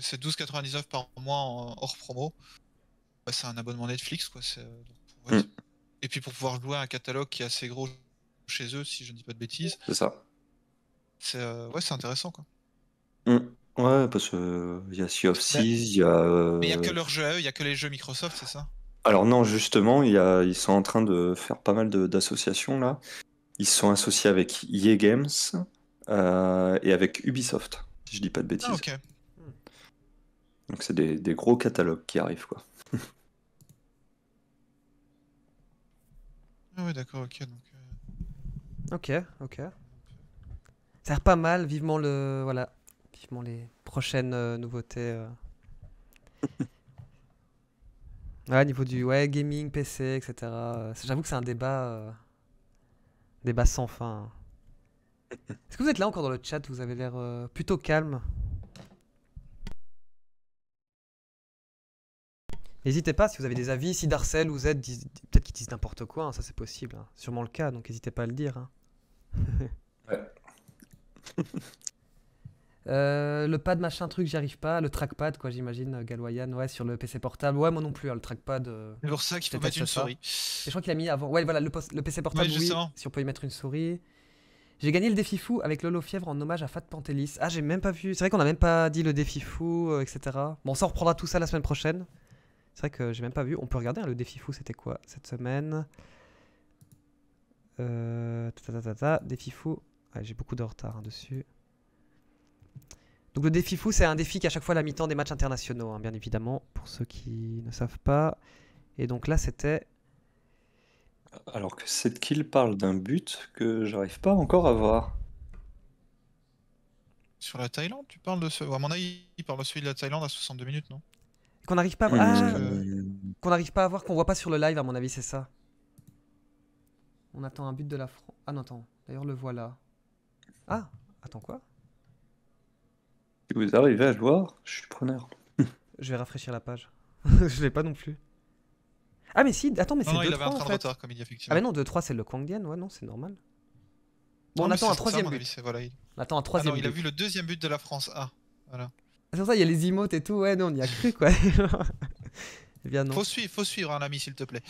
c'est 12,99 par mois hors promo. c'est un abonnement Netflix, quoi. Euh, mm. Et puis pour pouvoir jouer à un catalogue qui est assez gros chez eux, si je ne dis pas de bêtises. C'est ça. C'est euh, ouais, c'est intéressant, quoi. Mm. Ouais, parce qu'il euh, y a Sea of Seas, ben, il y a. Mais il n'y a que leurs jeux à eux, il n'y a que les jeux Microsoft, c'est ça Alors non, justement, ils sont en train de faire pas mal d'associations là. Ils sont associés avec EA Games et avec Ubisoft, si je dis pas de bêtises. Ah, ok. Donc c'est des, gros catalogues qui arrivent quoi. ah ouais d'accord ok donc. Euh. Ok ok. Ça a pas mal vivement le voilà vivement les prochaines euh, nouveautés. Euh. ouais niveau du ouais gaming PC etc. J'avoue que c'est un débat débat sans fin. Hein. Est-ce que vous êtes là encore dans le chat Vous avez l'air plutôt calme. N'hésitez pas si vous avez des avis, si Darcel ou Z, peut-être qu'ils disent n'importe quoi, hein, ça c'est possible, hein. sûrement le cas, donc n'hésitez pas à le dire. Hein. Euh, le pad machin truc, j'y arrive pas. Le trackpad, quoi, j'imagine, euh, Galoyan, ouais, sur le PC portable. Ouais, moi non plus, hein, le trackpad. Euh, c'est pour ça mettre une souris. Et je crois qu'il a mis avant. Ouais, voilà, le, PC portable, oui, si on peut y mettre une souris. J'ai gagné le défi fou avec Lolo Fièvre en hommage à Fat Pantelis. Ah, j'ai même pas vu. C'est vrai qu'on a même pas dit le défi fou, euh, etc. Bon, ça, on reprendra tout ça la semaine prochaine. C'est vrai que j'ai même pas vu. On peut regarder hein, le défi fou, c'était quoi cette semaine euh, Défi fou. j'ai beaucoup de retard hein, dessus. Donc le défi fou, c'est un défi qui à chaque fois la mi-temps des matchs internationaux, hein, bien évidemment, pour ceux qui ne savent pas. Et donc là, c'était. Alors que cette kill parle d'un but que j'arrive pas encore à voir. Sur la Thaïlande, tu parles de ce. À mon avis, il parle de celui de la Thaïlande à 62 minutes, non qu'on n'arrive pas, à... Mmh. Ah, qu'on n'arrive pas à voir, qu'on voit pas sur le live, à mon avis, c'est ça. On attend un but de la France. Ah non, attends. D'ailleurs, le voilà. Ah, attends quoi Si vous arrivez à le voir, je suis preneur. je vais rafraîchir la page. je l'ai pas non plus. Ah mais si, attends, mais c'est 2-3 en fait. De ah mais non, 2-3 c'est le Kwangdian, ouais non, c'est normal. Bon, on, attend un troisième but. Ah il... il a vu le deuxième but de la France Ah, voilà. C'est ah, ça, il y a les emotes et tout. Ouais, non, on y a cru, quoi. eh bien, non. Faut suivre, faut suivre, un hein, ami, s'il te plaît.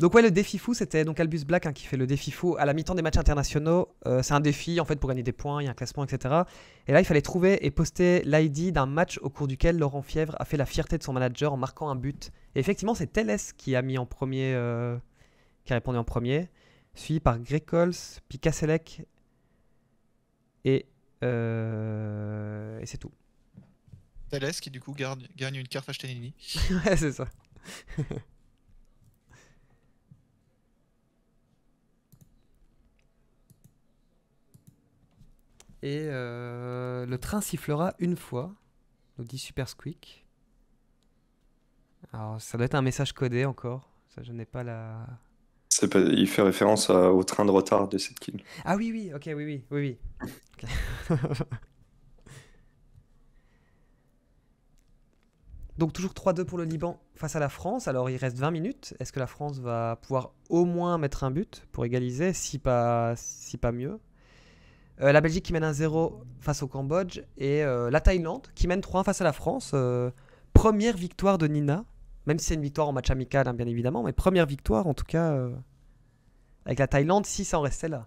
Donc, ouais, le défi fou, c'était donc Albus Black hein, qui fait le défi fou à la mi-temps des matchs internationaux. Euh, c'est un défi, en fait, pour gagner des points, il y a un classement, etc. Et là, il fallait trouver et poster l'ID d'un match au cours duquel Laurent Fièvre a fait la fierté de son manager en marquant un but. Et effectivement, c'est Teles qui a mis en premier, euh, qui a répondu en premier, suivi par Grecols, puis euh, et c'est tout. Thales qui du coup gagne une carte achetée ouais, c'est ça. Et euh, le train sifflera une fois, nous dit Super Squeak. Alors, ça doit être un message codé encore. Ça, je n'ai pas la. Il fait référence au train de retard de cette kill. Ah oui, oui, ok, oui, oui, oui, oui. Donc toujours 3-2 pour le Liban face à la France. Alors il reste 20 minutes. Est-ce que la France va pouvoir au moins mettre un but pour égaliser, si pas, si pas mieux euh, La Belgique qui mène 1-0 face au Cambodge et euh, la Thaïlande qui mène 3-1 face à la France. Euh, première victoire de Nina, même si c'est une victoire en match amical hein, bien évidemment, mais première victoire en tout cas avec la Thaïlande si ça en restait là.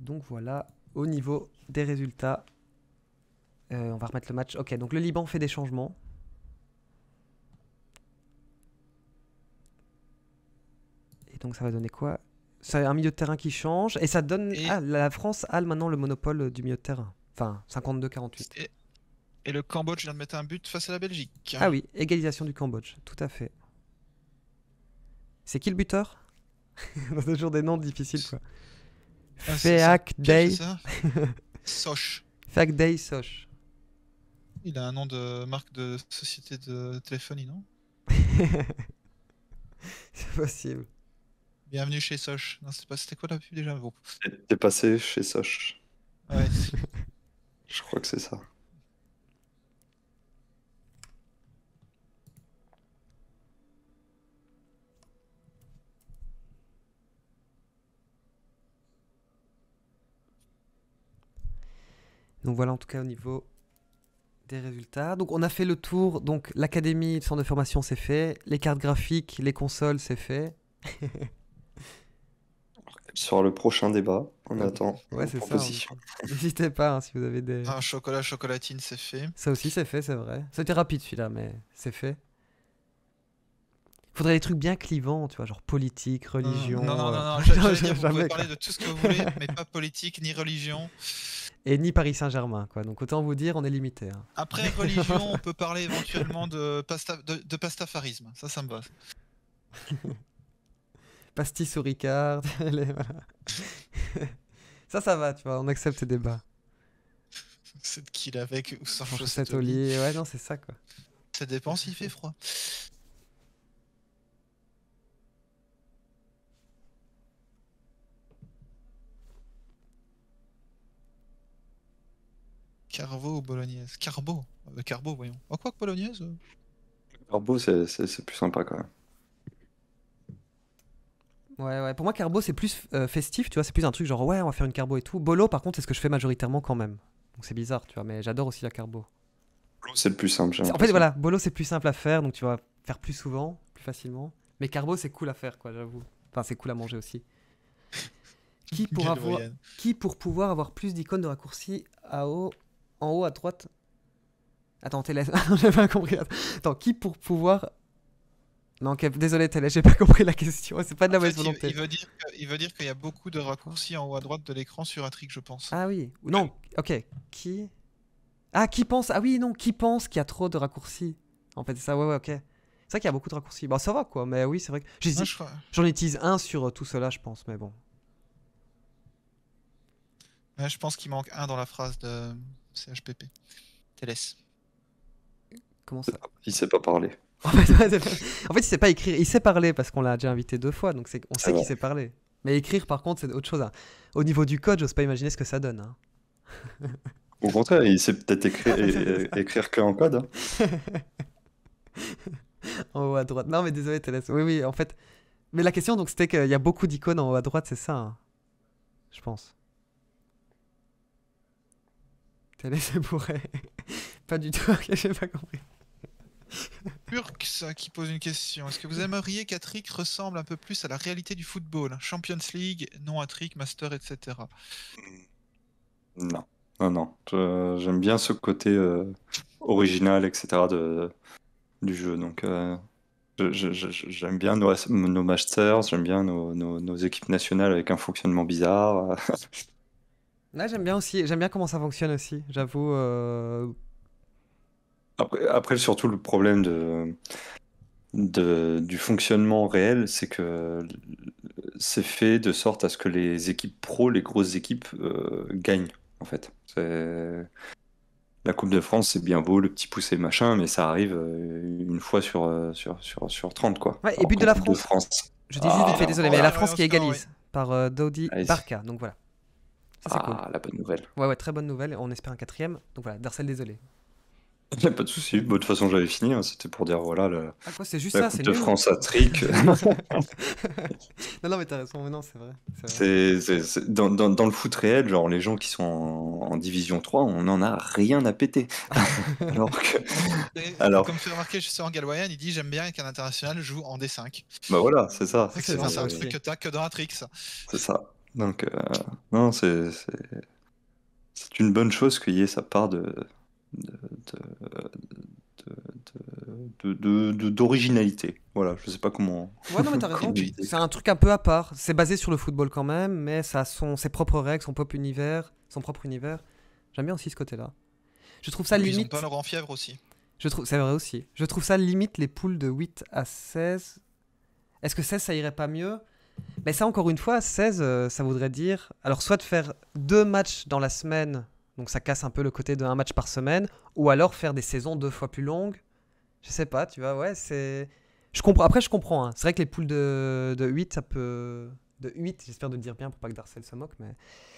donc voilà, au niveau des résultats, euh, on va remettre le match. Ok, donc le Liban fait des changements. Et donc ça va donner quoi C'est un milieu de terrain qui change. Et ça donne... ah, la France a maintenant le monopole du milieu de terrain. Enfin, 52-48. Et... et, le Cambodge vient de mettre un but face à la Belgique. Ah oui, égalisation du Cambodge, tout à fait. C'est qui le buteur On a toujours des noms difficiles, quoi. Ah, Day. Soch. Fake Day Soch. Il a un nom de marque de société de téléphonie, non C'est possible. Bienvenue chez Soch. Non, c'était pas... C'était quoi la pub déjà T'es passé chez Soch. Ouais. Je crois que c'est ça. Donc voilà en tout cas au niveau des résultats. Donc on a fait le tour, donc l'académie, le centre de formation c'est fait, les cartes graphiques, les consoles c'est fait. Sur le prochain débat, on attend. Ouais, c'est ça. N'hésitez pas hein, si vous avez des. Un chocolat, chocolatine, c'est fait. Ça aussi, c'est fait, c'est vrai. C'était rapide celui-là, mais c'est fait. Il Faudrait des trucs bien clivants, tu vois, genre politique, mmh. religion. Non, non, non, non, euh, vous pouvez parler de tout ce que vous voulez, mais pas politique ni religion et ni Paris Saint-Germain. Quoi. Donc autant vous dire, on est limité. Hein. Après religion, on peut parler éventuellement de, pastafarisme. Ça, ça me va. Pastis ou Ricard. ça, ça va, tu vois, on accepte des débats. C'est qu'il avec ou sans chaussettes. au lit. Ouais, non, c'est ça, quoi. Ça dépend s'il fait froid. Carbo ou bolognaise Carbo euh, Carbo, voyons. En quoi que bolognaise euh? Carbo, c'est plus sympa quand même. Ouais, ouais. Pour moi, carbo, c'est plus euh, festif, tu vois. C'est plus un truc genre, ouais, on va faire une carbo et tout. Bolo, par contre, c'est ce que je fais majoritairement quand même. Donc c'est bizarre, tu vois, mais j'adore aussi la carbo. Bolo, c'est le plus simple. En fait, voilà, bolo, c'est plus simple à faire, donc tu vas faire plus souvent, plus facilement. Mais carbo, c'est cool à faire, quoi, j'avoue. Enfin, c'est cool à manger aussi. qui, pour avoir... qui pour pouvoir avoir plus d'icônes de raccourci haut en haut à droite. Attends, Télès, j'ai pas compris. Attends, qui pour pouvoir. Non, désolé Télès, j'ai pas compris la question. C'est pas de la mauvaise volonté. Il veut dire qu'il y a beaucoup de raccourcis en haut à droite de l'écran sur un je pense. Ah oui. Non, ok. Qui. Ah, qui pense Ah oui, non, qui pense qu'il y a trop de raccourcis En fait, c'est ça, ouais, ouais, ok. C'est vrai qu'il y a beaucoup de raccourcis. Bon, bah, ça va quoi, mais oui, c'est vrai que. J'en utilise un sur euh, tout cela, je pense, mais bon. je pense qu'il manque un dans la phrase de. CHPP. Télès. Comment ça Il sait pas parler. en fait, en fait, il sait pas écrire. Il sait parler parce qu'on l'a déjà invité deux fois, donc on sait ah qu'il sait parler. Mais écrire, par contre, c'est autre chose. Hein. Au niveau du code, j'ose pas imaginer ce que ça donne. Hein. Au contraire, il sait peut-être écrire, écrire que en code. Hein. en haut à droite. Non, mais désolé, Télès. Oui, oui, en fait. Mais la question, donc, c'était qu'il y a beaucoup d'icônes en haut à droite, c'est ça. Je pense. T'as ça pourrait. pas du tout, j'ai pas compris. ça qui pose une question. Est-ce que vous aimeriez qu'Atrick ressemble un peu plus à la réalité du football Champions League, non Atrick, Master, etc. Hmm. Non, non, non. J'aime bien ce côté euh, original, etc. du jeu. Donc, euh, j'aime bien nos, Masters, j'aime bien nos, équipes nationales avec un fonctionnement bizarre. j'aime bien aussi, j'aime bien comment ça fonctionne aussi, j'avoue. Euh. Après, surtout le problème de, du fonctionnement réel, c'est que c'est fait de sorte à ce que les équipes pro, les grosses équipes, euh, gagnent, en fait. La Coupe de France, c'est bien beau, le petit poussé machin, mais ça arrive euh, une fois sur, sur, sur, 30, quoi. Ouais, et but de la France. Je dis juste vite ah, désolé, mais la France qui égalise par Dodi Barca, donc voilà ah, la bonne nouvelle. Ouais, ouais, très bonne nouvelle. On espère un quatrième. Donc voilà, Darcel, désolé. Y'a pas de souci. de toute façon, j'avais fini. Hein. C'était pour dire voilà le, ah, quoi, juste la ça, de France à Trick. Non, mais t'as raison, non, c'est vrai. dans, le foot réel, genre les gens qui sont en, division 3, on n'en a rien à péter. Alors que, Alors. Comme tu l'as remarqué, je suis en Galwayan, il dit j'aime bien qu'un international joue en D5. bah voilà, c'est ça. C'est ça, un truc que que dans C'est ça. Donc, euh, non, c'est, une bonne chose qu'il y ait sa part de, d'originalité. De, de, voilà, je sais pas comment. Ouais, non, mais c'est un truc un peu à part. C'est basé sur le football quand même, mais ça a son, ses propres règles, son propre univers. Son propre univers. J'aime bien aussi ce côté-là. Je trouve ça limite. Ils ont Fièvre aussi. Je trouve, c'est vrai aussi. Je trouve ça limite les poules de 8 à 16. Est-ce que 16 ça irait pas mieux mais ça, encore une fois, 16, euh, ça voudrait dire. Alors, soit de faire deux matchs dans la semaine, donc ça casse un peu le côté d'un match par semaine, ou alors faire des saisons deux fois plus longues. Je sais pas, tu vois, ouais, c'est. Je comprends. Après, je comprends. Hein. C'est vrai que les poules de, de 8, ça peut. De 8, j'espère de dire bien pour pas que Darcel se moque, mais.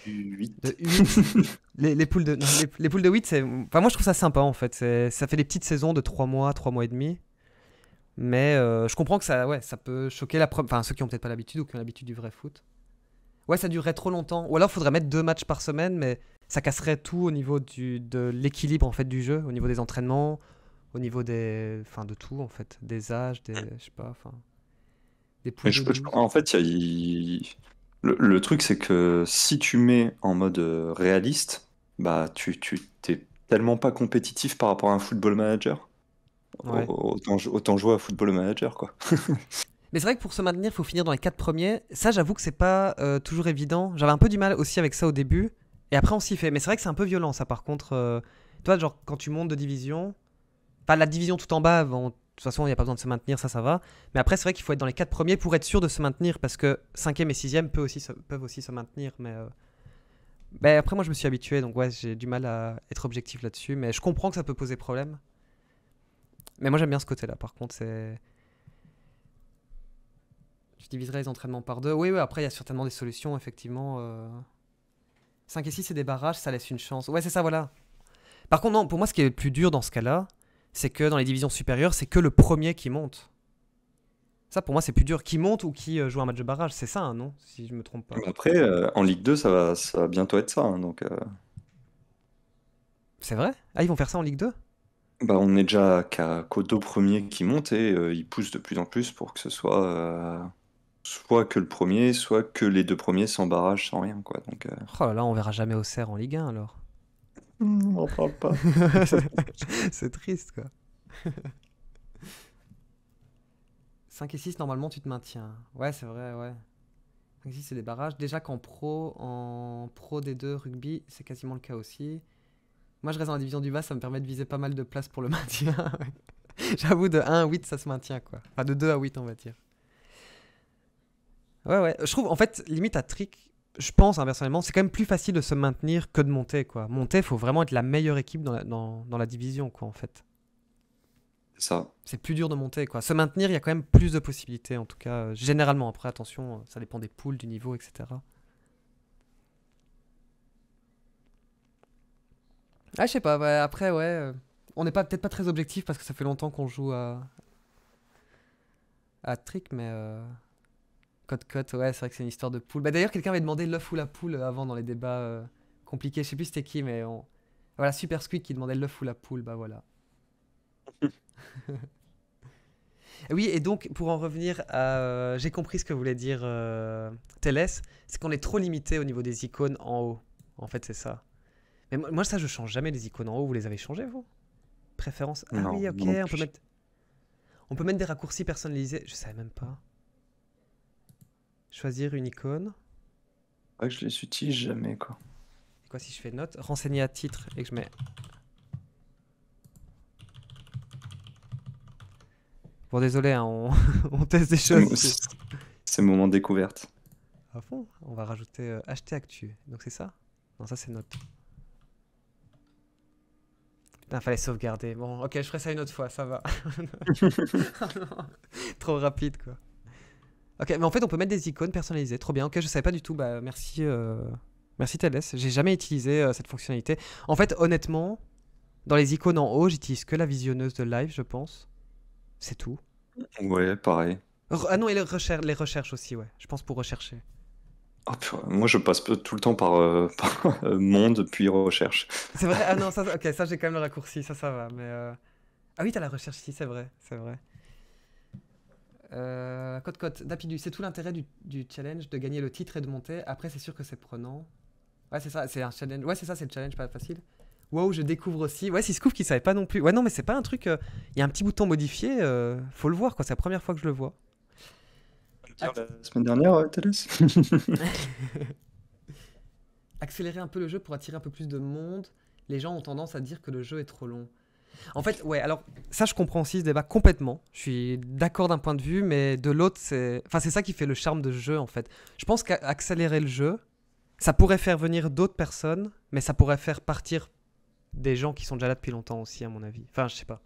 De 8. les, les, poules de, les, poules de 8, c'est. Enfin, moi, je trouve ça sympa, en fait. Ça fait des petites saisons de 3 mois, 3 mois et demi. Mais euh, je comprends que ça, ouais, ça peut choquer la enfin, ceux qui n'ont peut-être pas l'habitude ou qui ont l'habitude du vrai foot. Ouais, ça durerait trop longtemps. Ou alors, il faudrait mettre deux matchs par semaine, mais ça casserait tout au niveau du, de l'équilibre en fait du jeu, au niveau des entraînements, au niveau des, enfin, de tout en fait, des âges, des, je sais pas, enfin, En fait, le, le, truc c'est que si tu mets en mode euh, réaliste, bah, tu, tu t'es tellement pas compétitif par rapport à un football manager Autant, autant, jouer à Football Manager, quoi. Mais c'est vrai que pour se maintenir, il faut finir dans les quatre premiers. Ça, j'avoue que c'est pas euh, toujours évident. J'avais un peu du mal aussi avec ça au début. Et après, on s'y fait. Mais c'est vrai que c'est un peu violent, ça, par contre. Euh. toi, genre, quand tu montes de division, enfin, la division tout en bas, de toute façon, il n'y a pas besoin de se maintenir, ça, ça va. Mais après, c'est vrai qu'il faut être dans les quatre premiers pour être sûr de se maintenir. Parce que 5 cinquième et sixième peuvent aussi peuvent aussi se maintenir. Mais. Euh. Ben, après, moi, je me suis habitué, donc ouais, j'ai du mal à être objectif là-dessus. Mais je comprends que ça peut poser problème. Mais moi j'aime bien ce côté-là, par contre, c'est. Je diviserais les entraînements par deux. Oui, oui, après il y a certainement des solutions, effectivement. 5 euh. et 6, c'est des barrages, ça laisse une chance. Ouais, c'est ça, voilà. Par contre, non, pour moi, ce qui est le plus dur dans ce cas-là, c'est que dans les divisions supérieures, c'est que le premier qui monte. Ça, pour moi, c'est plus dur. Qui monte ou qui euh, joue un match de barrage, c'est ça, hein, non Si je me trompe pas. Après, euh, en Ligue 2, ça va, ça va bientôt être ça. Hein, donc. C'est vrai Ah, ils vont faire ça en Ligue 2 bah, on est déjà qu'à, qu'aux deux premiers qui montent et euh, ils poussent de plus en plus pour que ce soit, euh, soit que le premier soit que les deux premiers sans sans rien, quoi, donc euh, Oh là là, on verra jamais au Serre en Ligue 1 alors. Mmh, on en parle pas. C'est triste, quoi. 5 et 6, normalement, tu te maintiens. Ouais, c'est vrai, ouais. 5 et 6, c'est des barrages. Déjà qu'en pro en Pro des deux rugby, c'est quasiment le cas aussi. Moi, je reste dans la division du bas, ça me permet de viser pas mal de places pour le maintien. J'avoue, de 1 à 8, ça se maintient, quoi. Enfin, de 2 à 8, on va dire. Ouais, ouais. Je trouve, en fait, limite à Trick, je pense, hein, personnellement, c'est quand même plus facile de se maintenir que de monter, quoi. Monter, il faut vraiment être la meilleure équipe dans la, division, quoi, en fait. Ça. C'est plus dur de monter, quoi. Se maintenir, il y a quand même plus de possibilités, en tout cas, euh, généralement. Après, attention, euh, ça dépend des poules, du niveau, etc. Ah, je sais pas, après, ouais. Euh, on n'est pas peut-être pas très objectif parce que ça fait longtemps qu'on joue à. à Trick, mais. Euh... Code Code, ouais, c'est vrai que c'est une histoire de poule. Bah, d'ailleurs, quelqu'un avait demandé l'œuf ou la poule euh, avant dans les débats euh, compliqués. Je sais plus c'était qui, mais Voilà, Super Squeak qui demandait l'œuf ou la poule, bah voilà. oui, et donc, pour en revenir à. J'ai compris ce que voulait dire euh, c'est qu'on est trop limité au niveau des icônes en haut. En fait, c'est ça moi, ça, je change jamais les icônes en haut. Vous les avez changées, vous Préférence Ah oui, ok, on peut, mettre... on peut mettre des raccourcis personnalisés. Je savais même pas. Choisir une icône. je les utilise jamais, quoi. Et quoi si je fais note Renseigner à titre et que je mets. Bon, désolé, hein, on... teste des choses. C'est moment découverte. À fond, on va rajouter euh, acheter actu. Donc c'est ça Non, ça c'est note. Il ah, fallait sauvegarder. Bon, ok, je ferai ça une autre fois, ça va. Trop rapide, quoi. Ok, mais en fait, on peut mettre des icônes personnalisées. Trop bien. Ok, je savais pas du tout. Bah, merci, euh... merci Thales. J'ai jamais utilisé euh, cette fonctionnalité. En fait, honnêtement, dans les icônes en haut, j'utilise que la visionneuse de live, je pense. C'est tout. Ouais, pareil. ah non, et les les recherches aussi, ouais. Je pense pour rechercher. Ah, moi, je passe tout le temps par, euh, euh, monde puis recherche. C'est vrai Ah non, ça, j'ai quand même le raccourci, ça, ça va. Mais euh, ah oui, t'as la recherche ici, c'est vrai, c'est vrai. Euh, côte côte, c'est tout l'intérêt du, challenge de gagner le titre et de monter. Après, c'est sûr que c'est prenant. Ouais, c'est ça, c'est un challenge. Ouais, c'est ça, c'est le challenge pas facile. waouh je découvre aussi. Ouais, se trouve qui savait pas non plus. Ouais, non, mais c'est pas un truc. Il y a un petit bouton modifié. faut le voir, quoi. C'est la première fois que je le vois. Ah, la semaine dernière, Thales. Accélérer un peu le jeu pour attirer un peu plus de monde. Les gens ont tendance à dire que le jeu est trop long. En fait, ouais, alors ça, je comprends aussi ce débat complètement. Je suis d'accord d'un point de vue, mais de l'autre, c'est. Enfin, c'est ça qui fait le charme de jeu, en fait. Je pense qu'accélérer le jeu, ça pourrait faire venir d'autres personnes, mais ça pourrait faire partir des gens qui sont déjà là depuis longtemps aussi, à mon avis. Enfin, je sais pas.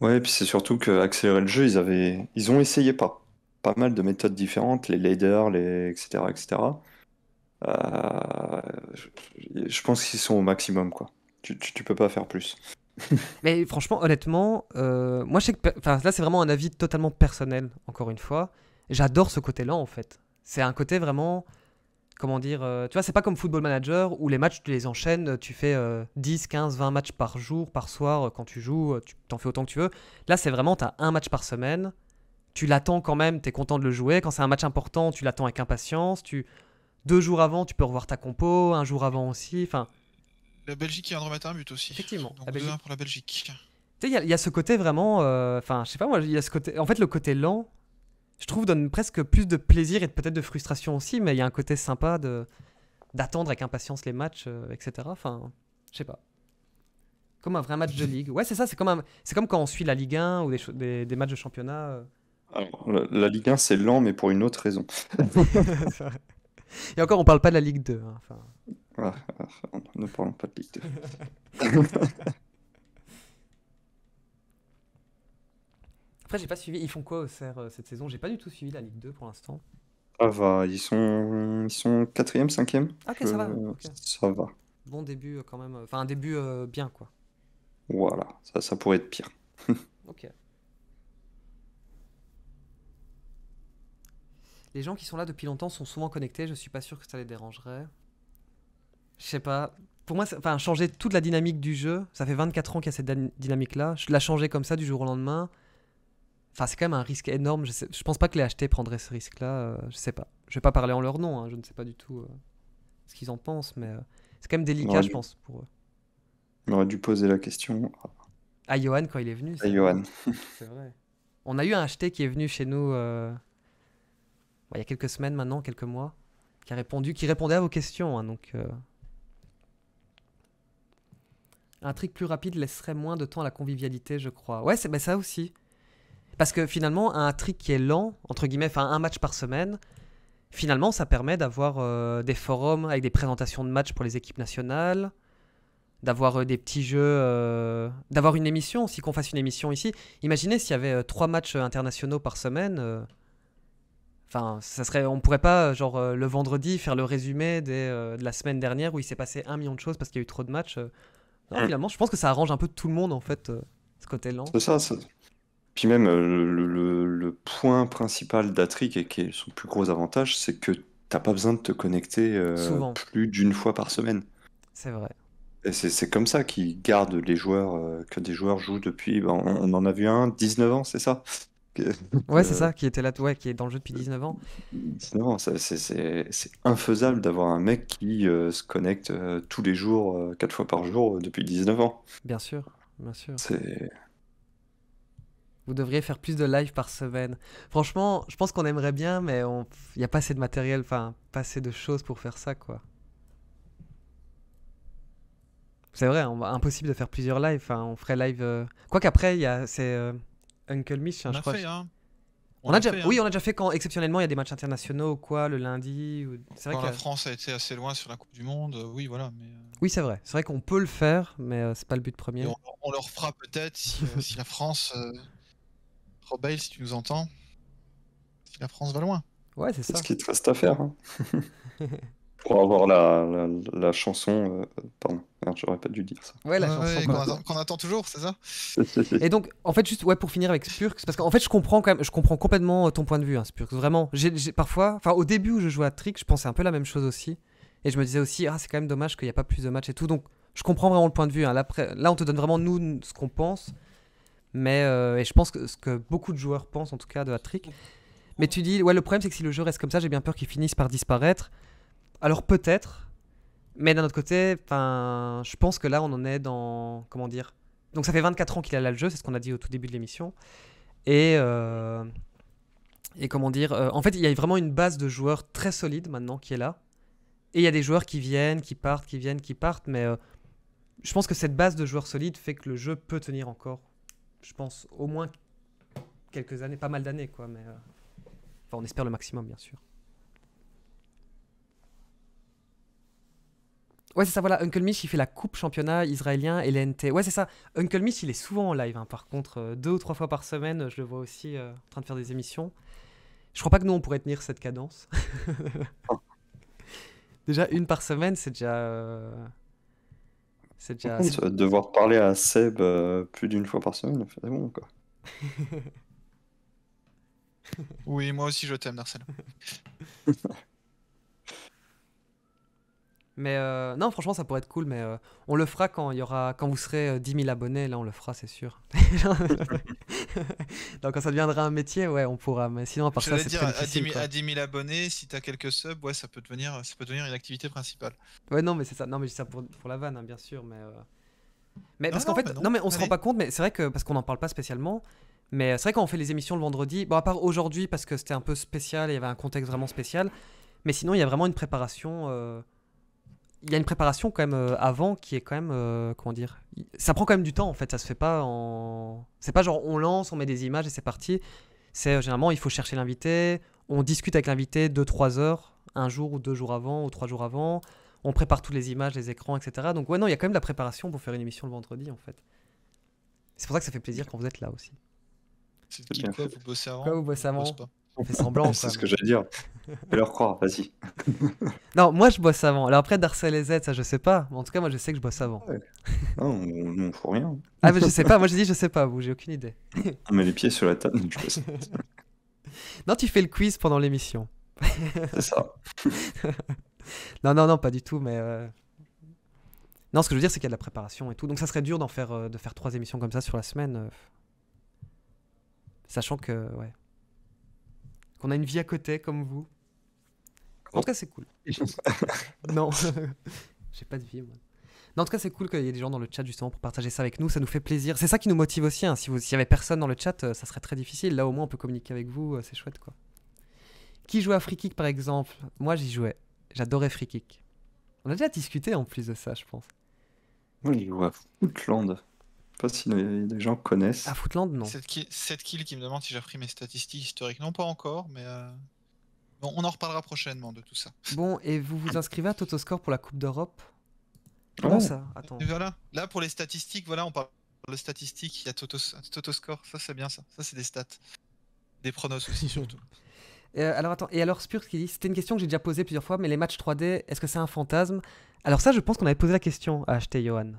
Ouais, puis c'est surtout que accélérer le jeu, ils avaient, ils ont essayé pas pas mal de méthodes différentes, les leaders, les, etc. etc. Euh, je, pense qu'ils sont au maximum, quoi. Tu, tu, peux pas faire plus. mais franchement, honnêtement, euh, moi je sais que. Enfin, là, c'est vraiment un avis totalement personnel, encore une fois. J'adore ce côté-là, en fait. C'est un côté vraiment. Comment dire euh, Tu vois, c'est pas comme Football Manager où les matchs, tu les enchaînes, tu fais 10, 15, 20 matchs par jour, par soir, quand tu joues, tu t'en fais autant que tu veux. Là, c'est vraiment, as un match par semaine, tu l'attends quand même, tu es content de le jouer. Quand c'est un match important, tu l'attends avec impatience. Tu Deux jours avant, tu peux revoir ta compo, un jour avant aussi. Enfin, la Belgique de remettre un but aussi. Effectivement. Donc pour la Belgique. il y, a ce côté vraiment. Euh, enfin, je sais pas moi, il ce côté. En fait, le côté lent, je trouve, donne presque plus de plaisir et peut-être de frustration aussi, mais il y a un côté sympa de d'attendre avec impatience les matchs, euh, etc. Enfin, je sais pas. Comme un vrai match de ligue. Ouais, c'est ça, c'est comme, comme quand on suit la Ligue 1 ou des, matchs de championnat. Euh. Alors, la, Ligue 1, c'est lent, mais pour une autre raison. Et encore, on ne parle pas de la Ligue 2. Hein, ah, ah, ah, ne parlons pas de Ligue 2. Après, j'ai pas suivi. Ils font quoi au CER euh, cette saison J'ai pas du tout suivi la Ligue 2 pour l'instant. Ça va, ils sont, ils sont 4 5 ok, ça va. Ça va. Bon début euh, quand même. Euh, enfin, un début bien, quoi. Voilà, ça, ça pourrait être pire. ok. Les gens qui sont là depuis longtemps sont souvent connectés, je suis pas sûr que ça les dérangerait. Je sais pas. Pour moi, enfin, changer toute la dynamique du jeu, ça fait 24 ans qu'il y a cette dynamique-là, je la changer comme ça du jour au lendemain, enfin, c'est quand même un risque énorme. Je, ne pense pas que les HT prendraient ce risque-là, Je euh, je sais pas. Je vais pas parler en leur nom, hein. je ne sais pas du tout euh, ce qu'ils en pensent, mais euh, c'est quand même délicat, je pense, pour eux. On aurait dû poser la question à Johan quand il est venu. À Johan. c'est vrai. On a eu un HT qui est venu chez nous il y a quelques semaines maintenant, quelques mois, qui a répondu, qui répondait à vos questions. Hein, donc, euh. un trick plus rapide laisserait moins de temps à la convivialité, je crois. Ouais, c'est ben, ça aussi. Parce que finalement, un trick qui est lent, entre guillemets, enfin un match par semaine, finalement, ça permet d'avoir euh, des forums avec des présentations de matchs pour les équipes nationales, d'avoir euh, des petits jeux, d'avoir une émission, si qu'on fasse une émission ici. Imaginez s'il y avait trois matchs internationaux par semaine, Enfin, ça serait, on pourrait pas, euh, genre, euh, le vendredi, faire le résumé des, euh, de la semaine dernière où il s'est passé un million de choses parce qu'il y a eu trop de matchs. Non, mm. finalement, je pense que ça arrange un peu tout le monde, en fait, ce côté-là. C'est ça, Puis même, le, point principal d'Atric et qui est son plus gros avantage, c'est que t'as pas besoin de te connecter plus d'une fois par semaine. C'est vrai. Et c'est comme ça qu'ils gardent les joueurs, que des joueurs jouent depuis, ben, on, en a vu un, 19 ans, c'est ça ouais, c'est euh, ça, qui était là, ouais, qui est dans le jeu depuis 19 euh, ans. 19 c'est infaisable d'avoir un mec qui euh, se connecte tous les jours, 4 fois par jour, depuis 19 ans. Bien sûr, bien sûr. C'est. Vous devriez faire plus de live par semaine. Franchement, je pense qu'on aimerait bien, mais il on... n'y a pas assez de matériel, enfin, pas assez de choses pour faire ça, quoi. C'est vrai, impossible de faire plusieurs lives. Enfin, on ferait live. Quoi qu'après, il y a. C'est Uncle Miss, hein, je crois. Hein. On, a, déjà, oui, hein. on a déjà fait quand exceptionnellement il y a des matchs internationaux quoi, le lundi. Ou... C'est vrai que la France a été assez loin sur la Coupe du Monde, euh, oui, voilà. Mais... Euh, oui, c'est vrai. C'est vrai qu'on peut le faire, mais ce euh, c'est pas le but premier. On, le refera peut-être si, la France. Robel, si tu nous entends, si la France va loin. Ouais, c'est ça. Ce qui te reste à faire. pour avoir la, la, chanson. Euh, pardon, j'aurais pas dû dire ça. Ouais, la chanson. qu'on attend, toujours, c'est ça Et donc, en fait, juste ouais, pour finir avec Spurks, parce qu'en fait, je comprends, quand même, je comprends complètement euh, ton point de vue, hein, Vraiment, j'ai, parfois, enfin, au début où je jouais à Trick, je pensais un peu la même chose aussi. Et je me disais aussi, ah, c'est quand même dommage qu'il n'y a pas plus de matchs et tout. Donc, je comprends vraiment le point de vue. Hein. Là, là, on te donne vraiment, nous, ce qu'on pense. Mais euh, et je pense que ce que beaucoup de joueurs pensent, en tout cas, de Trick Mais tu dis, ouais, le problème, c'est que si le jeu reste comme ça, j'ai bien peur qu'il finisse par disparaître. Alors peut-être, mais d'un autre côté, je pense que là, on en est dans. Comment dire Donc ça fait 24 ans qu'il a là le jeu, c'est ce qu'on a dit au tout début de l'émission. Et. Euh, et comment dire euh, En fait, il y a vraiment une base de joueurs très solide maintenant qui est là. Et il y a des joueurs qui viennent, qui partent, qui viennent, qui partent, mais euh, je pense que cette base de joueurs solides fait que le jeu peut tenir encore, je pense, au moins quelques années, pas mal d'années, quoi. Mais, enfin, on espère le maximum, bien sûr. Ouais, c'est ça, voilà. Uncle Mish, il fait la coupe championnat israélien et l'NT. Ouais, c'est ça. Uncle Mish, il est souvent en live, hein, par contre. Euh, deux ou trois fois par semaine, je le vois aussi euh, en train de faire des émissions. Je crois pas que nous, on pourrait tenir cette cadence. déjà, une par semaine, c'est déjà. Euh, c'est déjà. devoir parler à Seb plus d'une fois par semaine, c'est bon, quoi. oui, moi aussi, je t'aime, Marcel. Mais euh, non, franchement, ça pourrait être cool, mais euh, on le fera quand, il y aura, quand vous serez 10 euh, 000 abonnés. Là, on le fera, c'est sûr. Donc, quand ça deviendra un métier, ouais, on pourra. Mais sinon, à part ça, c'est très difficile. À 10, 000, abonnés, si t'as quelques subs, ouais, ça peut devenir, ça peut devenir une activité principale. Ouais, non, mais c'est ça. Non, mais c'est ça pour, pour la vanne, hein, bien sûr. Mais, mais parce qu'en fait, bah non. mais on se rend pas compte, mais c'est vrai que, parce qu'on n'en parle pas spécialement, mais c'est vrai qu'on fait les émissions le vendredi. Bon, à part aujourd'hui, parce que c'était un peu spécial, et il y avait un contexte vraiment spécial. Mais sinon, il y a vraiment une préparation il y a une préparation quand même euh, avant qui est quand même euh, comment dire ça prend quand même du temps en fait ça se fait pas en c'est pas genre on lance on met des images et c'est parti c'est euh, généralement il faut chercher l'invité on discute avec l'invité 2-3 heures un jour ou deux jours avant ou trois jours avant on prépare toutes les images les écrans etc donc ouais non il y a quand même la préparation pour faire une émission le vendredi en fait c'est pour ça que ça fait plaisir quand vous êtes là aussi c'est quoi, vous bossez avant Quoi, vous bossez avant fait semblant. c'est ce que j'allais dire. Fais leur croire, vas-y. non, moi je bosse avant. Alors après, Darcel et Z, ça je sais pas. en tout cas, moi je sais que je bosse avant. Non, on, on fout rien. ah, mais je sais pas. Moi je dis, je sais pas, vous, j'ai aucune idée. on met les pieds sur la table, donc je bosse. non, tu fais le quiz pendant l'émission. c'est ça. non, non, non, pas du tout, mais. Euh, non, ce que je veux dire, c'est qu'il y a de la préparation et tout. Donc ça serait dur d'en faire, euh, de faire trois émissions comme ça sur la semaine. Euh, sachant que, ouais qu'on a une vie à côté comme vous. En tout cas, c'est cool. non, j'ai pas de vie, moi. Non, en tout cas, c'est cool qu'il y ait des gens dans le chat justement pour partager ça avec nous. Ça nous fait plaisir. C'est ça qui nous motive aussi. Hein. Si vous, s'il y avait personne dans le chat, euh, ça serait très difficile. Là, au moins, on peut communiquer avec vous. Euh, c'est chouette, quoi. Qui jouait à Freekick, par exemple Moi, j'y jouais. J'adorais Freekick. On a déjà discuté en plus de ça, je pense. Moi, j'y jouais à Footland pas si les gens connaissent. À Footland, non. Cette kill qui me demande si j'ai pris mes statistiques historiques. Non, pas encore, mais euh, on en reparlera prochainement de tout ça. Bon, et vous vous inscrivez à Totoscore pour la Coupe d'Europe ah Comment ça Attends. là pour les statistiques, voilà, on parle de statistiques, il y a Totoscore, ça c'est bien ça, ça c'est des stats. Des pronos aussi surtout. Euh, alors attends, et alors Spurs qui dit, c'était une question que j'ai déjà posée plusieurs fois, mais les matchs 3D, est-ce que c'est un fantasme Alors ça, je pense qu'on avait posé la question à acheter Johan.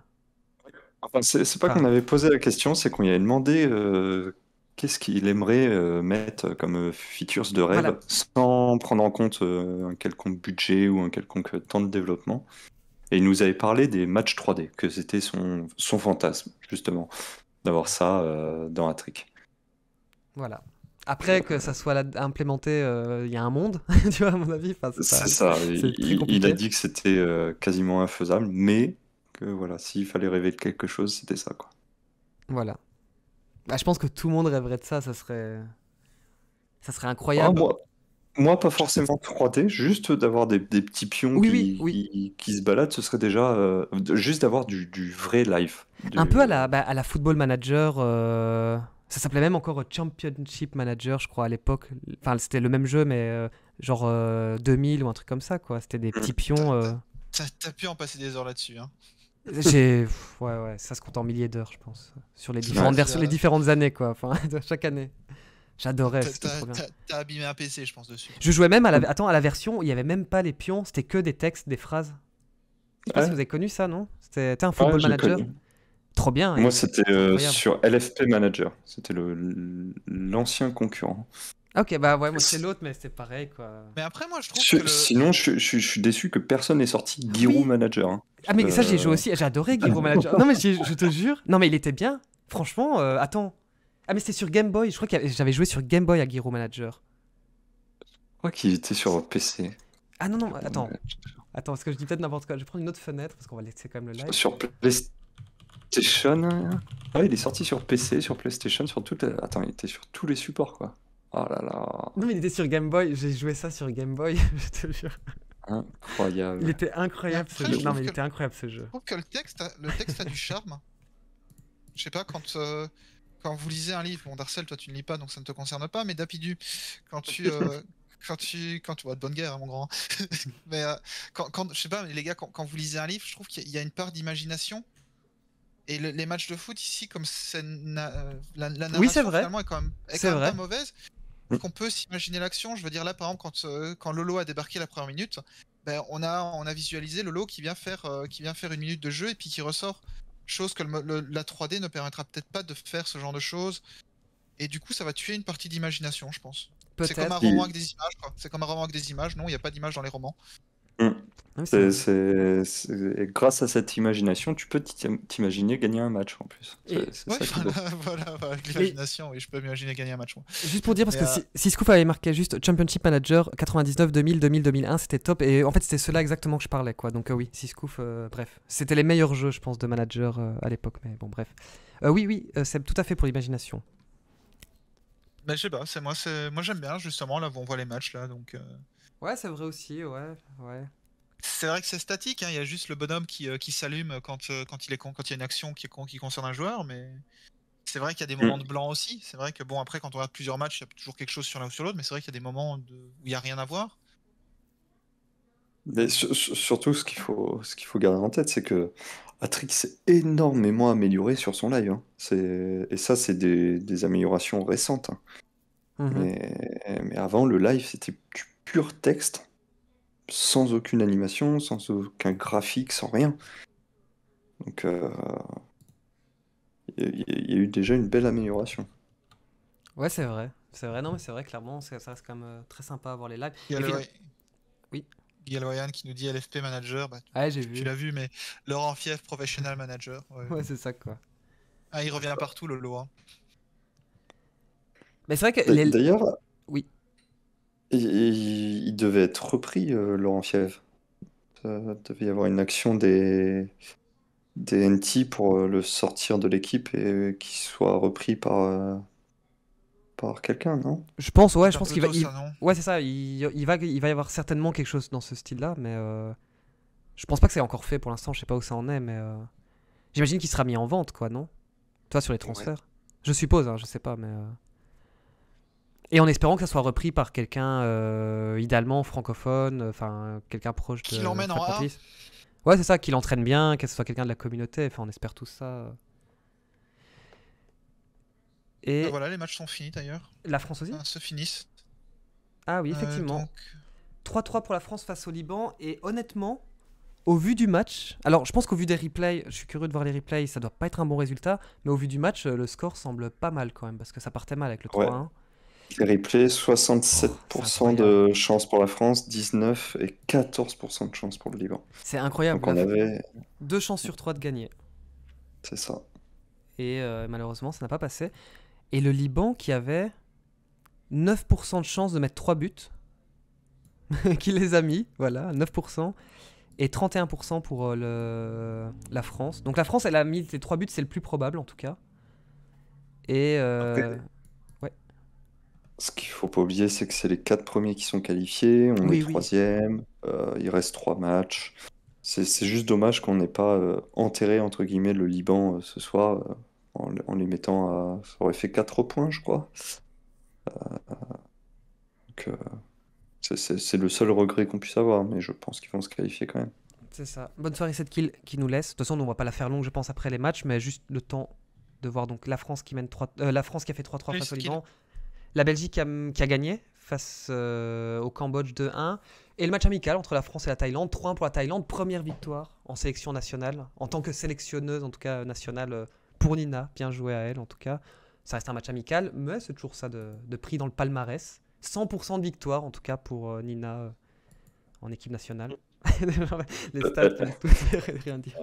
Enfin, c'est pas qu'on avait posé la question, c'est qu'on lui avait demandé euh, qu'est-ce qu'il aimerait euh, mettre comme euh, features de rêve sans prendre en compte un quelconque budget ou un quelconque temps de développement. Et il nous avait parlé des matchs 3D, que c'était son, fantasme, justement, d'avoir ça dans la Voilà. Après que ça soit implémenté, il y a un monde, tu vois, à mon avis. c'est ça. Il, a dit que c'était quasiment infaisable, mais voilà, s'il fallait rêver de quelque chose, c'était ça, quoi. Voilà. Bah, je pense que tout le monde rêverait de ça, ça serait, ça serait ah, incroyable. moi... pas forcément 3 juste d'avoir des, petits pions oui, qui, qui, se baladent, ce serait déjà euh, juste d'avoir du, vrai life Un peu à la, bah, à la football manager. Euh, ça s'appelait même encore Championship Manager, je crois, à l'époque. Enfin, c'était le même jeu, mais euh, genre 2000 ou un truc comme ça, quoi. C'était des mmh. petits pions. T'as pu en passer des heures là-dessus, hein. J'ai, ouais, ouais, ça se compte en milliers d'heures, je pense, sur les différentes les différentes années, quoi. Enfin, chaque année. J'adorais. T'as abîmé un PC, je pense, dessus. Je jouais même à la, attends, à la version, il n'y avait même pas les pions, c'était que des textes, des phrases. Je sais pas si vous avez connu ça, non C'était un football manager. Trop bien. Moi, c'était euh, sur LFP Manager. C'était l'ancien concurrent. Ok, bah ouais, moi c'est l'autre, mais c'est pareil quoi. Mais après, moi je trouve que. Sinon, je, suis déçu que personne n'ait sorti ah Giro Manager. Hein. Ah, mais ça, j'ai joué euh, aussi, j'ai adoré Giro Manager. Non, mais je te jure, non, mais il était bien. Franchement, euh, attends. Ah, mais c'était sur Game Boy, je crois que j'avais joué sur Game Boy à Giro Manager. Je crois qu'il était sur PC. Ah non, non, attends. Attends, parce que je dis peut-être n'importe quoi. Je vais prendre une autre fenêtre parce qu'on va laisser quand même le live. Sur PlayStation. PlayStation. Hein. Ah, il est sorti sur PC, sur PlayStation, sur tout. Euh, attends, il était sur tous les supports, quoi. Oh là là. Non, mais il était sur Game Boy. J'ai joué ça sur Game Boy, je te jure. Incroyable. Il était incroyable ce jeu. non, mais il était incroyable ce jeu. Je trouve que le texte a, le texte a du charme. Je sais pas, quand, euh, quand vous lisez un livre, bon, Darcel, toi tu ne lis pas donc ça ne te concerne pas, mais Dapidu, quand tu. Euh, quand tu, quand tu vois de bonne guerre, hein, mon grand. mais euh, quand, je sais pas, les gars, quand, quand vous lisez un livre, je trouve qu'il y a une part d'imagination. Et les matchs de foot ici, comme c'est la, la, oui, est vrai. quand même, vrai. mauvaise. Mm. qu'on peut s'imaginer l'action. Je veux dire, là, par exemple, quand, euh, quand Lolo a débarqué la première minute, ben, on, a, on a visualisé Lolo qui vient, faire, euh, qui vient faire une minute de jeu et puis qui ressort. Chose que la 3D ne permettra peut-être pas de faire ce genre de choses. Et du coup, ça va tuer une partie d'imagination, je pense. C'est comme un roman avec des images. C'est comme un roman avec des images. Non, il n'y a pas d'image dans les romans. Mm. Ah c'est, Grâce à cette imagination, tu peux t'imaginer gagner un match en plus. voilà, avec l'imagination, je peux m'imaginer gagner un match. Juste pour dire, parce que euh, si, avait marqué juste Championship Manager 99, 2000, 2001, c'était top. Et en fait, c'était cela exactement que je parlais. quoi. Donc euh, oui, si euh, bref. C'était les meilleurs jeux, je pense, de manager à l'époque. Mais bon, bref. oui, oui, c'est tout à fait pour l'imagination. Mais bah, je sais pas, c'est moi, moi j'aime bien justement, là, où on voit les matchs, là, donc... Ouais, c'est vrai aussi, ouais, ouais. C'est vrai que c'est statique, hein. il y a juste le bonhomme qui, euh, qui s'allume quand, euh, quand, il quand il y a une action qui, qui concerne un joueur, mais c'est vrai qu'il y a des moments de blanc aussi. C'est vrai que bon, après, quand on regarde plusieurs matchs, il y a toujours quelque chose sur l'un ou sur l'autre, mais c'est vrai qu'il y a des moments où il n'y a rien à voir. Mais surtout, ce qu'il faut, ce qu'il faut garder en tête, c'est que Atrix s'est énormément amélioré sur son live. Hein. C'est, et ça, c'est des, améliorations récentes. Hein. Mm-hmm. Mais, mais, avant, le live, c'était, pur texte, sans aucune animation, sans aucun graphique, sans rien. Donc, euh, il y, a eu déjà une belle amélioration. Ouais, c'est vrai. C'est vrai, non, mais c'est vrai, clairement, ça reste quand même euh, très sympa à voir les lives. Oui. qui nous dit LFP Manager. Bah, j'ai vu. Tu l'as vu, mais Laurent Fief, Professional Manager. Ouais, c'est ça, quoi. Ah, il revient partout, le lot. Hein. Mais c'est vrai que. D'ailleurs, oui il devait être repris, euh, Laurent Fièvre. il devait y avoir une action des, des NT pour euh, le sortir de l'équipe et qu'il soit repris par, euh, par quelqu'un, non Je pense, ouais, je pense qu'il va. Ouais, c'est ça. Il, va, il va y avoir certainement quelque chose dans ce style-là, mais je pense pas que c'est encore fait pour l'instant. Je sais pas où ça en est, mais j'imagine qu'il sera mis en vente, quoi, non Toi, sur les transferts Je suppose, hein, je sais pas, mais. Et en espérant que ça soit repris par quelqu'un euh, idéalement francophone, enfin quelqu'un proche de. Qui l'emmène en A Ouais, c'est ça, qui l'entraîne bien, que ce soit quelqu'un de la communauté, enfin on espère tout ça. Et ah, voilà, les matchs sont finis d'ailleurs. La France aussi Se finissent. Ah oui, euh, effectivement. 3-3 pour la France face au Liban, et honnêtement, au vu du match, alors je pense qu'au vu des replays, je suis curieux de voir les replays, ça doit pas être un bon résultat, mais au vu du match, euh, le score semble pas mal quand même, parce que ça partait mal avec le 3-1. Ripley, 67% de chance pour la France, 19 et 14% de chance pour le Liban. C'est incroyable. Donc on avait deux chances sur trois de gagner. C'est ça. Et euh, malheureusement, ça n'a pas passé. Et le Liban qui avait 9% de chance de mettre trois buts, qui les a mis, voilà, 9%. Et 31% pour euh, le... la France. Donc la France, elle a mis les trois buts, c'est le plus probable en tout cas. Et euh, ce qu'il faut pas oublier, c'est que c'est les quatre premiers qui sont qualifiés. On est 3 troisième. Euh, il reste trois matchs. C'est juste dommage qu'on n'ait pas euh, enterré entre guillemets le Liban euh, ce soir en, les mettant à. Ça aurait fait quatre points, je crois. c'est le seul regret qu'on puisse avoir, mais je pense qu'ils vont se qualifier quand même. C'est ça. Bonne soirée, cette kill qui nous laisse. De toute façon, on ne va pas la faire longue, je pense, après les matchs, mais juste le temps de voir donc la France qui mène 3... la France qui a fait 3-3 face au Liban la Belgique qui a gagné face au Cambodge 2-1. Et le match amical entre la France et la Thaïlande, 3-1 pour la Thaïlande, première victoire en sélection nationale, en tant que sélectionneuse en tout cas nationale pour Nina, bien joué à elle en tout cas. Ça reste un match amical, mais c'est toujours ça de, de prix dans le palmarès. 100% de victoire en tout cas pour Nina en équipe nationale. Les stats, rien dire.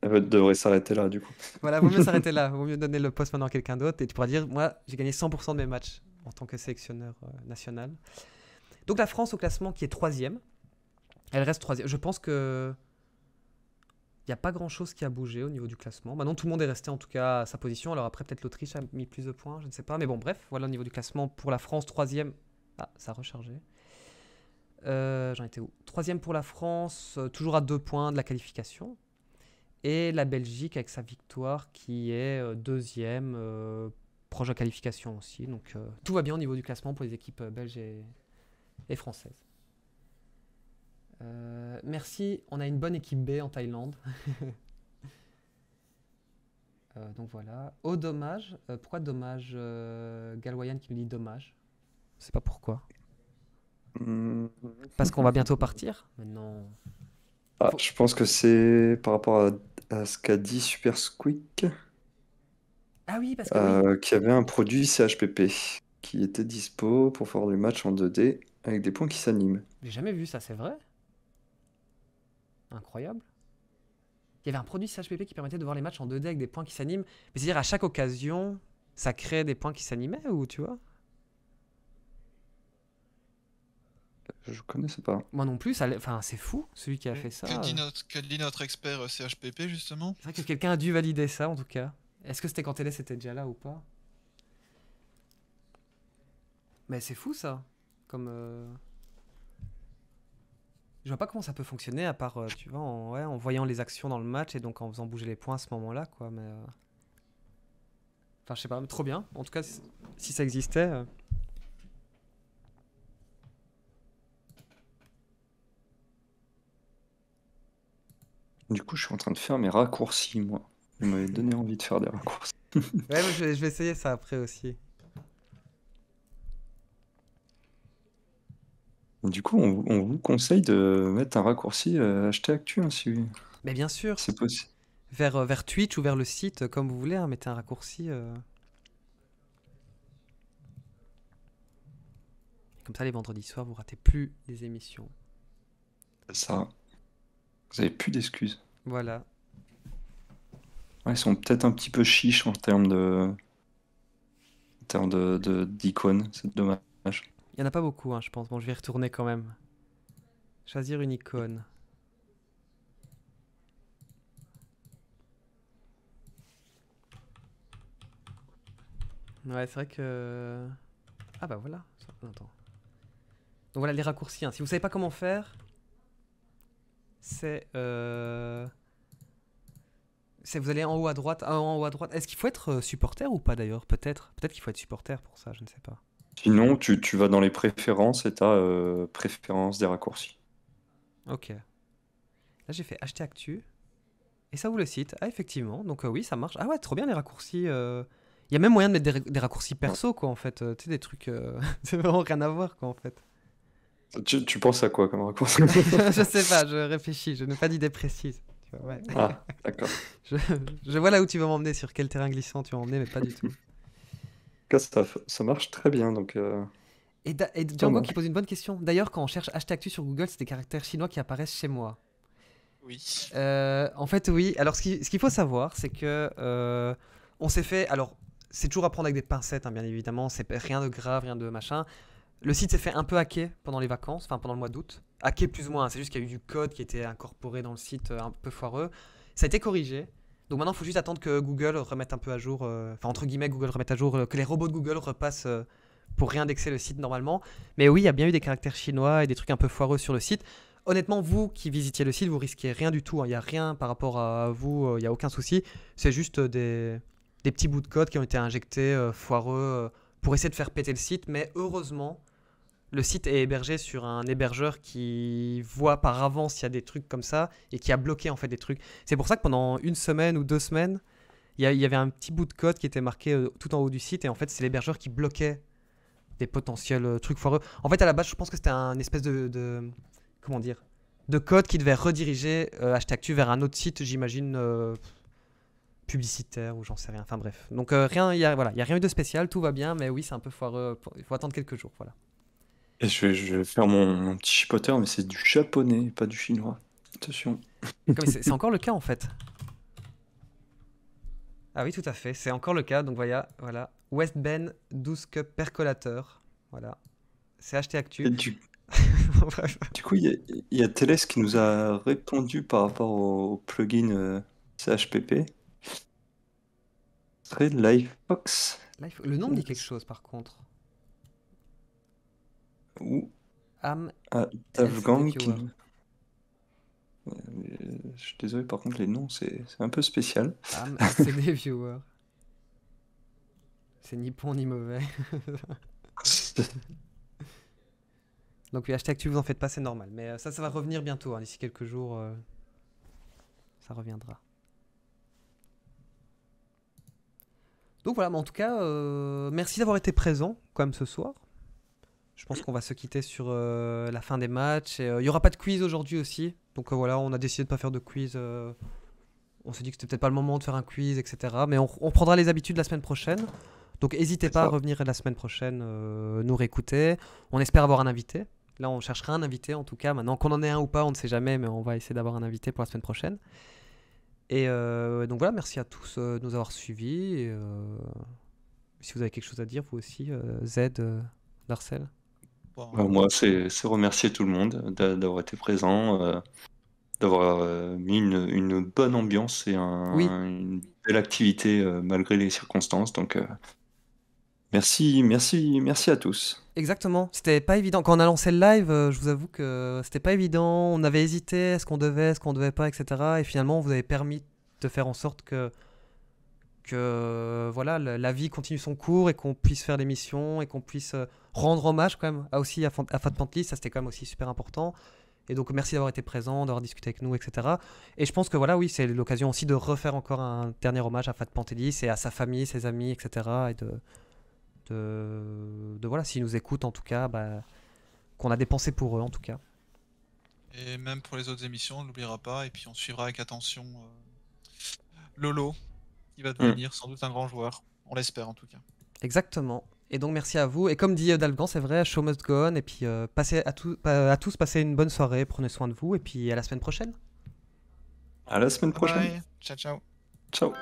Elle devrait s'arrêter là, du coup. Voilà, vaut mieux s'arrêter là. Vaut mieux donner le poste maintenant à quelqu'un d'autre. Et tu pourras dire, moi, j'ai gagné 100% de mes matchs en tant que sélectionneur euh, national. Donc la France au classement qui est troisième. Elle reste troisième. Je pense que il n'y a pas grand-chose qui a bougé au niveau du classement. Maintenant, tout le monde est resté en tout cas à sa position. Alors après, peut-être l'Autriche a mis plus de points, je ne sais pas. Mais bon, bref, voilà au niveau du classement pour la France, troisième. Ah, ça a rechargé. Euh, j'en étais où Troisième pour la France, euh, toujours à deux points de la qualification et la Belgique avec sa victoire qui est euh, deuxième, euh, proche de qualification aussi. Donc euh, tout va bien au niveau du classement pour les équipes belges et, françaises. merci, on a une bonne équipe B en Thaïlande. donc voilà. Au oh, dommage, pourquoi dommage Galwayan qui me dit dommage Je sais pas pourquoi. Hmm. Parce qu'on va bientôt partir Maintenant. Ah, je pense que c'est par rapport à à ce qu'a dit Super Squeak, Ah oui, parce euh, qui avait un produit CHPP qui était dispo pour faire les matchs en 2D avec des points qui s'animent. J'ai jamais vu ça, c'est vrai Incroyable. Il y avait un produit CHPP qui permettait de voir les matchs en 2D avec des points qui s'animent. Mais c'est-à-dire à chaque occasion, ça crée des points qui s'animaient ou tu vois Je connaissais pas. Moi non plus, enfin, c'est fou celui qui a mm. fait ça. Que dit notre, expert euh, CHPP justement C'est vrai que quelqu'un a dû valider ça en tout cas. Est-ce que c'était quand Télé était déjà là ou pas Mais c'est fou ça. Comme. Euh, je vois pas comment ça peut fonctionner à part, euh, tu vois, en, ouais, en, voyant les actions dans le match et donc en faisant bouger les points à ce moment-là, quoi. Mais. Enfin, je sais pas, trop bien. En tout cas, si ça existait. Du coup, je suis en train de faire mes raccourcis, moi. Vous m'avez donné envie de faire des raccourcis. ouais, je, vais, essayer ça après aussi. Du coup, on, vous conseille de mettre un raccourci acheté euh, actuel, actu, hein, Mais bien sûr. C'est possible. Vers, euh, vers Twitch ou vers le site, euh, comme vous voulez, hein, mettez un raccourci. Comme ça, les vendredis soirs, vous ratez plus les émissions. Ça. Vous avez plus d'excuses. Voilà. ils sont peut-être un petit peu chiches en termes de. En termes de, d'icônes, c'est dommage. Il y en a pas beaucoup, hein, je pense. Bon, je vais retourner quand même. Choisir une icône. Ouais, c'est vrai que. Euh, ah bah voilà. Donc voilà les raccourcis. Hein. Si vous savez pas comment faire, euh, c'est... Vous allez en haut à droite. Ah, en haut à droite. Est-ce qu'il faut être euh, supporter ou pas d'ailleurs Peut-être. Peut-être qu'il faut être supporter pour ça, je ne sais pas. Sinon, tu, vas dans les préférences et tu euh, préférences des raccourcis. Ok. Là, j'ai fait acheter Actu. Et ça vous le cite. Ah, effectivement. Donc, oui, ça marche. Ah, ouais, trop bien les raccourcis. Il y a même moyen de mettre des, des, raccourcis perso, quoi, en fait. tu sais, des trucs. C'est vraiment rien à voir, quoi, en fait. Tu, penses à quoi comme raccourci Je sais pas, je réfléchis, je n'ai pas d'idée précise. Ah, d'accord. Je, vois là où tu veux m'emmener, sur quel terrain glissant tu veux m'emmener, mais pas du tout. Ça, ça marche très bien, donc... Euh, et, Django qui pose une bonne question. D'ailleurs, quand on cherche hashtag tu sur Google, c'est des caractères chinois qui apparaissent chez moi. Oui. Euh, en fait, oui. Alors, ce qu'il faut savoir, c'est que euh, on s'est fait... Alors, c'est toujours à prendre avec des pincettes, hein, bien évidemment. C'est rien de grave, rien de machin. Le site s'est fait un peu hacker pendant les vacances, enfin pendant le mois d'août. Hacker plus ou moins, hein. c'est juste qu'il y a eu du code qui était incorporé dans le site euh, un peu foireux. Ça a été corrigé. Donc maintenant, il faut juste attendre que Google remette un peu à jour, euh, enfin entre guillemets, Google remette à jour, euh, que les robots de Google repassent pour réindexer le site normalement. Mais oui, il y a bien eu des caractères chinois et des trucs un peu foireux sur le site. Honnêtement, vous qui visitiez le site, vous risquez rien du tout. Hein. Il n'y a rien par rapport à vous, il n'y a aucun souci. C'est juste des, petits bouts de code qui ont été injectés foireux pour essayer de faire péter le site. Mais heureusement, le site est hébergé sur un hébergeur qui voit par avance s'il y a des trucs comme ça et qui a bloqué en fait des trucs. C'est pour ça que pendant une semaine ou deux semaines, il y, avait un petit bout de code qui était marqué euh, tout en haut du site et en fait c'est l'hébergeur qui bloquait des potentiels euh, trucs foireux. En fait à la base je pense que c'était un espèce de, comment dire de code qui devait rediriger euh, HTACTU vers un autre site j'imagine euh, publicitaire ou j'en sais rien. Enfin bref. Donc rien, il voilà, y a rien de spécial, tout va bien, mais oui c'est un peu foireux. Il faut attendre quelques jours, voilà je, vais, faire mon, petit chipoteur, mais c'est du japonais, pas du chinois. Attention. C'est encore le cas en fait. Ah oui, tout à fait, c'est encore le cas. Donc voilà, voilà. West Ben 12 cup percolateur. Voilà. C'est acheté actuel. Du... coup, il y, a Teles qui nous a répondu par rapport au plugin CHPP. trade Livebox. Le nom dit quelque chose par contre. Ou Am ah, euh, Je suis désolé, par contre, les noms, c'est un peu spécial. Am ah, des Viewer. C'est ni bon ni mauvais. Donc oui, hashtag tu vous en faites pas, c'est normal. Mais euh, ça, ça va revenir bientôt. Hein. D'ici quelques jours, euh, ça reviendra. Donc voilà, mais en tout cas, merci d'avoir été présent quand même ce soir. Je pense qu'on va se quitter sur euh, la fin des matchs. Euh, il n'y aura pas de quiz aujourd'hui aussi. Donc euh, voilà, on a décidé de ne pas faire de quiz. on s'est dit que c'était peut-être pas le moment de faire un quiz, etc. Mais on, prendra les habitudes la semaine prochaine. Donc n'hésitez pas à revenir la semaine prochaine nous réécouter. On espère avoir un invité. Là, on cherchera un invité en tout cas. Maintenant qu'on en ait un ou pas, on ne sait jamais, mais on va essayer d'avoir un invité pour la semaine prochaine. Et donc voilà, merci à tous de nous avoir suivis. si vous avez quelque chose à dire, vous aussi, Z, Darcel. Bah, hein. Moi, c'est remercier tout le monde d'avoir été présent, euh, d'avoir euh, mis une, bonne ambiance et un, une belle activité euh, malgré les circonstances. Donc, merci, merci, merci à tous. Exactement. C'était pas évident. Quand on a lancé le live, je vous avoue que c'était pas évident. On avait hésité, est-ce qu'on devait, est-ce qu'on devait pas, etc. Et finalement, vous avez permis de faire en sorte que que euh, voilà, la vie continue son cours et qu'on puisse faire l'émission et qu'on puisse euh, rendre hommage quand même à aussi à, Fat Pantelis ça c'était quand même aussi super important. Et donc merci d'avoir été présent, d'avoir discuté avec nous, etc. Et je pense que voilà, oui, c'est l'occasion aussi de refaire encore un dernier hommage à Fat Pantelis et à sa famille, ses amis, etc. Et de, de, de voilà, s'ils nous écoutent en tout cas, bah, qu'on a dépensé pour eux en tout cas. Et même pour les autres émissions, on ne l'oubliera pas. Et puis on suivra avec attention euh, Lolo, va mm. devenir sans doute un grand joueur. On l'espère en tout cas. Exactement. Et donc merci à vous. Et comme dit Dalgan, c'est vrai, show must go Et puis euh, passez à, tout, à tous, passez une bonne soirée, prenez soin de vous. Et puis à la semaine prochaine. À la semaine prochaine. Ciao, ciao. Ciao.